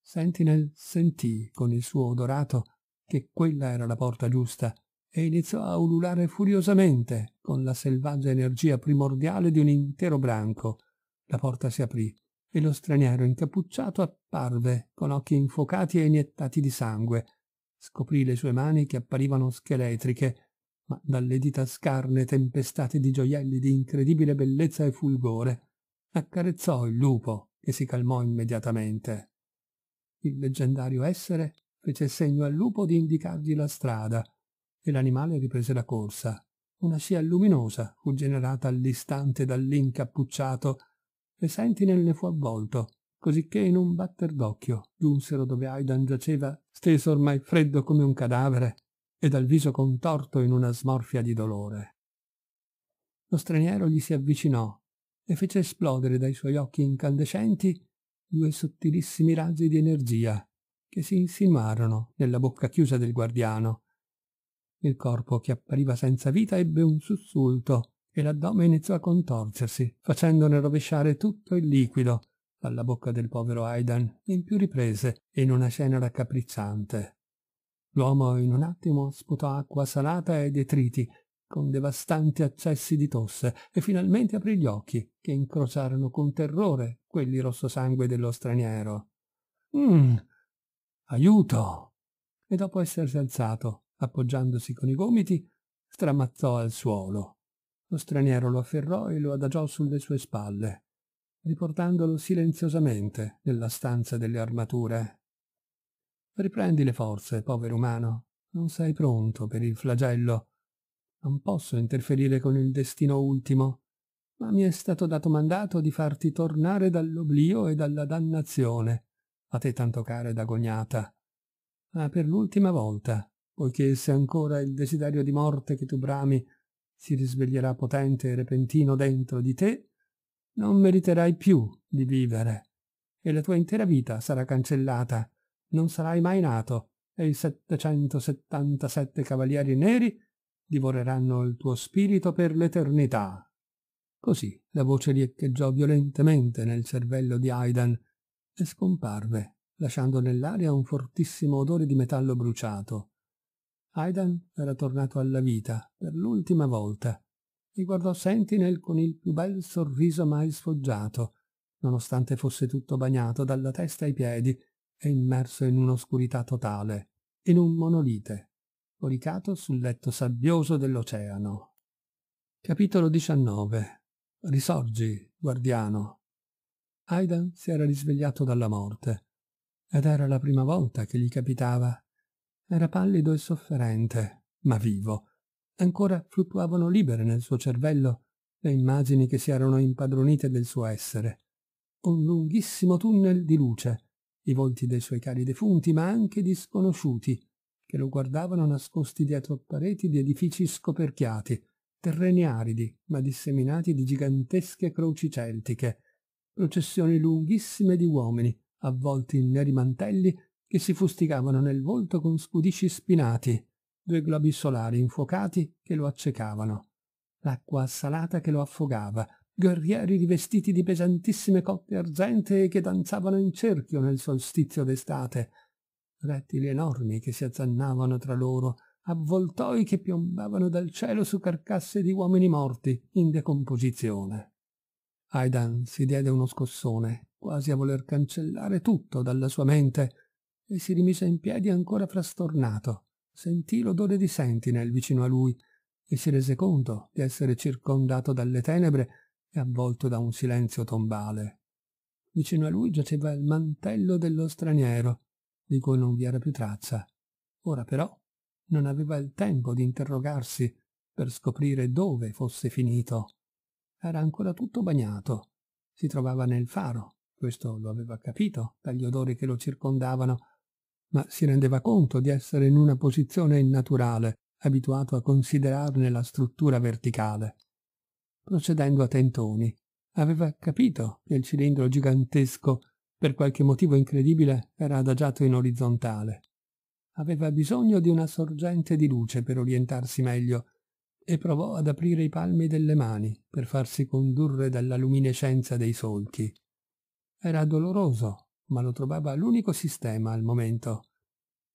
Sentinel sentì con il suo odorato che quella era la porta giusta e iniziò a ululare furiosamente con la selvaggia energia primordiale di un intero branco. La porta si aprì e lo straniero incappucciato apparve con occhi infuocati e iniettati di sangue. Scoprì le sue mani che apparivano scheletriche, ma dalle dita scarne tempestate di gioielli di incredibile bellezza e fulgore. Accarezzò il lupo, che si calmò immediatamente. Il leggendario essere fece segno al lupo di indicargli la strada e l'animale riprese la corsa. Una scia luminosa fu generata all'istante dall'incappucciato e Sentinel ne fu avvolto, cosicché in un batter d'occhio giunsero dove Aidan giaceva, steso ormai freddo come un cadavere e dal viso contorto in una smorfia di dolore. Lo straniero gli si avvicinò e fece esplodere dai suoi occhi incandescenti due sottilissimi razzi di energia che si insinuarono nella bocca chiusa del guardiano. Il corpo che appariva senza vita ebbe un sussulto e l'addome iniziò a contorcersi, facendone rovesciare tutto il liquido dalla bocca del povero Aidan in più riprese e in una scena raccapricciante. L'uomo in un attimo sputò acqua salata e detriti con devastanti accessi di tosse, e finalmente aprì gli occhi, che incrociarono con terrore quelli rosso sangue dello straniero. Mmm, aiuto! E dopo essersi alzato, appoggiandosi con i gomiti, stramazzò al suolo. Lo straniero lo afferrò e lo adagiò sulle sue spalle, riportandolo silenziosamente nella stanza delle armature. Riprendi le forze, povero umano. Non sei pronto per il flagello non posso interferire con il destino ultimo, ma mi è stato dato mandato di farti tornare dall'oblio e dalla dannazione, a te tanto cara ed agognata. Ma per l'ultima volta, poiché se ancora il desiderio di morte che tu brami si risveglierà potente e repentino dentro di te, non meriterai più di vivere, e la tua intera vita sarà cancellata, non sarai mai nato, e i 777 cavalieri neri divoreranno il tuo spirito per l'eternità. Così la voce riecheggiò violentemente nel cervello di Aidan e scomparve, lasciando nell'aria un fortissimo odore di metallo bruciato. Aidan era tornato alla vita per l'ultima volta e guardò Sentinel con il più bel sorriso mai sfoggiato, nonostante fosse tutto bagnato dalla testa ai piedi e immerso in un'oscurità totale, in un monolite coricato sul letto sabbioso dell'oceano. Capitolo 19. Risorgi, guardiano. Aidan si era risvegliato dalla morte ed era la prima volta che gli capitava. Era pallido e sofferente, ma vivo. Ancora fluttuavano libere nel suo cervello le immagini che si erano impadronite del suo essere. Un lunghissimo tunnel di luce, i volti dei suoi cari defunti, ma anche di sconosciuti, che lo guardavano nascosti dietro pareti di edifici scoperchiati, terreni aridi ma disseminati di gigantesche croci celtiche, processioni lunghissime di uomini avvolti in neri mantelli che si fustigavano nel volto con scudisci spinati, due globi solari infuocati che lo accecavano, l'acqua assalata che lo affogava, guerrieri rivestiti di pesantissime coppe argentee che danzavano in cerchio nel solstizio d'estate, rettili enormi che si azzannavano tra loro, avvoltoi che piombavano dal cielo su carcasse di uomini morti in decomposizione. Aidan si diede uno scossone, quasi a voler cancellare tutto dalla sua mente, e si rimise in piedi ancora frastornato. Sentì l'odore di Sentinel vicino a lui e si rese conto di essere circondato dalle tenebre e avvolto da un silenzio tombale. Vicino a lui giaceva il mantello dello straniero, di cui non vi era più traccia. Ora però non aveva il tempo di interrogarsi per scoprire dove fosse finito. Era ancora tutto bagnato. Si trovava nel faro, questo lo aveva capito dagli odori che lo circondavano, ma si rendeva conto di essere in una posizione innaturale, abituato a considerarne la struttura verticale. Procedendo a tentoni, aveva capito che il cilindro gigantesco per qualche motivo incredibile era adagiato in orizzontale. Aveva bisogno di una sorgente di luce per orientarsi meglio e provò ad aprire i palmi delle mani per farsi condurre dalla luminescenza dei solchi. Era doloroso, ma lo trovava l'unico sistema al momento.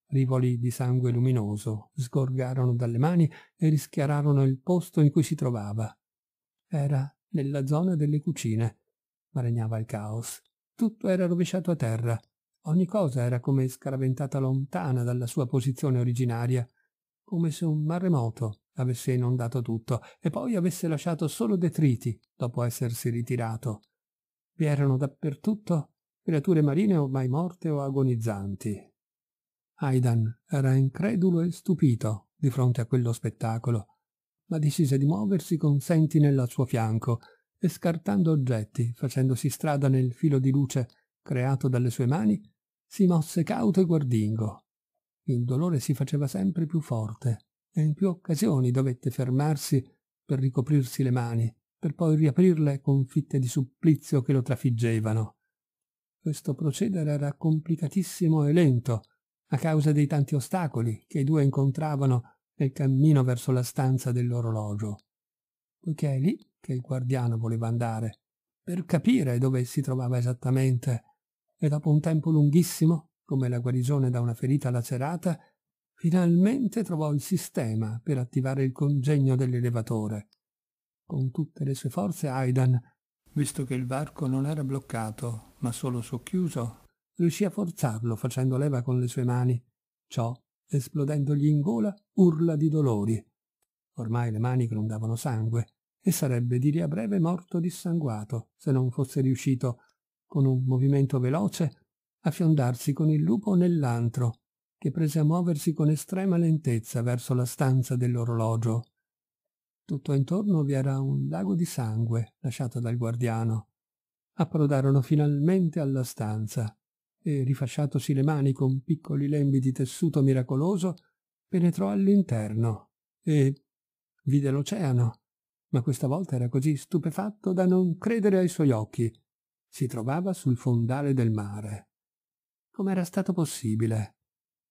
Rivoli di sangue luminoso sgorgarono dalle mani e rischiararono il posto in cui si trovava. Era nella zona delle cucine, ma regnava il caos. Tutto era rovesciato a terra, ogni cosa era come scaraventata lontana dalla sua posizione originaria, come se un maremoto avesse inondato tutto e poi avesse lasciato solo detriti dopo essersi ritirato. Vi erano dappertutto creature marine ormai morte o agonizzanti. Aidan era incredulo e stupito di fronte a quello spettacolo, ma decise di muoversi con Senti nel suo fianco e scartando oggetti, facendosi strada nel filo di luce creato dalle sue mani, si mosse cauto e guardingo. Il dolore si faceva sempre più forte e in più occasioni dovette fermarsi per ricoprirsi le mani, per poi riaprirle con fitte di supplizio che lo trafiggevano. Questo procedere era complicatissimo e lento, a causa dei tanti ostacoli che i due incontravano nel cammino verso la stanza dell'orologio. Poiché lì che il guardiano voleva andare, per capire dove si trovava esattamente, e dopo un tempo lunghissimo, come la guarigione da una ferita lacerata, finalmente trovò il sistema per attivare il congegno dell'elevatore. Con tutte le sue forze Aidan, visto che il varco non era bloccato, ma solo socchiuso, riuscì a forzarlo facendo leva con le sue mani. Ciò, esplodendogli in gola, urla di dolori. Ormai le mani grondavano sangue e sarebbe di lì a breve morto dissanguato se non fosse riuscito, con un movimento veloce, a fiondarsi con il lupo nell'antro, che prese a muoversi con estrema lentezza verso la stanza dell'orologio. Tutto intorno vi era un lago di sangue lasciato dal guardiano. Approdarono finalmente alla stanza e, rifasciatosi le mani con piccoli lembi di tessuto miracoloso, penetrò all'interno e vide l'oceano ma questa volta era così stupefatto da non credere ai suoi occhi. Si trovava sul fondale del mare. Com'era stato possibile?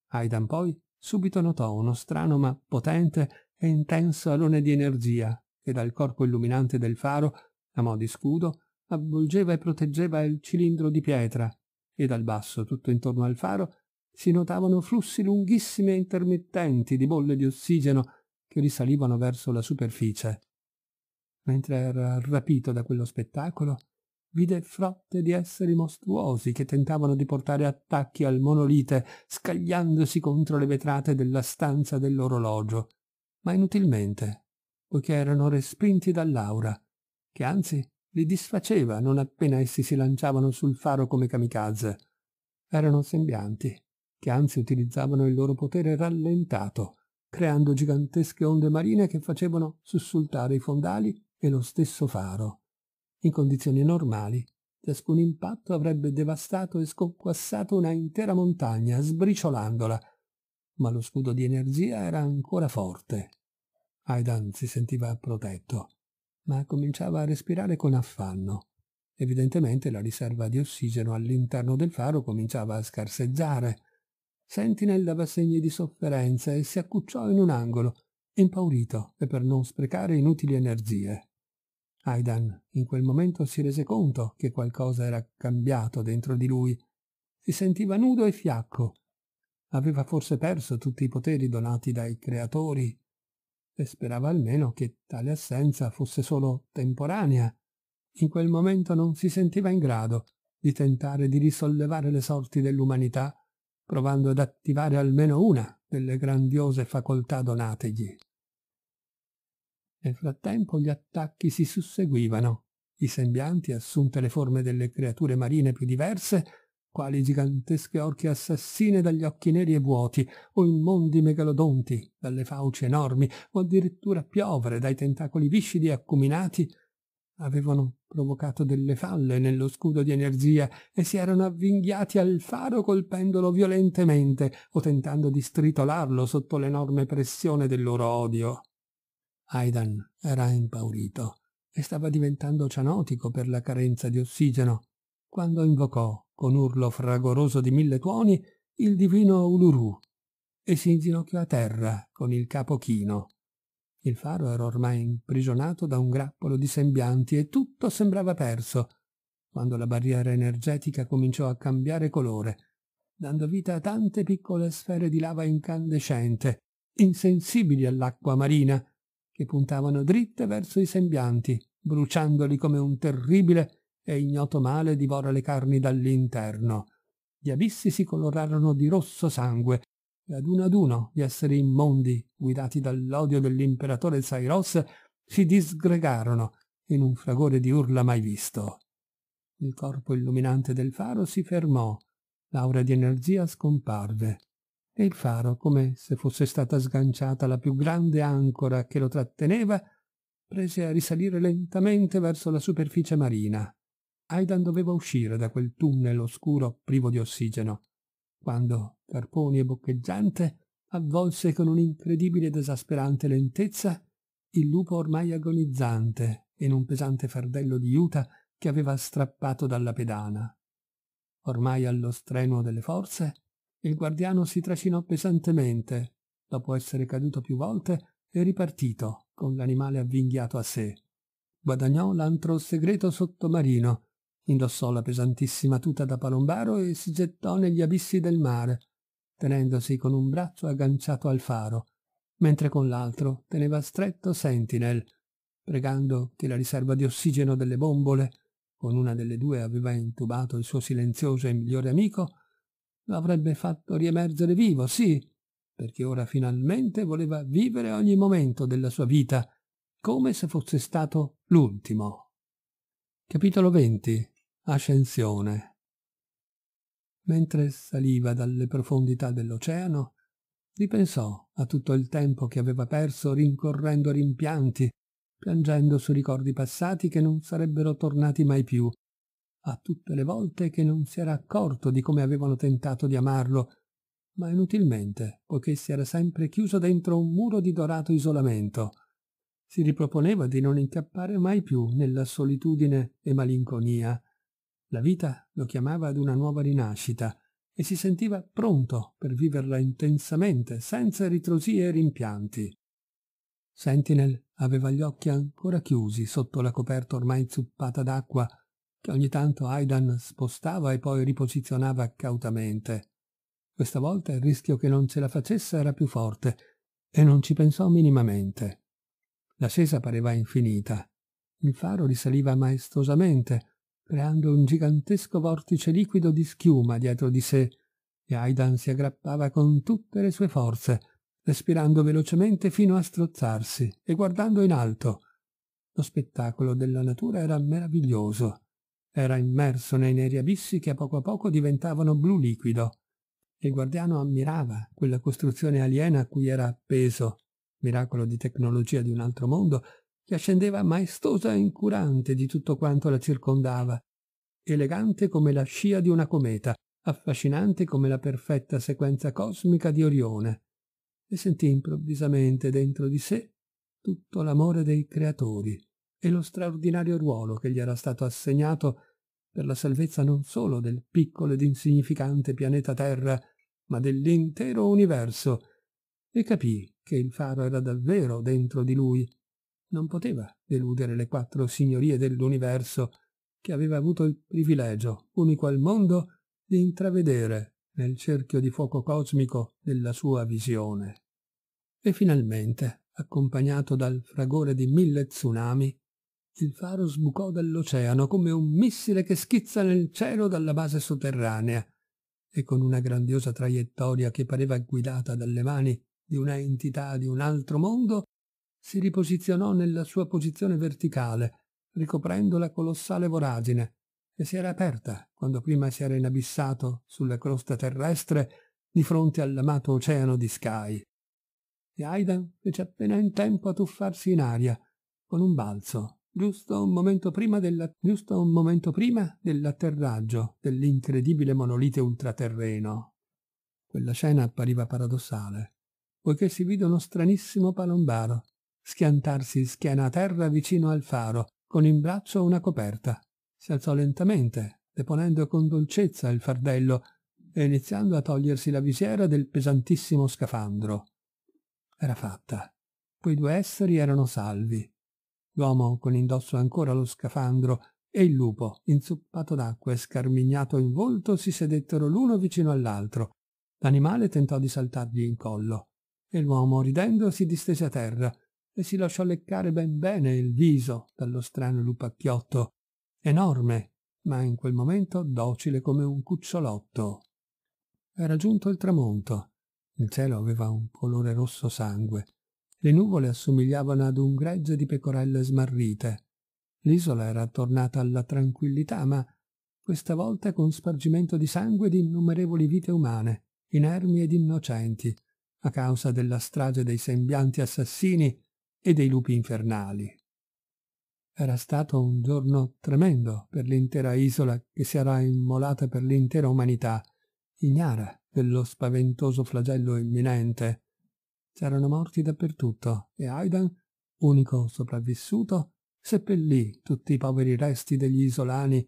Aidan poi subito notò uno strano ma potente e intenso alone di energia che dal corpo illuminante del faro, a mo' di scudo, avvolgeva e proteggeva il cilindro di pietra e dal basso, tutto intorno al faro, si notavano flussi lunghissimi e intermittenti di bolle di ossigeno che risalivano verso la superficie mentre era rapito da quello spettacolo, vide frotte di esseri mostruosi che tentavano di portare attacchi al monolite scagliandosi contro le vetrate della stanza dell'orologio, ma inutilmente, poiché erano respinti dall'aura, che anzi li disfaceva non appena essi si lanciavano sul faro come kamikaze. Erano sembianti, che anzi utilizzavano il loro potere rallentato, creando gigantesche onde marine che facevano sussultare i fondali e lo stesso faro. In condizioni normali, ciascun impatto avrebbe devastato e sconquassato una intera montagna, sbriciolandola, ma lo scudo di energia era ancora forte. Aidan si sentiva protetto, ma cominciava a respirare con affanno. Evidentemente la riserva di ossigeno all'interno del faro cominciava a scarseggiare. Sentinel dava segni di sofferenza e si accucciò in un angolo, impaurito e per non sprecare inutili energie. Aidan in quel momento si rese conto che qualcosa era cambiato dentro di lui. Si sentiva nudo e fiacco. Aveva forse perso tutti i poteri donati dai creatori e sperava almeno che tale assenza fosse solo temporanea. In quel momento non si sentiva in grado di tentare di risollevare le sorti dell'umanità provando ad attivare almeno una delle grandiose facoltà donategli. Nel frattempo gli attacchi si susseguivano. I sembianti, assunte le forme delle creature marine più diverse, quali gigantesche orche assassine dagli occhi neri e vuoti, o immondi megalodonti dalle fauci enormi, o addirittura piovere dai tentacoli viscidi e accuminati, avevano provocato delle falle nello scudo di energia e si erano avvinghiati al faro colpendolo violentemente o tentando di stritolarlo sotto l'enorme pressione del loro odio. Aidan era impaurito e stava diventando cianotico per la carenza di ossigeno, quando invocò, con urlo fragoroso di mille tuoni, il divino Uluru e si inginocchiò a terra con il capo chino. Il faro era ormai imprigionato da un grappolo di sembianti e tutto sembrava perso, quando la barriera energetica cominciò a cambiare colore, dando vita a tante piccole sfere di lava incandescente, insensibili all'acqua marina, che puntavano dritte verso i sembianti, bruciandoli come un terribile e ignoto male divora le carni dall'interno. Gli abissi si colorarono di rosso sangue e ad uno ad uno gli esseri immondi, guidati dall'odio dell'imperatore Sairos, si disgregarono in un fragore di urla mai visto. Il corpo illuminante del faro si fermò, l'aura di energia scomparve e il faro, come se fosse stata sganciata la più grande ancora che lo tratteneva, prese a risalire lentamente verso la superficie marina. Aidan doveva uscire da quel tunnel oscuro privo di ossigeno, quando, carponi e boccheggiante, avvolse con un'incredibile ed esasperante lentezza il lupo ormai agonizzante in un pesante fardello di juta che aveva strappato dalla pedana. Ormai allo strenuo delle forze, il guardiano si trascinò pesantemente, dopo essere caduto più volte, e ripartito, con l'animale avvinghiato a sé. Guadagnò l'antro segreto sottomarino, indossò la pesantissima tuta da palombaro e si gettò negli abissi del mare, tenendosi con un braccio agganciato al faro, mentre con l'altro teneva stretto Sentinel, pregando che la riserva di ossigeno delle bombole, con una delle due aveva intubato il suo silenzioso e migliore amico, lo avrebbe fatto riemergere vivo, sì, perché ora finalmente voleva vivere ogni momento della sua vita, come se fosse stato l'ultimo. Capitolo 20 Ascensione Mentre saliva dalle profondità dell'oceano, ripensò a tutto il tempo che aveva perso rincorrendo rimpianti, piangendo su ricordi passati che non sarebbero tornati mai più, a tutte le volte che non si era accorto di come avevano tentato di amarlo, ma inutilmente, poiché si era sempre chiuso dentro un muro di dorato isolamento. Si riproponeva di non incappare mai più nella solitudine e malinconia. La vita lo chiamava ad una nuova rinascita e si sentiva pronto per viverla intensamente, senza ritrosie e rimpianti. Sentinel aveva gli occhi ancora chiusi sotto la coperta ormai zuppata d'acqua che ogni tanto Aidan spostava e poi riposizionava cautamente. Questa volta il rischio che non ce la facesse era più forte e non ci pensò minimamente. L'ascesa pareva infinita. Il faro risaliva maestosamente, creando un gigantesco vortice liquido di schiuma dietro di sé, e Aidan si aggrappava con tutte le sue forze, respirando velocemente fino a strozzarsi e guardando in alto. Lo spettacolo della natura era meraviglioso. Era immerso nei neri abissi che a poco a poco diventavano blu liquido. Il guardiano ammirava quella costruzione aliena a cui era appeso, miracolo di tecnologia di un altro mondo, che ascendeva maestosa e incurante di tutto quanto la circondava, elegante come la scia di una cometa, affascinante come la perfetta sequenza cosmica di Orione, e sentì improvvisamente dentro di sé tutto l'amore dei creatori e lo straordinario ruolo che gli era stato assegnato per la salvezza non solo del piccolo ed insignificante pianeta Terra, ma dell'intero universo, e capì che il faro era davvero dentro di lui. Non poteva deludere le quattro signorie dell'universo che aveva avuto il privilegio, unico al mondo, di intravedere nel cerchio di fuoco cosmico della sua visione. E finalmente, accompagnato dal fragore di mille tsunami, il faro sbucò dall'oceano come un missile che schizza nel cielo dalla base sotterranea e con una grandiosa traiettoria che pareva guidata dalle mani di una entità di un altro mondo, si riposizionò nella sua posizione verticale, ricoprendo la colossale voragine, e si era aperta quando prima si era inabissato sulla crosta terrestre di fronte all'amato oceano di Sky. E Aidan fece appena in tempo a tuffarsi in aria, con un balzo giusto un momento prima, della, un momento prima dell'atterraggio dell'incredibile monolite ultraterreno. Quella scena appariva paradossale, poiché si vide uno stranissimo palombaro schiantarsi schiena a terra vicino al faro, con in braccio una coperta. Si alzò lentamente, deponendo con dolcezza il fardello e iniziando a togliersi la visiera del pesantissimo scafandro. Era fatta. Quei due esseri erano salvi l'uomo con indosso ancora lo scafandro e il lupo, inzuppato d'acqua e scarmignato in volto, si sedettero l'uno vicino all'altro. L'animale tentò di saltargli in collo e l'uomo, ridendo, si distese a terra e si lasciò leccare ben bene il viso dallo strano lupacchiotto, enorme, ma in quel momento docile come un cucciolotto. Era giunto il tramonto. Il cielo aveva un colore rosso sangue le nuvole assomigliavano ad un gregge di pecorelle smarrite. L'isola era tornata alla tranquillità, ma questa volta con spargimento di sangue di innumerevoli vite umane, inermi ed innocenti, a causa della strage dei sembianti assassini e dei lupi infernali. Era stato un giorno tremendo per l'intera isola che si era immolata per l'intera umanità, ignara dello spaventoso flagello imminente, C'erano morti dappertutto e Aidan, unico sopravvissuto, seppellì tutti i poveri resti degli isolani,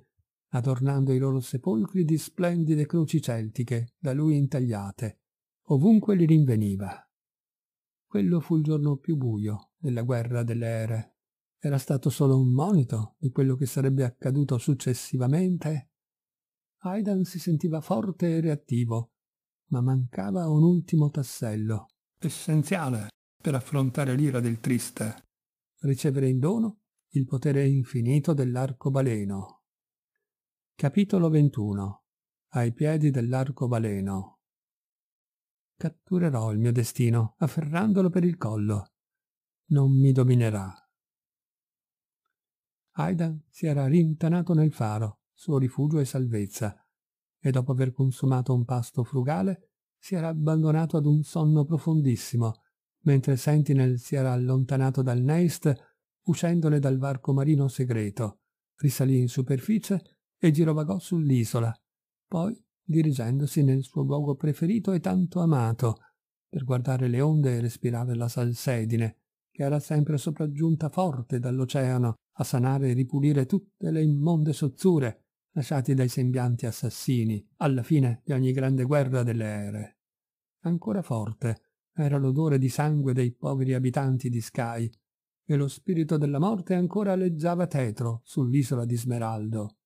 adornando i loro sepolcri di splendide croci celtiche, da lui intagliate, ovunque li rinveniva. Quello fu il giorno più buio della guerra delle ere. Era stato solo un monito di quello che sarebbe accaduto successivamente. Aidan si sentiva forte e reattivo, ma mancava un ultimo tassello essenziale per affrontare l'ira del triste, ricevere in dono il potere infinito dell'arcobaleno. Capitolo 21 Ai piedi dell'arcobaleno Catturerò il mio destino, afferrandolo per il collo. Non mi dominerà. Aidan si era rintanato nel faro, suo rifugio e salvezza, e dopo aver consumato un pasto frugale, si era abbandonato ad un sonno profondissimo, mentre Sentinel si era allontanato dal Neist, uscendole dal varco marino segreto, risalì in superficie e girovagò sull'isola, poi dirigendosi nel suo luogo preferito e tanto amato, per guardare le onde e respirare la salsedine, che era sempre sopraggiunta forte dall'oceano a sanare e ripulire tutte le immonde sozzure lasciati dai sembianti assassini, alla fine di ogni grande guerra delle ere. Ancora forte era l'odore di sangue dei poveri abitanti di Sky, e lo spirito della morte ancora aleggiava tetro sull'isola di Smeraldo.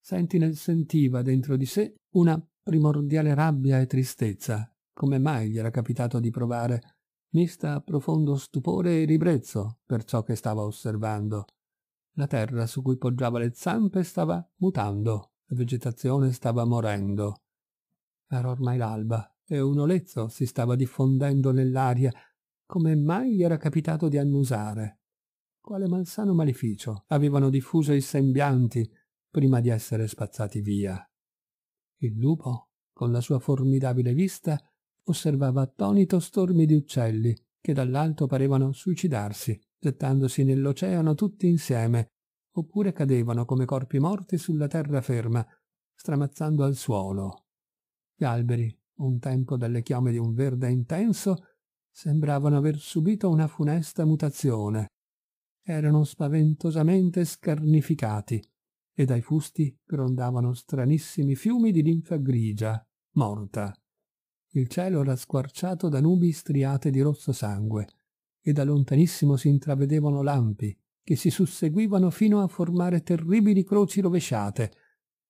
Sentinel sentiva dentro di sé una primordiale rabbia e tristezza, come mai gli era capitato di provare, mista a profondo stupore e ribrezzo per ciò che stava osservando. La terra su cui poggiava le zampe stava mutando, la vegetazione stava morendo. Era ormai l'alba e un olezzo si stava diffondendo nell'aria come mai gli era capitato di annusare. Quale malsano maleficio avevano diffuso i sembianti prima di essere spazzati via. Il lupo, con la sua formidabile vista, osservava attonito stormi di uccelli che dall'alto parevano suicidarsi gettandosi nell'oceano tutti insieme, oppure cadevano come corpi morti sulla terraferma, stramazzando al suolo. Gli alberi, un tempo dalle chiome di un verde intenso, sembravano aver subito una funesta mutazione. Erano spaventosamente scarnificati e dai fusti grondavano stranissimi fiumi di linfa grigia, morta. Il cielo era squarciato da nubi striate di rosso sangue e da lontanissimo si intravedevano lampi che si susseguivano fino a formare terribili croci rovesciate,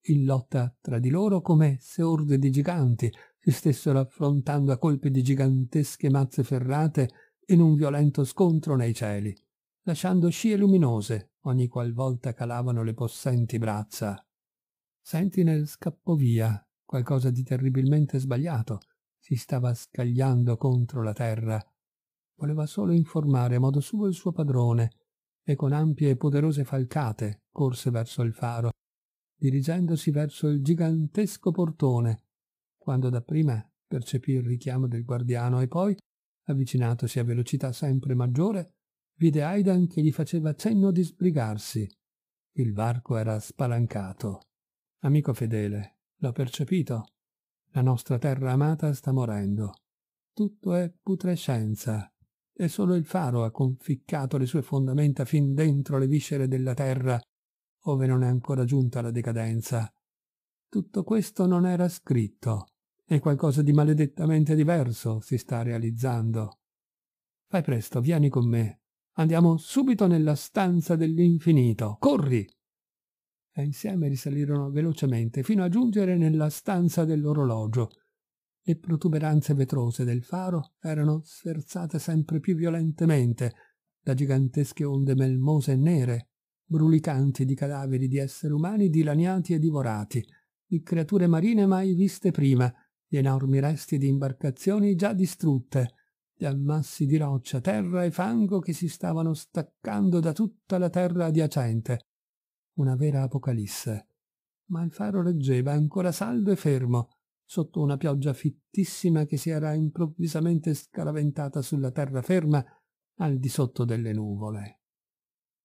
in lotta tra di loro come se orde di giganti si stessero affrontando a colpi di gigantesche mazze ferrate in un violento scontro nei cieli, lasciando scie luminose ogni qual volta calavano le possenti braccia. Sentinel scappò via, qualcosa di terribilmente sbagliato si stava scagliando contro la terra voleva solo informare a modo suo il suo padrone e con ampie e poderose falcate corse verso il faro, dirigendosi verso il gigantesco portone, quando dapprima percepì il richiamo del guardiano e poi, avvicinatosi a velocità sempre maggiore, vide Aidan che gli faceva cenno di sbrigarsi. Il varco era spalancato. Amico fedele, l'ho percepito. La nostra terra amata sta morendo. Tutto è putrescenza e solo il faro ha conficcato le sue fondamenta fin dentro le viscere della terra, ove non è ancora giunta la decadenza. Tutto questo non era scritto, e qualcosa di maledettamente diverso si sta realizzando. Fai presto, vieni con me. Andiamo subito nella stanza dell'infinito. Corri! E insieme risalirono velocemente fino a giungere nella stanza dell'orologio, le protuberanze vetrose del faro erano sferzate sempre più violentemente da gigantesche onde melmose e nere, brulicanti di cadaveri di esseri umani dilaniati e divorati, di creature marine mai viste prima, di enormi resti di imbarcazioni già distrutte, di ammassi di roccia, terra e fango che si stavano staccando da tutta la terra adiacente. Una vera apocalisse. Ma il faro reggeva ancora saldo e fermo, sotto una pioggia fittissima che si era improvvisamente scaraventata sulla terraferma al di sotto delle nuvole.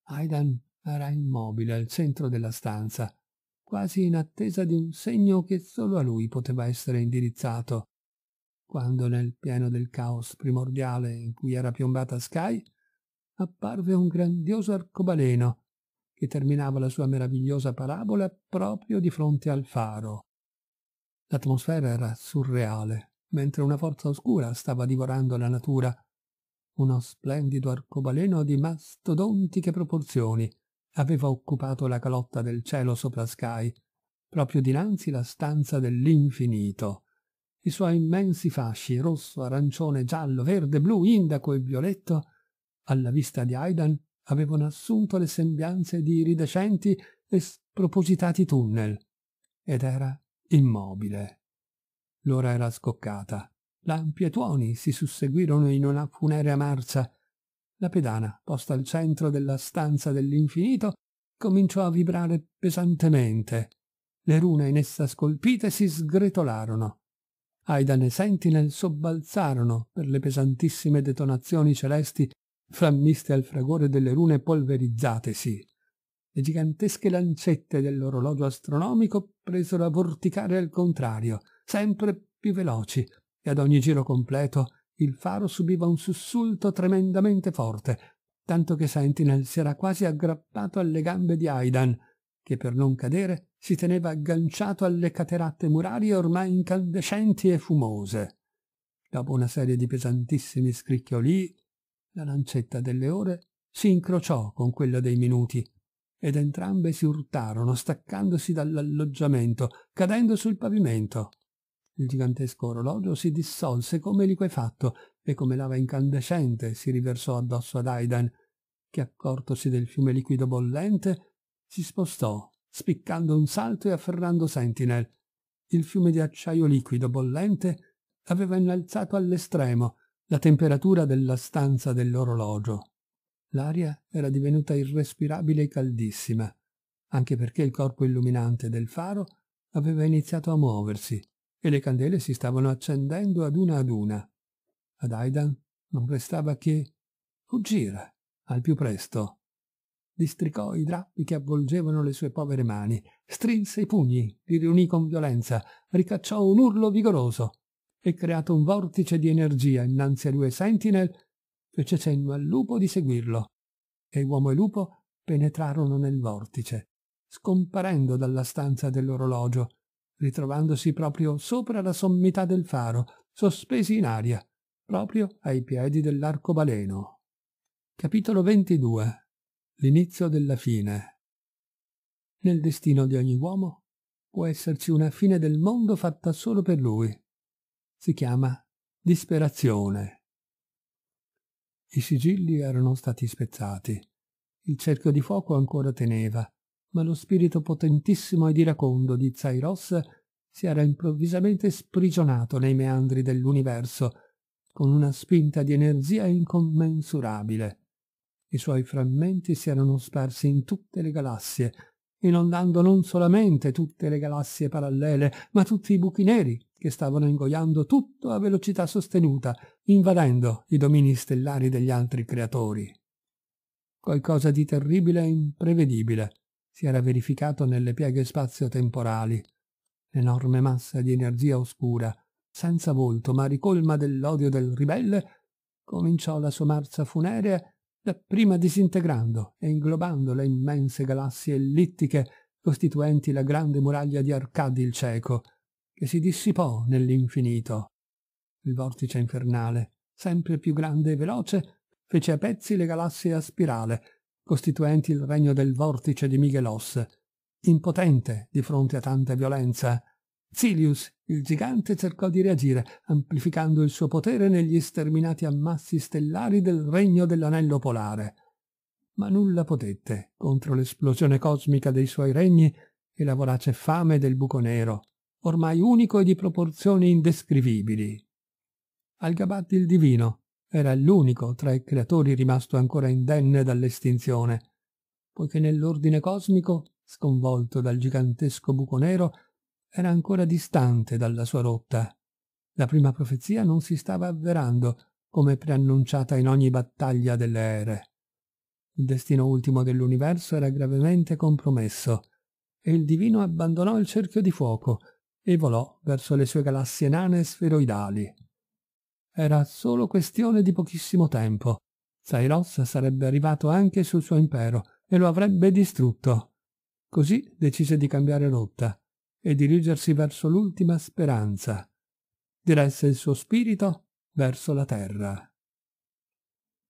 Aidan era immobile al centro della stanza, quasi in attesa di un segno che solo a lui poteva essere indirizzato. Quando nel pieno del caos primordiale in cui era piombata Sky, apparve un grandioso arcobaleno che terminava la sua meravigliosa parabola proprio di fronte al faro. L'atmosfera era surreale, mentre una forza oscura stava divorando la natura. Uno splendido arcobaleno di mastodontiche proporzioni aveva occupato la calotta del cielo sopra Sky, proprio dinanzi la stanza dell'infinito. I suoi immensi fasci, rosso, arancione, giallo, verde, blu, indaco e violetto, alla vista di Aidan, avevano assunto le sembianze di iridescenti e spropositati tunnel. Ed era immobile. L'ora era scoccata. Lampi e tuoni si susseguirono in una funerea marcia. La pedana, posta al centro della stanza dell'infinito, cominciò a vibrare pesantemente. Le rune in essa scolpite si sgretolarono. Aidan e Sentinel sobbalzarono per le pesantissime detonazioni celesti frammiste al fragore delle rune polverizzatesi. Le gigantesche lancette dell'orologio astronomico presero a vorticare al contrario, sempre più veloci, e ad ogni giro completo il faro subiva un sussulto tremendamente forte, tanto che Sentinel si era quasi aggrappato alle gambe di Aidan, che per non cadere si teneva agganciato alle cateratte murarie ormai incandescenti e fumose. Dopo una serie di pesantissimi scricchioli, la lancetta delle ore si incrociò con quella dei minuti ed entrambe si urtarono, staccandosi dall'alloggiamento, cadendo sul pavimento. Il gigantesco orologio si dissolse come liquefatto e come lava incandescente si riversò addosso ad Aidan, che accortosi del fiume liquido bollente, si spostò, spiccando un salto e afferrando Sentinel. Il fiume di acciaio liquido bollente aveva innalzato all'estremo la temperatura della stanza dell'orologio. L'aria era divenuta irrespirabile e caldissima, anche perché il corpo illuminante del faro aveva iniziato a muoversi e le candele si stavano accendendo ad una ad una. Ad Aidan non restava che fuggire al più presto. Districò i drappi che avvolgevano le sue povere mani, strinse i pugni, li riunì con violenza, ricacciò un urlo vigoroso e creato un vortice di energia innanzi a due sentinel fece cenno al lupo di seguirlo e uomo e lupo penetrarono nel vortice, scomparendo dalla stanza dell'orologio, ritrovandosi proprio sopra la sommità del faro, sospesi in aria, proprio ai piedi dell'arcobaleno. Capitolo 22 L'inizio della fine Nel destino di ogni uomo può esserci una fine del mondo fatta solo per lui. Si chiama disperazione. I sigilli erano stati spezzati. Il cerchio di fuoco ancora teneva, ma lo spirito potentissimo e diracondo di Zairos si era improvvisamente sprigionato nei meandri dell'universo, con una spinta di energia incommensurabile. I suoi frammenti si erano sparsi in tutte le galassie, inondando non solamente tutte le galassie parallele, ma tutti i buchi neri, che stavano ingoiando tutto a velocità sostenuta, invadendo i domini stellari degli altri creatori. Qualcosa di terribile e imprevedibile si era verificato nelle pieghe spazio-temporali. L'enorme massa di energia oscura, senza volto ma ricolma dell'odio del ribelle, cominciò la sua marcia funerea dapprima disintegrando e inglobando le immense galassie ellittiche costituenti la grande muraglia di Arcadi il cieco, che si dissipò nell'infinito. Il vortice infernale, sempre più grande e veloce, fece a pezzi le galassie a spirale, costituenti il regno del vortice di Michelos, impotente di fronte a tanta violenza. Zilius, il gigante, cercò di reagire, amplificando il suo potere negli sterminati ammassi stellari del regno dell'anello polare. Ma nulla potette contro l'esplosione cosmica dei suoi regni e la vorace fame del buco nero, ormai unico e di proporzioni indescrivibili. Al-Gabat il Divino era l'unico tra i creatori rimasto ancora indenne dall'estinzione, poiché nell'ordine cosmico, sconvolto dal gigantesco buco nero, era ancora distante dalla sua rotta. La prima profezia non si stava avverando, come preannunciata in ogni battaglia delle ere. Il destino ultimo dell'universo era gravemente compromesso, e il divino abbandonò il cerchio di fuoco, e volò verso le sue galassie nane e sferoidali. Era solo questione di pochissimo tempo. Zairos sarebbe arrivato anche sul suo impero e lo avrebbe distrutto. Così decise di cambiare rotta e dirigersi verso l'ultima speranza. Diresse il suo spirito verso la terra.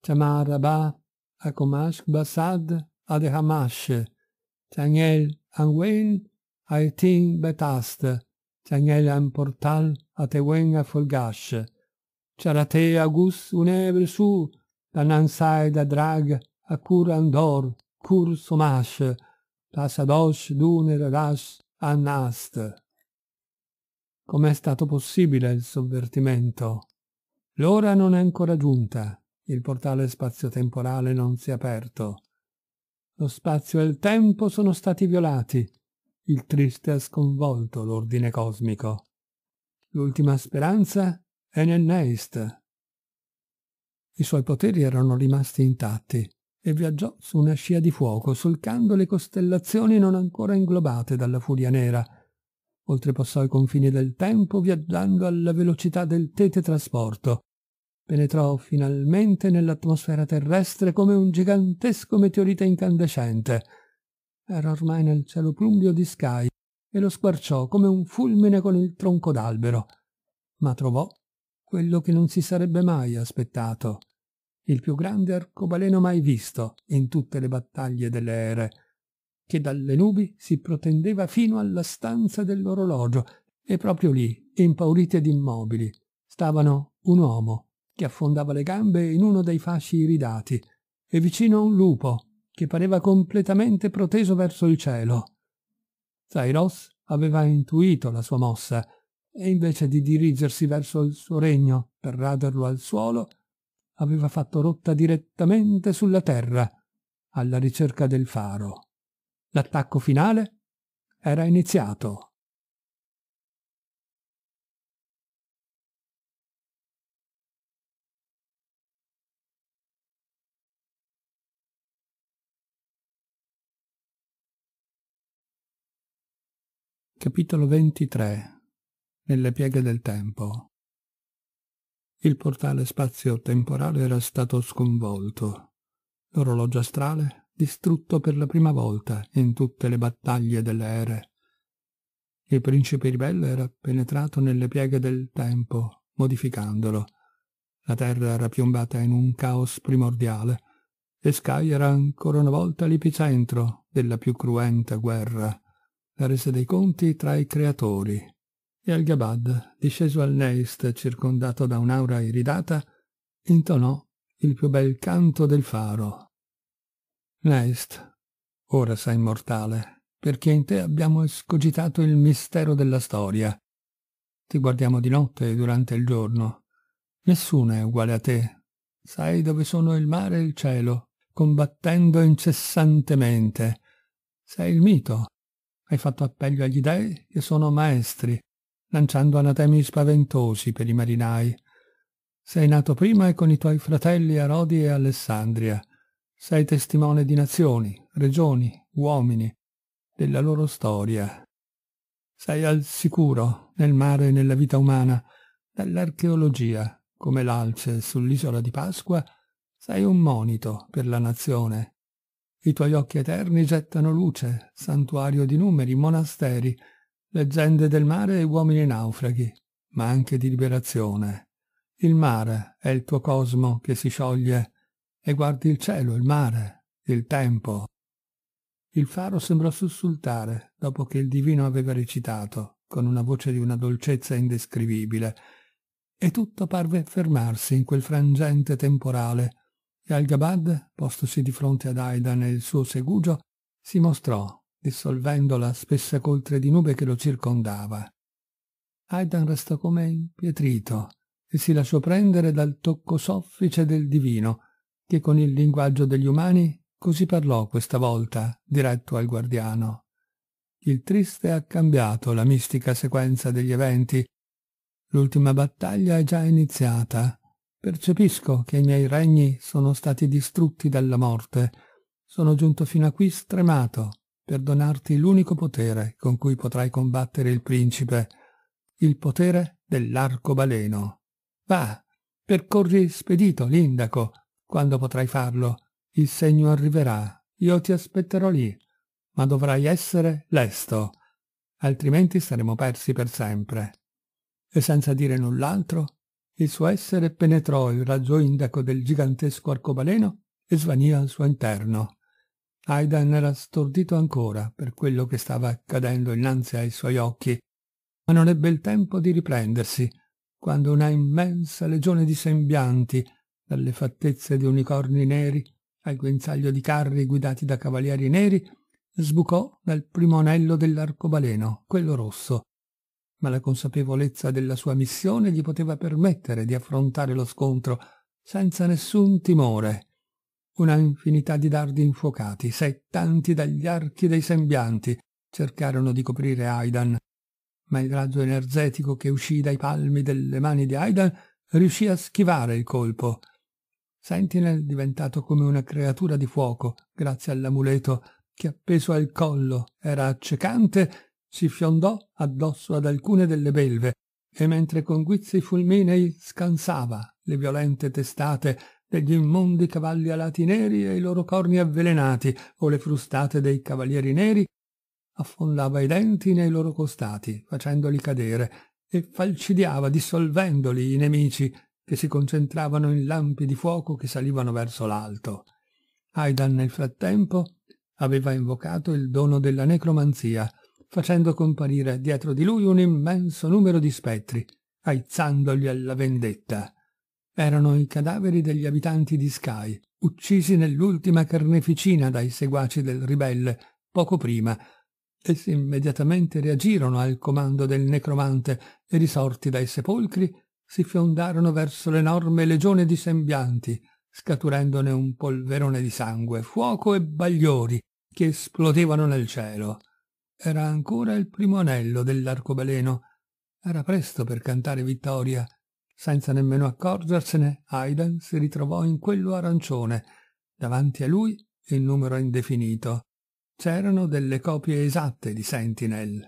Chamar Rabah, Akomash Basad, Adehamash, Changel Anwen, Aitin Betast, Tangelian portal ateguen folgasce. Charate agus unebel su, da nansai da drag, a cur andor, cur somasce, da sadosh duner ras annast. Com'è stato possibile il sovvertimento? L'ora non è ancora giunta, il portale spazio-temporale non si è aperto. Lo spazio e il tempo sono stati violati, il triste ha sconvolto l'ordine cosmico. L'ultima speranza è nel Neist. I suoi poteri erano rimasti intatti e viaggiò su una scia di fuoco, solcando le costellazioni non ancora inglobate dalla furia nera. Oltrepassò i confini del tempo viaggiando alla velocità del teletrasporto. Penetrò finalmente nell'atmosfera terrestre come un gigantesco meteorite incandescente era ormai nel cielo plumbio di Sky e lo squarciò come un fulmine con il tronco d'albero, ma trovò quello che non si sarebbe mai aspettato, il più grande arcobaleno mai visto in tutte le battaglie delle ere, che dalle nubi si protendeva fino alla stanza dell'orologio e proprio lì, impauriti ed immobili, stavano un uomo che affondava le gambe in uno dei fasci iridati e vicino un lupo che pareva completamente proteso verso il cielo. Zairos aveva intuito la sua mossa e invece di dirigersi verso il suo regno per raderlo al suolo, aveva fatto rotta direttamente sulla terra, alla ricerca del faro. L'attacco finale era iniziato. Capitolo 23 Nelle pieghe del tempo Il portale spazio-temporale era stato sconvolto. L'orologio astrale distrutto per la prima volta in tutte le battaglie delle ere. Il principe ribelle era penetrato nelle pieghe del tempo, modificandolo. La terra era piombata in un caos primordiale e Sky era ancora una volta l'epicentro della più cruenta guerra la resa dei conti tra i creatori, e Al-Gabad, disceso al Neist circondato da un'aura iridata, intonò il più bel canto del faro. Neist, ora sei immortale, perché in te abbiamo escogitato il mistero della storia. Ti guardiamo di notte e durante il giorno. Nessuno è uguale a te. Sai dove sono il mare e il cielo, combattendo incessantemente. Sei il mito, hai fatto appello agli dei che sono maestri, lanciando anatemi spaventosi per i marinai. Sei nato prima e con i tuoi fratelli Arodi e Alessandria. Sei testimone di nazioni, regioni, uomini, della loro storia. Sei al sicuro, nel mare e nella vita umana, dall'archeologia, come l'alce sull'isola di Pasqua, sei un monito per la nazione, i tuoi occhi eterni gettano luce, santuario di numeri, monasteri, leggende del mare e uomini naufraghi, ma anche di liberazione. Il mare è il tuo cosmo che si scioglie e guardi il cielo, il mare, il tempo. Il faro sembrò sussultare dopo che il divino aveva recitato, con una voce di una dolcezza indescrivibile, e tutto parve fermarsi in quel frangente temporale e Al-Gabad, postosi di fronte ad Aidan e il suo segugio, si mostrò, dissolvendo la spessa coltre di nube che lo circondava. Aidan restò come impietrito e si lasciò prendere dal tocco soffice del divino, che con il linguaggio degli umani così parlò questa volta, diretto al guardiano. Il triste ha cambiato la mistica sequenza degli eventi. L'ultima battaglia è già iniziata Percepisco che i miei regni sono stati distrutti dalla morte. Sono giunto fino a qui stremato per donarti l'unico potere con cui potrai combattere il principe, il potere dell'arcobaleno. Va, percorri spedito l'indaco. Quando potrai farlo, il segno arriverà. Io ti aspetterò lì, ma dovrai essere lesto, altrimenti saremo persi per sempre. E senza dire null'altro, il suo essere penetrò il raggio indaco del gigantesco arcobaleno e svanì al suo interno. Aidan era stordito ancora per quello che stava accadendo innanzi ai suoi occhi, ma non ebbe il tempo di riprendersi, quando una immensa legione di sembianti, dalle fattezze di unicorni neri al guinzaglio di carri guidati da cavalieri neri, sbucò dal primo anello dell'arcobaleno, quello rosso, ma la consapevolezza della sua missione gli poteva permettere di affrontare lo scontro senza nessun timore. Una infinità di dardi infuocati, settanti dagli archi dei sembianti, cercarono di coprire Aidan, ma il raggio energetico che uscì dai palmi delle mani di Aidan riuscì a schivare il colpo. Sentinel, diventato come una creatura di fuoco, grazie all'amuleto che appeso al collo era accecante, si fiondò addosso ad alcune delle belve e mentre con guizzi fulminei scansava le violente testate degli immondi cavalli alati neri e i loro corni avvelenati o le frustate dei cavalieri neri, affondava i denti nei loro costati, facendoli cadere, e falcidiava dissolvendoli i nemici che si concentravano in lampi di fuoco che salivano verso l'alto. Aidan nel frattempo aveva invocato il dono della necromanzia, facendo comparire dietro di lui un immenso numero di spettri, aizzandogli alla vendetta. Erano i cadaveri degli abitanti di Sky, uccisi nell'ultima carneficina dai seguaci del ribelle, poco prima. Essi immediatamente reagirono al comando del necromante e risorti dai sepolcri si fiondarono verso l'enorme legione di sembianti, scaturendone un polverone di sangue, fuoco e bagliori che esplodevano nel cielo. Era ancora il primo anello dell'arcobaleno. Era presto per cantare vittoria. Senza nemmeno accorgersene, Aidan si ritrovò in quello arancione. Davanti a lui il numero indefinito. C'erano delle copie esatte di Sentinel.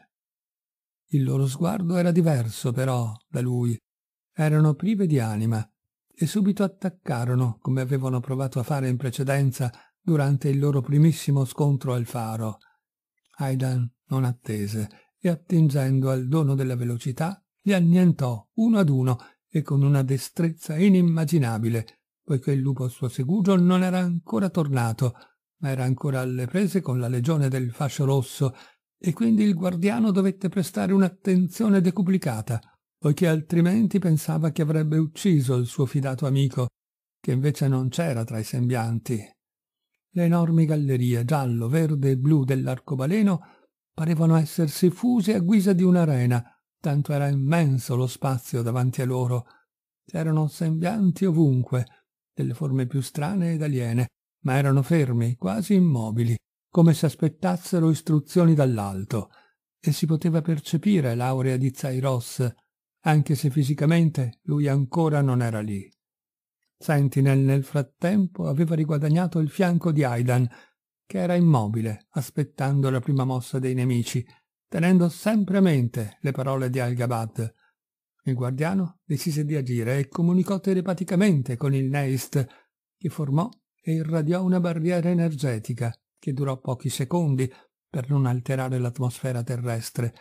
Il loro sguardo era diverso, però, da lui. Erano prive di anima e subito attaccarono, come avevano provato a fare in precedenza, durante il loro primissimo scontro al faro. Aidan non attese e attingendo al dono della velocità li annientò uno ad uno e con una destrezza inimmaginabile, poiché il lupo al suo segugio non era ancora tornato, ma era ancora alle prese con la legione del fascio rosso, e quindi il guardiano dovette prestare un'attenzione decuplicata, poiché altrimenti pensava che avrebbe ucciso il suo fidato amico, che invece non c'era tra i sembianti, le enormi gallerie giallo, verde e blu dell'arcobaleno parevano essersi fuse a guisa di un'arena, tanto era immenso lo spazio davanti a loro. C'erano sembianti ovunque, delle forme più strane ed aliene, ma erano fermi, quasi immobili, come se aspettassero istruzioni dall'alto, e si poteva percepire l'aurea di Zairos, anche se fisicamente lui ancora non era lì. Sentinel nel frattempo aveva riguadagnato il fianco di Aidan, che era immobile, aspettando la prima mossa dei nemici, tenendo sempre a mente le parole di Al-Gabad. Il guardiano decise di agire e comunicò telepaticamente con il Neist, che formò e irradiò una barriera energetica che durò pochi secondi per non alterare l'atmosfera terrestre.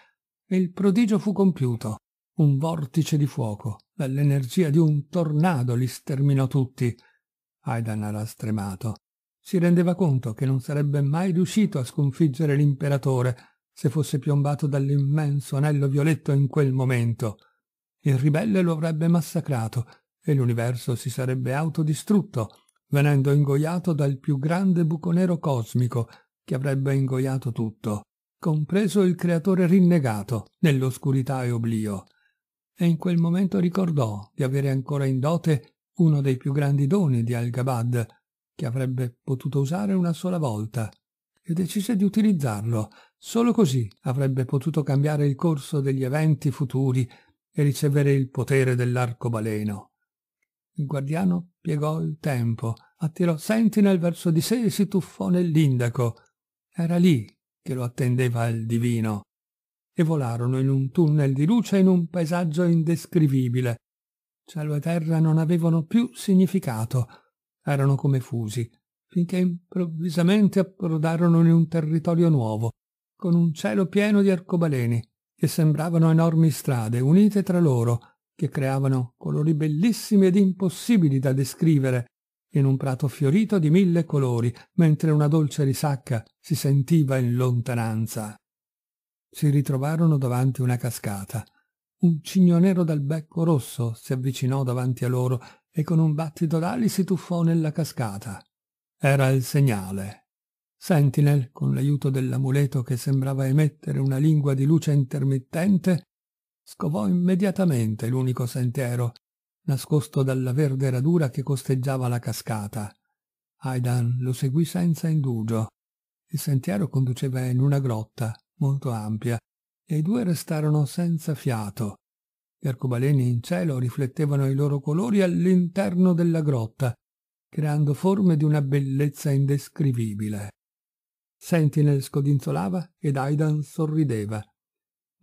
E il prodigio fu compiuto un vortice di fuoco, Dall'energia di un tornado li sterminò tutti. Aidan era stremato. Si rendeva conto che non sarebbe mai riuscito a sconfiggere l'imperatore se fosse piombato dall'immenso anello violetto in quel momento. Il ribelle lo avrebbe massacrato e l'universo si sarebbe autodistrutto, venendo ingoiato dal più grande buco nero cosmico che avrebbe ingoiato tutto, compreso il creatore rinnegato nell'oscurità e oblio e in quel momento ricordò di avere ancora in dote uno dei più grandi doni di Al-Gabad, che avrebbe potuto usare una sola volta, e decise di utilizzarlo. Solo così avrebbe potuto cambiare il corso degli eventi futuri e ricevere il potere dell'arcobaleno. Il guardiano piegò il tempo, attirò Sentinel verso di sé e si tuffò nell'indaco. Era lì che lo attendeva il divino e volarono in un tunnel di luce in un paesaggio indescrivibile. Cielo e terra non avevano più significato, erano come fusi, finché improvvisamente approdarono in un territorio nuovo, con un cielo pieno di arcobaleni, che sembravano enormi strade unite tra loro, che creavano colori bellissimi ed impossibili da descrivere, in un prato fiorito di mille colori, mentre una dolce risacca si sentiva in lontananza si ritrovarono davanti una cascata. Un cigno nero dal becco rosso si avvicinò davanti a loro e con un battito d'ali si tuffò nella cascata. Era il segnale. Sentinel, con l'aiuto dell'amuleto che sembrava emettere una lingua di luce intermittente, scovò immediatamente l'unico sentiero, nascosto dalla verde radura che costeggiava la cascata. Aidan lo seguì senza indugio. Il sentiero conduceva in una grotta, molto ampia e i due restarono senza fiato. Gli arcobaleni in cielo riflettevano i loro colori all'interno della grotta, creando forme di una bellezza indescrivibile. Sentinel scodinzolava ed Aidan sorrideva.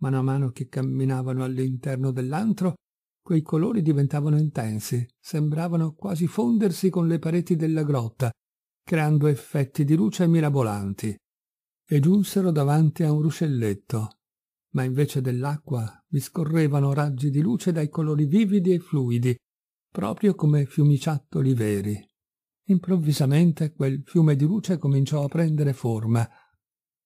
Mano a mano che camminavano all'interno dell'antro, quei colori diventavano intensi, sembravano quasi fondersi con le pareti della grotta, creando effetti di luce mirabolanti e giunsero davanti a un ruscelletto, ma invece dell'acqua vi scorrevano raggi di luce dai colori vividi e fluidi, proprio come fiumiciattoli veri. Improvvisamente quel fiume di luce cominciò a prendere forma.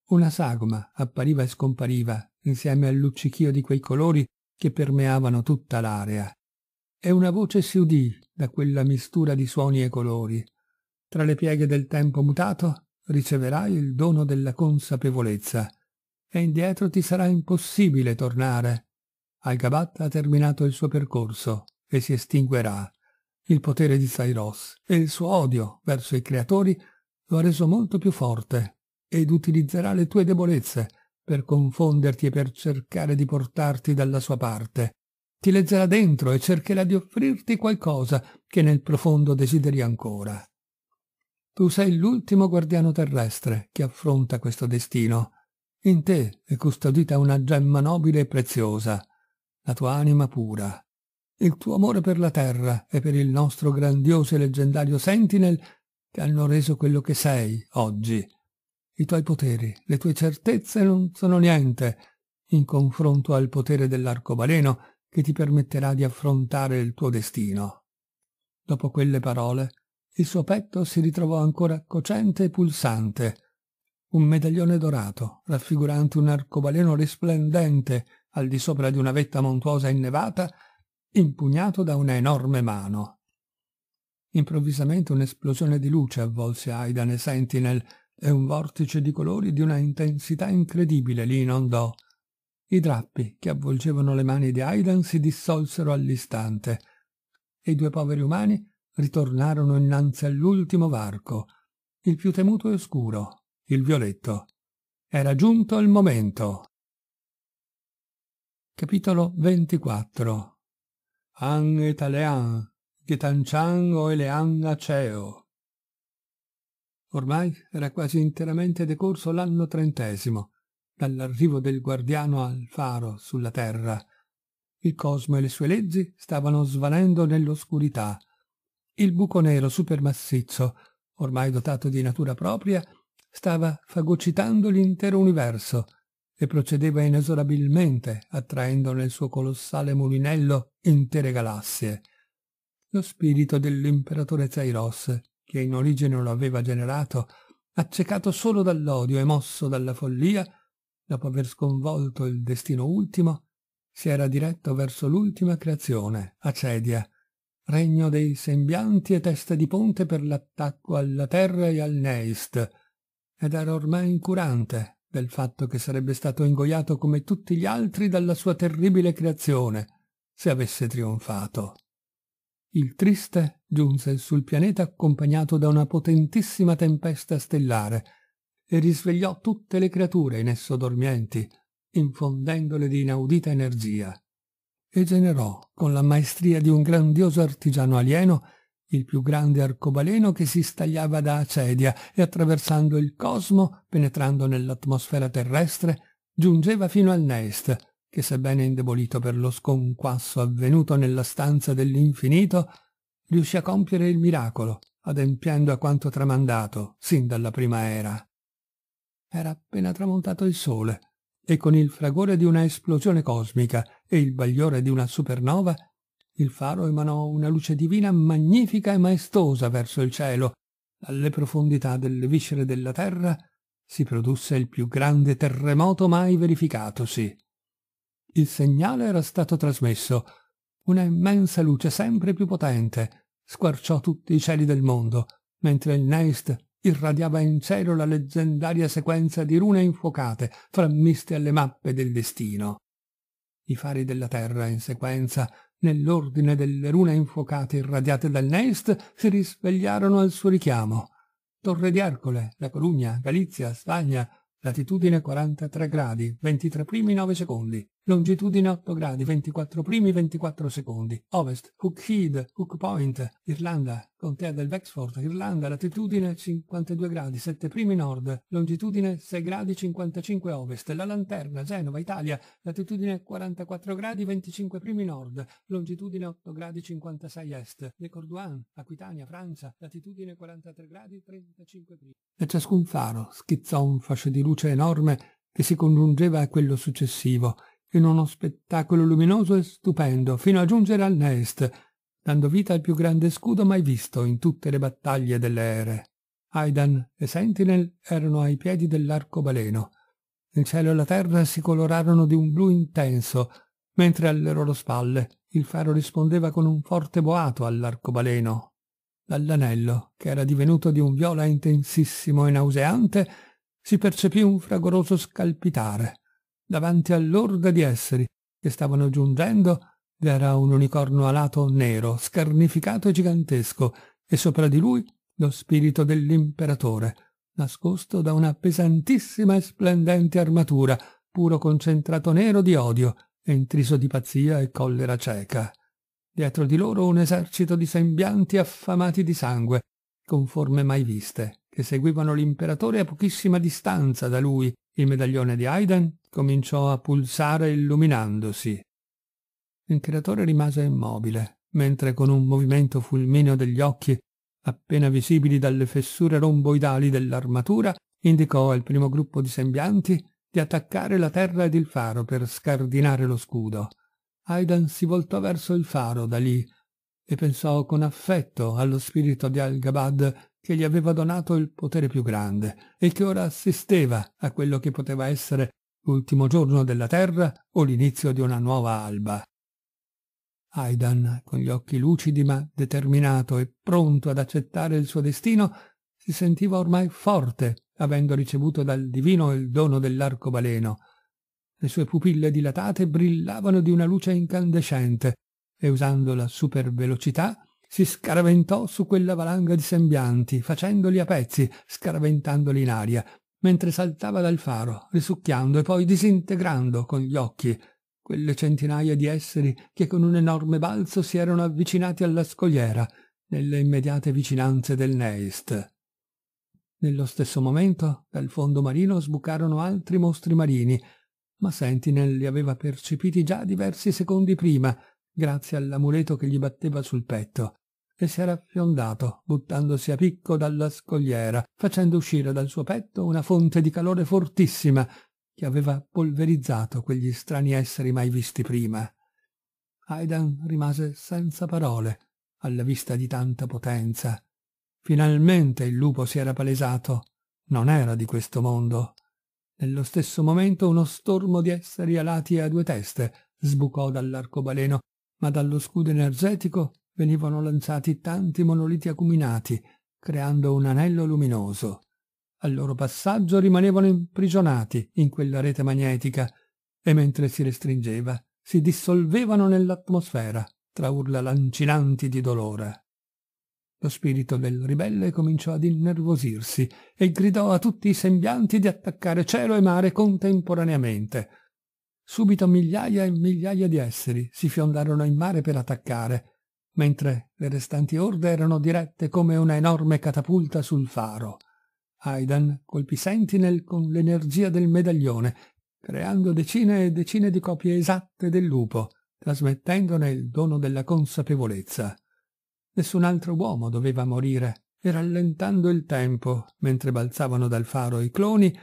Una sagoma appariva e scompariva insieme al luccichio di quei colori che permeavano tutta l'area. E una voce si udì da quella mistura di suoni e colori. Tra le pieghe del tempo mutato riceverai il dono della consapevolezza e indietro ti sarà impossibile tornare. Al-Gabat ha terminato il suo percorso e si estinguerà. Il potere di Sairos e il suo odio verso i creatori lo ha reso molto più forte ed utilizzerà le tue debolezze per confonderti e per cercare di portarti dalla sua parte. Ti leggerà dentro e cercherà di offrirti qualcosa che nel profondo desideri ancora. Tu sei l'ultimo guardiano terrestre che affronta questo destino. In te è custodita una gemma nobile e preziosa, la tua anima pura. Il tuo amore per la terra e per il nostro grandioso e leggendario Sentinel ti hanno reso quello che sei oggi. I tuoi poteri, le tue certezze non sono niente in confronto al potere dell'arcobaleno che ti permetterà di affrontare il tuo destino. Dopo quelle parole il suo petto si ritrovò ancora cocente e pulsante. Un medaglione dorato, raffigurante un arcobaleno risplendente al di sopra di una vetta montuosa innevata, impugnato da una enorme mano. Improvvisamente un'esplosione di luce avvolse Aidan e Sentinel e un vortice di colori di una intensità incredibile li inondò. I drappi che avvolgevano le mani di Aidan si dissolsero all'istante e i due poveri umani ritornarono innanzi all'ultimo varco, il più temuto e oscuro, il violetto. Era giunto il momento. Capitolo 24 An et alean, getancian o elean aceo. Ormai era quasi interamente decorso l'anno trentesimo, dall'arrivo del guardiano al faro sulla terra. Il cosmo e le sue leggi stavano svanendo nell'oscurità, il buco nero supermassiccio, ormai dotato di natura propria, stava fagocitando l'intero universo e procedeva inesorabilmente, attraendo nel suo colossale mulinello intere galassie. Lo spirito dell'imperatore Zairos, che in origine lo aveva generato, accecato solo dall'odio e mosso dalla follia, dopo aver sconvolto il destino ultimo, si era diretto verso l'ultima creazione, Acedia, regno dei sembianti e testa di ponte per l'attacco alla terra e al Neist, ed era ormai incurante del fatto che sarebbe stato ingoiato come tutti gli altri dalla sua terribile creazione, se avesse trionfato. Il triste giunse sul pianeta accompagnato da una potentissima tempesta stellare e risvegliò tutte le creature in esso dormienti, infondendole di inaudita energia e generò, con la maestria di un grandioso artigiano alieno, il più grande arcobaleno che si stagliava da Acedia e attraversando il cosmo, penetrando nell'atmosfera terrestre, giungeva fino al Nest, che sebbene indebolito per lo sconquasso avvenuto nella stanza dell'infinito, riuscì a compiere il miracolo, adempiendo a quanto tramandato sin dalla prima era. Era appena tramontato il sole, e con il fragore di una esplosione cosmica e il bagliore di una supernova, il faro emanò una luce divina magnifica e maestosa verso il cielo. Dalle profondità delle viscere della terra si produsse il più grande terremoto mai verificatosi. Il segnale era stato trasmesso. Una immensa luce sempre più potente squarciò tutti i cieli del mondo, mentre il Neist irradiava in cielo la leggendaria sequenza di rune infuocate, frammiste alle mappe del destino i fari della terra in sequenza, nell'ordine delle rune infuocate irradiate dal Nest, si risvegliarono al suo richiamo. Torre di Ercole, La Corugna, Galizia, Spagna, latitudine 43 gradi, 23 primi 9 secondi longitudine 8 gradi, 24 primi, 24 secondi, ovest, Hook Head, Hook Point, Irlanda, contea del Wexford, Irlanda, latitudine 52 gradi, 7 primi nord, longitudine 6 gradi, 55 ovest, la Lanterna, Genova, Italia, latitudine 44 gradi, 25 primi nord, longitudine 8 gradi, 56 est, Le Corduan, Aquitania, Francia, latitudine 43 gradi, 35 primi. E ciascun faro schizzò un fascio di luce enorme che si congiungeva a quello successivo in uno spettacolo luminoso e stupendo fino a giungere al Nest, dando vita al più grande scudo mai visto in tutte le battaglie delle ere. Aidan e Sentinel erano ai piedi dell'arcobaleno. Il cielo e la terra si colorarono di un blu intenso, mentre alle loro spalle il faro rispondeva con un forte boato all'arcobaleno. Dall'anello, che era divenuto di un viola intensissimo e nauseante, si percepì un fragoroso scalpitare davanti all'orda di esseri che stavano giungendo vi era un unicorno alato nero, scarnificato e gigantesco, e sopra di lui lo spirito dell'imperatore, nascosto da una pesantissima e splendente armatura, puro concentrato nero di odio, e intriso di pazzia e collera cieca. Dietro di loro un esercito di sembianti affamati di sangue, con forme mai viste che seguivano l'imperatore a pochissima distanza da lui, il medaglione di Aidan cominciò a pulsare illuminandosi. Il creatore rimase immobile, mentre con un movimento fulmineo degli occhi, appena visibili dalle fessure romboidali dell'armatura, indicò al primo gruppo di sembianti di attaccare la terra ed il faro per scardinare lo scudo. Aidan si voltò verso il faro da lì e pensò con affetto allo spirito di Al-Gabad che gli aveva donato il potere più grande e che ora assisteva a quello che poteva essere l'ultimo giorno della terra o l'inizio di una nuova alba. Aidan, con gli occhi lucidi ma determinato e pronto ad accettare il suo destino, si sentiva ormai forte, avendo ricevuto dal divino il dono dell'arcobaleno. Le sue pupille dilatate brillavano di una luce incandescente e usando la supervelocità si scaraventò su quella valanga di sembianti, facendoli a pezzi, scaraventandoli in aria, mentre saltava dal faro, risucchiando e poi disintegrando con gli occhi quelle centinaia di esseri che con un enorme balzo si erano avvicinati alla scogliera, nelle immediate vicinanze del Neist. Nello stesso momento, dal fondo marino sbucarono altri mostri marini, ma Sentinel li aveva percepiti già diversi secondi prima, grazie all'amuleto che gli batteva sul petto, e si era affondato, buttandosi a picco dalla scogliera, facendo uscire dal suo petto una fonte di calore fortissima che aveva polverizzato quegli strani esseri mai visti prima. Aidan rimase senza parole alla vista di tanta potenza. Finalmente il lupo si era palesato. Non era di questo mondo. Nello stesso momento uno stormo di esseri alati a due teste sbucò dall'arcobaleno ma dallo scudo energetico venivano lanciati tanti monoliti acuminati, creando un anello luminoso. Al loro passaggio rimanevano imprigionati in quella rete magnetica e mentre si restringeva si dissolvevano nell'atmosfera tra urla lancinanti di dolore. Lo spirito del ribelle cominciò ad innervosirsi e gridò a tutti i sembianti di attaccare cielo e mare contemporaneamente, Subito migliaia e migliaia di esseri si fiondarono in mare per attaccare, mentre le restanti orde erano dirette come una enorme catapulta sul faro. Aidan colpì Sentinel con l'energia del medaglione, creando decine e decine di copie esatte del lupo, trasmettendone il dono della consapevolezza. Nessun altro uomo doveva morire, e rallentando il tempo, mentre balzavano dal faro i cloni,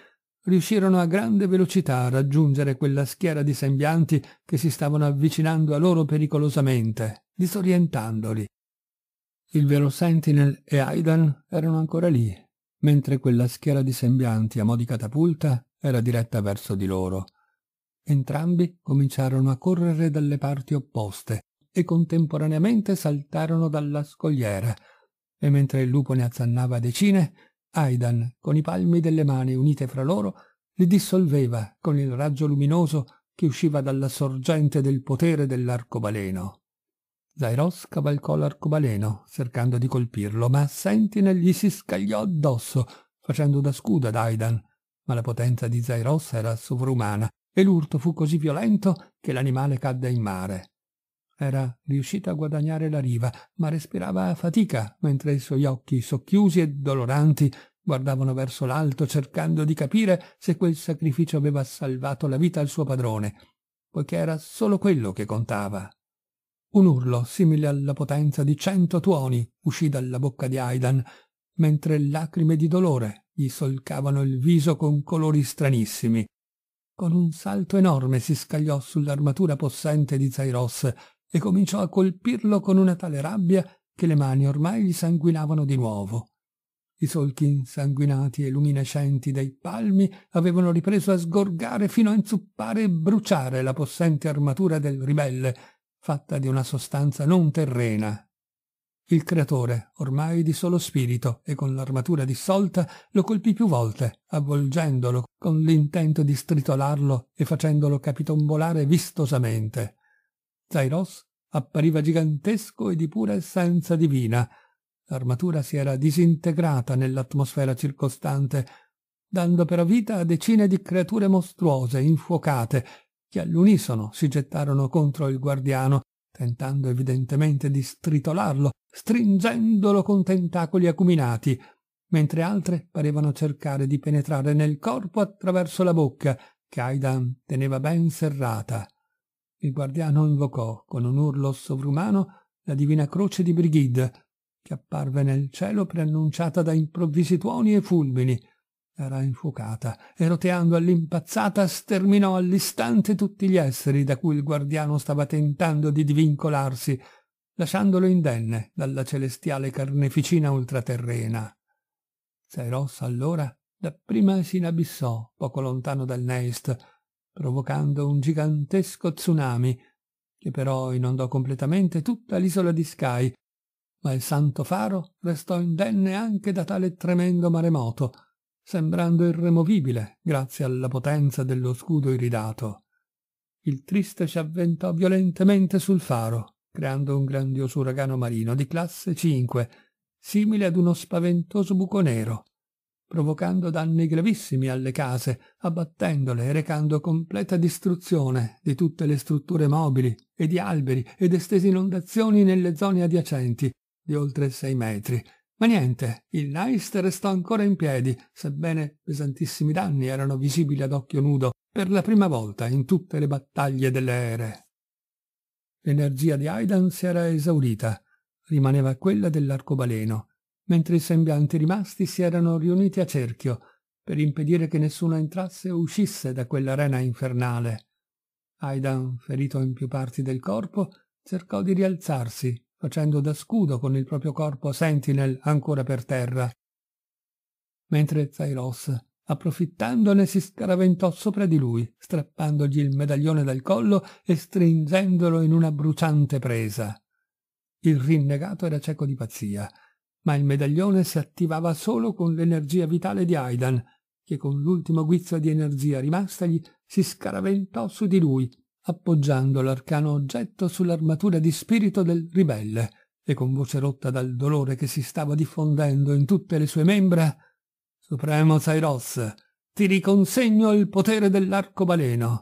riuscirono a grande velocità a raggiungere quella schiera di sembianti che si stavano avvicinando a loro pericolosamente, disorientandoli. Il vero Sentinel e Aidan erano ancora lì, mentre quella schiera di sembianti a mo' di catapulta era diretta verso di loro. Entrambi cominciarono a correre dalle parti opposte e contemporaneamente saltarono dalla scogliera, e mentre il lupo ne azzannava decine, Aidan, con i palmi delle mani unite fra loro, li dissolveva con il raggio luminoso che usciva dalla sorgente del potere dell'arcobaleno. Zairos cavalcò l'arcobaleno, cercando di colpirlo, ma Sentinel gli si scagliò addosso, facendo da scudo ad Aidan, ma la potenza di Zairos era sovrumana e l'urto fu così violento che l'animale cadde in mare. Era riuscita a guadagnare la riva, ma respirava a fatica mentre i suoi occhi socchiusi e doloranti guardavano verso l'alto cercando di capire se quel sacrificio aveva salvato la vita al suo padrone, poiché era solo quello che contava. Un urlo simile alla potenza di cento tuoni uscì dalla bocca di Aidan, mentre lacrime di dolore gli solcavano il viso con colori stranissimi. Con un salto enorme si scagliò sull'armatura possente di Zairos e cominciò a colpirlo con una tale rabbia che le mani ormai gli sanguinavano di nuovo. I solchi insanguinati e luminescenti dei palmi avevano ripreso a sgorgare fino a inzuppare e bruciare la possente armatura del ribelle, fatta di una sostanza non terrena. Il creatore, ormai di solo spirito e con l'armatura dissolta, lo colpì più volte, avvolgendolo con l'intento di stritolarlo e facendolo capitombolare vistosamente. Zairos appariva gigantesco e di pura essenza divina. L'armatura si era disintegrata nell'atmosfera circostante, dando però vita a decine di creature mostruose, infuocate, che all'unisono si gettarono contro il guardiano, tentando evidentemente di stritolarlo, stringendolo con tentacoli acuminati, mentre altre parevano cercare di penetrare nel corpo attraverso la bocca, che Aidan teneva ben serrata il guardiano invocò con un urlo sovrumano la divina croce di Brigid, che apparve nel cielo preannunciata da improvvisi tuoni e fulmini. Era infuocata e roteando all'impazzata sterminò all'istante tutti gli esseri da cui il guardiano stava tentando di divincolarsi, lasciandolo indenne dalla celestiale carneficina ultraterrena. Zeros allora dapprima si inabissò poco lontano dal Neist, provocando un gigantesco tsunami che però inondò completamente tutta l'isola di Sky, ma il santo faro restò indenne anche da tale tremendo maremoto, sembrando irremovibile grazie alla potenza dello scudo iridato. Il triste si avventò violentemente sul faro, creando un grandioso uragano marino di classe 5, simile ad uno spaventoso buco nero, provocando danni gravissimi alle case, abbattendole e recando completa distruzione di tutte le strutture mobili e di alberi ed estese inondazioni nelle zone adiacenti di oltre sei metri. Ma niente, il Nice restò ancora in piedi, sebbene pesantissimi danni erano visibili ad occhio nudo per la prima volta in tutte le battaglie delle ere. L'energia di Aidan si era esaurita, rimaneva quella dell'arcobaleno, mentre i sembianti rimasti si erano riuniti a cerchio per impedire che nessuno entrasse o uscisse da quell'arena infernale. Aidan, ferito in più parti del corpo, cercò di rialzarsi, facendo da scudo con il proprio corpo Sentinel ancora per terra. Mentre Zairos, approfittandone, si scaraventò sopra di lui, strappandogli il medaglione dal collo e stringendolo in una bruciante presa. Il rinnegato era cieco di pazzia ma il medaglione si attivava solo con l'energia vitale di Aidan, che con l'ultimo guizzo di energia rimastagli si scaraventò su di lui, appoggiando l'arcano oggetto sull'armatura di spirito del ribelle, e con voce rotta dal dolore che si stava diffondendo in tutte le sue membra, «Supremo Zairos, ti riconsegno il potere dell'arcobaleno!»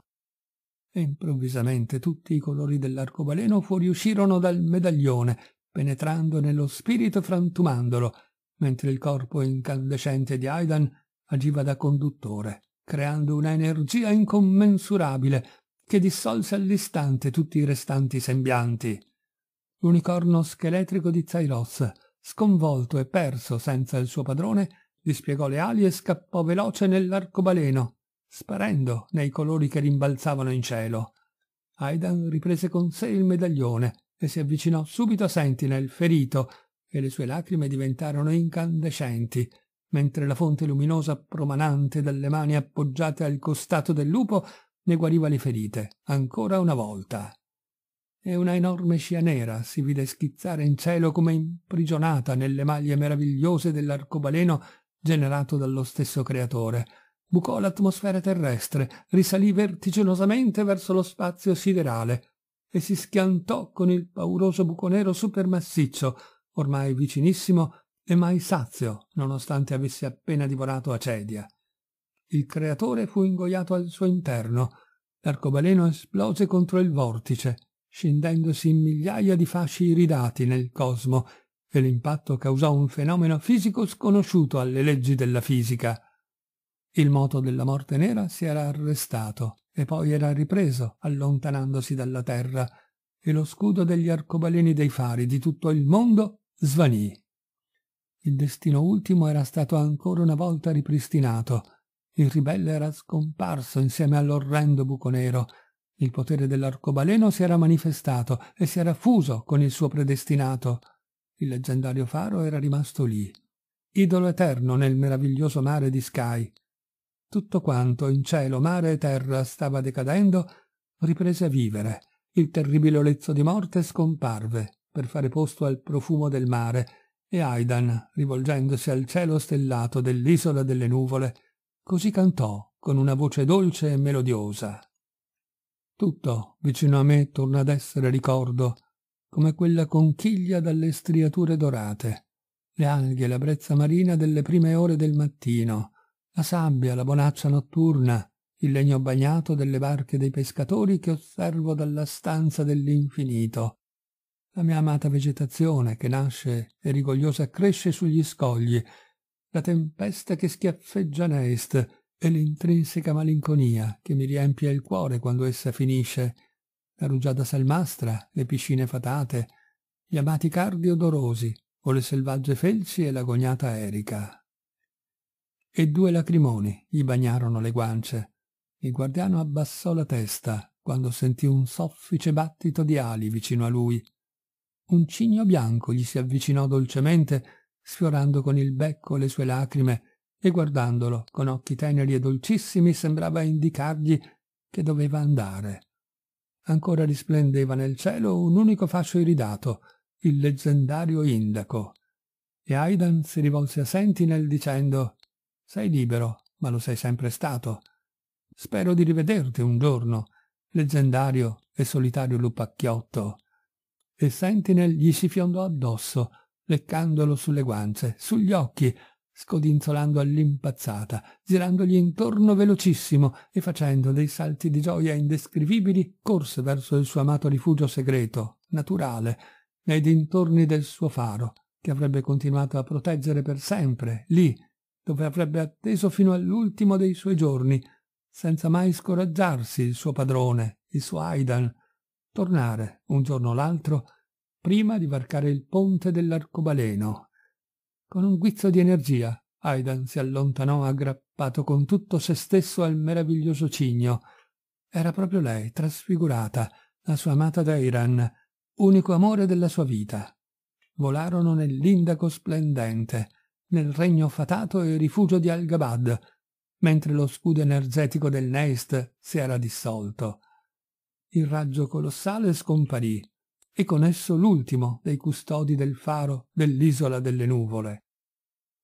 E improvvisamente tutti i colori dell'arcobaleno fuoriuscirono dal medaglione, penetrando nello spirito frantumandolo, mentre il corpo incandescente di Aidan agiva da conduttore, creando una energia incommensurabile che dissolse all'istante tutti i restanti sembianti. L'unicorno scheletrico di Zairos, sconvolto e perso senza il suo padrone, dispiegò le ali e scappò veloce nell'arcobaleno, sparendo nei colori che rimbalzavano in cielo. Aidan riprese con sé il medaglione e si avvicinò subito a Sentinel, ferito, e le sue lacrime diventarono incandescenti, mentre la fonte luminosa promanante dalle mani appoggiate al costato del lupo ne guariva le ferite, ancora una volta. E una enorme scia nera si vide schizzare in cielo come imprigionata nelle maglie meravigliose dell'arcobaleno generato dallo stesso creatore. Bucò l'atmosfera terrestre, risalì vertiginosamente verso lo spazio siderale, e si schiantò con il pauroso buco nero supermassiccio, ormai vicinissimo e mai sazio, nonostante avesse appena divorato Acedia. Il creatore fu ingoiato al suo interno. L'arcobaleno esplose contro il vortice, scendendosi in migliaia di fasci iridati nel cosmo, e l'impatto causò un fenomeno fisico sconosciuto alle leggi della fisica. Il moto della morte nera si era arrestato e poi era ripreso, allontanandosi dalla terra, e lo scudo degli arcobaleni dei fari di tutto il mondo svanì. Il destino ultimo era stato ancora una volta ripristinato. Il ribelle era scomparso insieme all'orrendo buco nero. Il potere dell'arcobaleno si era manifestato e si era fuso con il suo predestinato. Il leggendario faro era rimasto lì, idolo eterno nel meraviglioso mare di Sky, tutto quanto in cielo, mare e terra stava decadendo riprese a vivere. Il terribile olezzo di morte scomparve per fare posto al profumo del mare e Aidan, rivolgendosi al cielo stellato dell'isola delle nuvole, così cantò con una voce dolce e melodiosa. Tutto vicino a me torna ad essere ricordo, come quella conchiglia dalle striature dorate, le alghe e la brezza marina delle prime ore del mattino, la sabbia, la bonaccia notturna, il legno bagnato delle barche dei pescatori che osservo dalla stanza dell'infinito, la mia amata vegetazione che nasce e rigogliosa cresce sugli scogli, la tempesta che schiaffeggia a est e l'intrinseca malinconia che mi riempie il cuore quando essa finisce, la rugiada salmastra, le piscine fatate, gli amati cardi odorosi o le selvagge felci e l'agognata erica e due lacrimoni gli bagnarono le guance. Il guardiano abbassò la testa quando sentì un soffice battito di ali vicino a lui. Un cigno bianco gli si avvicinò dolcemente, sfiorando con il becco le sue lacrime e guardandolo con occhi teneri e dolcissimi sembrava indicargli che doveva andare. Ancora risplendeva nel cielo un unico fascio iridato, il leggendario indaco. E Aidan si rivolse a Sentinel dicendo sei libero, ma lo sei sempre stato. Spero di rivederti un giorno, leggendario e solitario lupacchiotto. E Sentinel gli si fiondò addosso, leccandolo sulle guance, sugli occhi, scodinzolando all'impazzata, girandogli intorno velocissimo e facendo dei salti di gioia indescrivibili, corse verso il suo amato rifugio segreto, naturale, nei dintorni del suo faro, che avrebbe continuato a proteggere per sempre, lì, dove avrebbe atteso fino all'ultimo dei suoi giorni, senza mai scoraggiarsi il suo padrone, il suo Aidan, tornare un giorno o l'altro prima di varcare il ponte dell'arcobaleno. Con un guizzo di energia, Aidan si allontanò aggrappato con tutto se stesso al meraviglioso cigno. Era proprio lei, trasfigurata, la sua amata Dairan, unico amore della sua vita. Volarono nell'indaco splendente, nel regno fatato e rifugio di Al-Gabad, mentre lo scudo energetico del Neist si era dissolto. Il raggio colossale scomparì, e con esso l'ultimo dei custodi del faro dell'isola delle nuvole.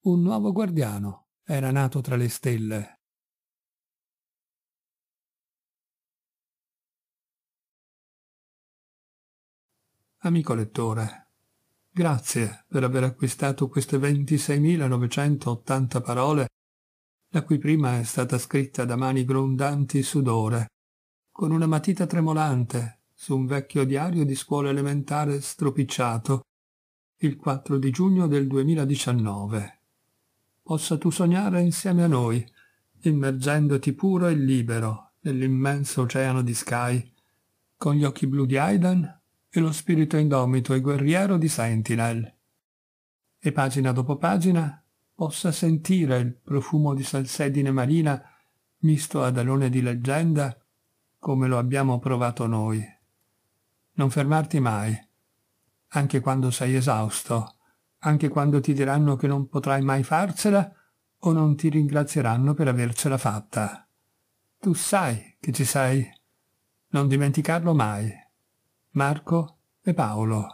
Un nuovo guardiano era nato tra le stelle. Amico lettore, Grazie per aver acquistato queste 26.980 parole, la cui prima è stata scritta da mani grondanti sudore, con una matita tremolante su un vecchio diario di scuola elementare stropicciato, il 4 di giugno del 2019. Possa tu sognare insieme a noi, immergendoti puro e libero nell'immenso oceano di Sky, con gli occhi blu di Aidan e lo spirito indomito e guerriero di Sentinel. E pagina dopo pagina possa sentire il profumo di salsedine marina misto ad alone di leggenda come lo abbiamo provato noi. Non fermarti mai, anche quando sei esausto, anche quando ti diranno che non potrai mai farcela o non ti ringrazieranno per avercela fatta. Tu sai che ci sei, non dimenticarlo mai. Marco e Paolo.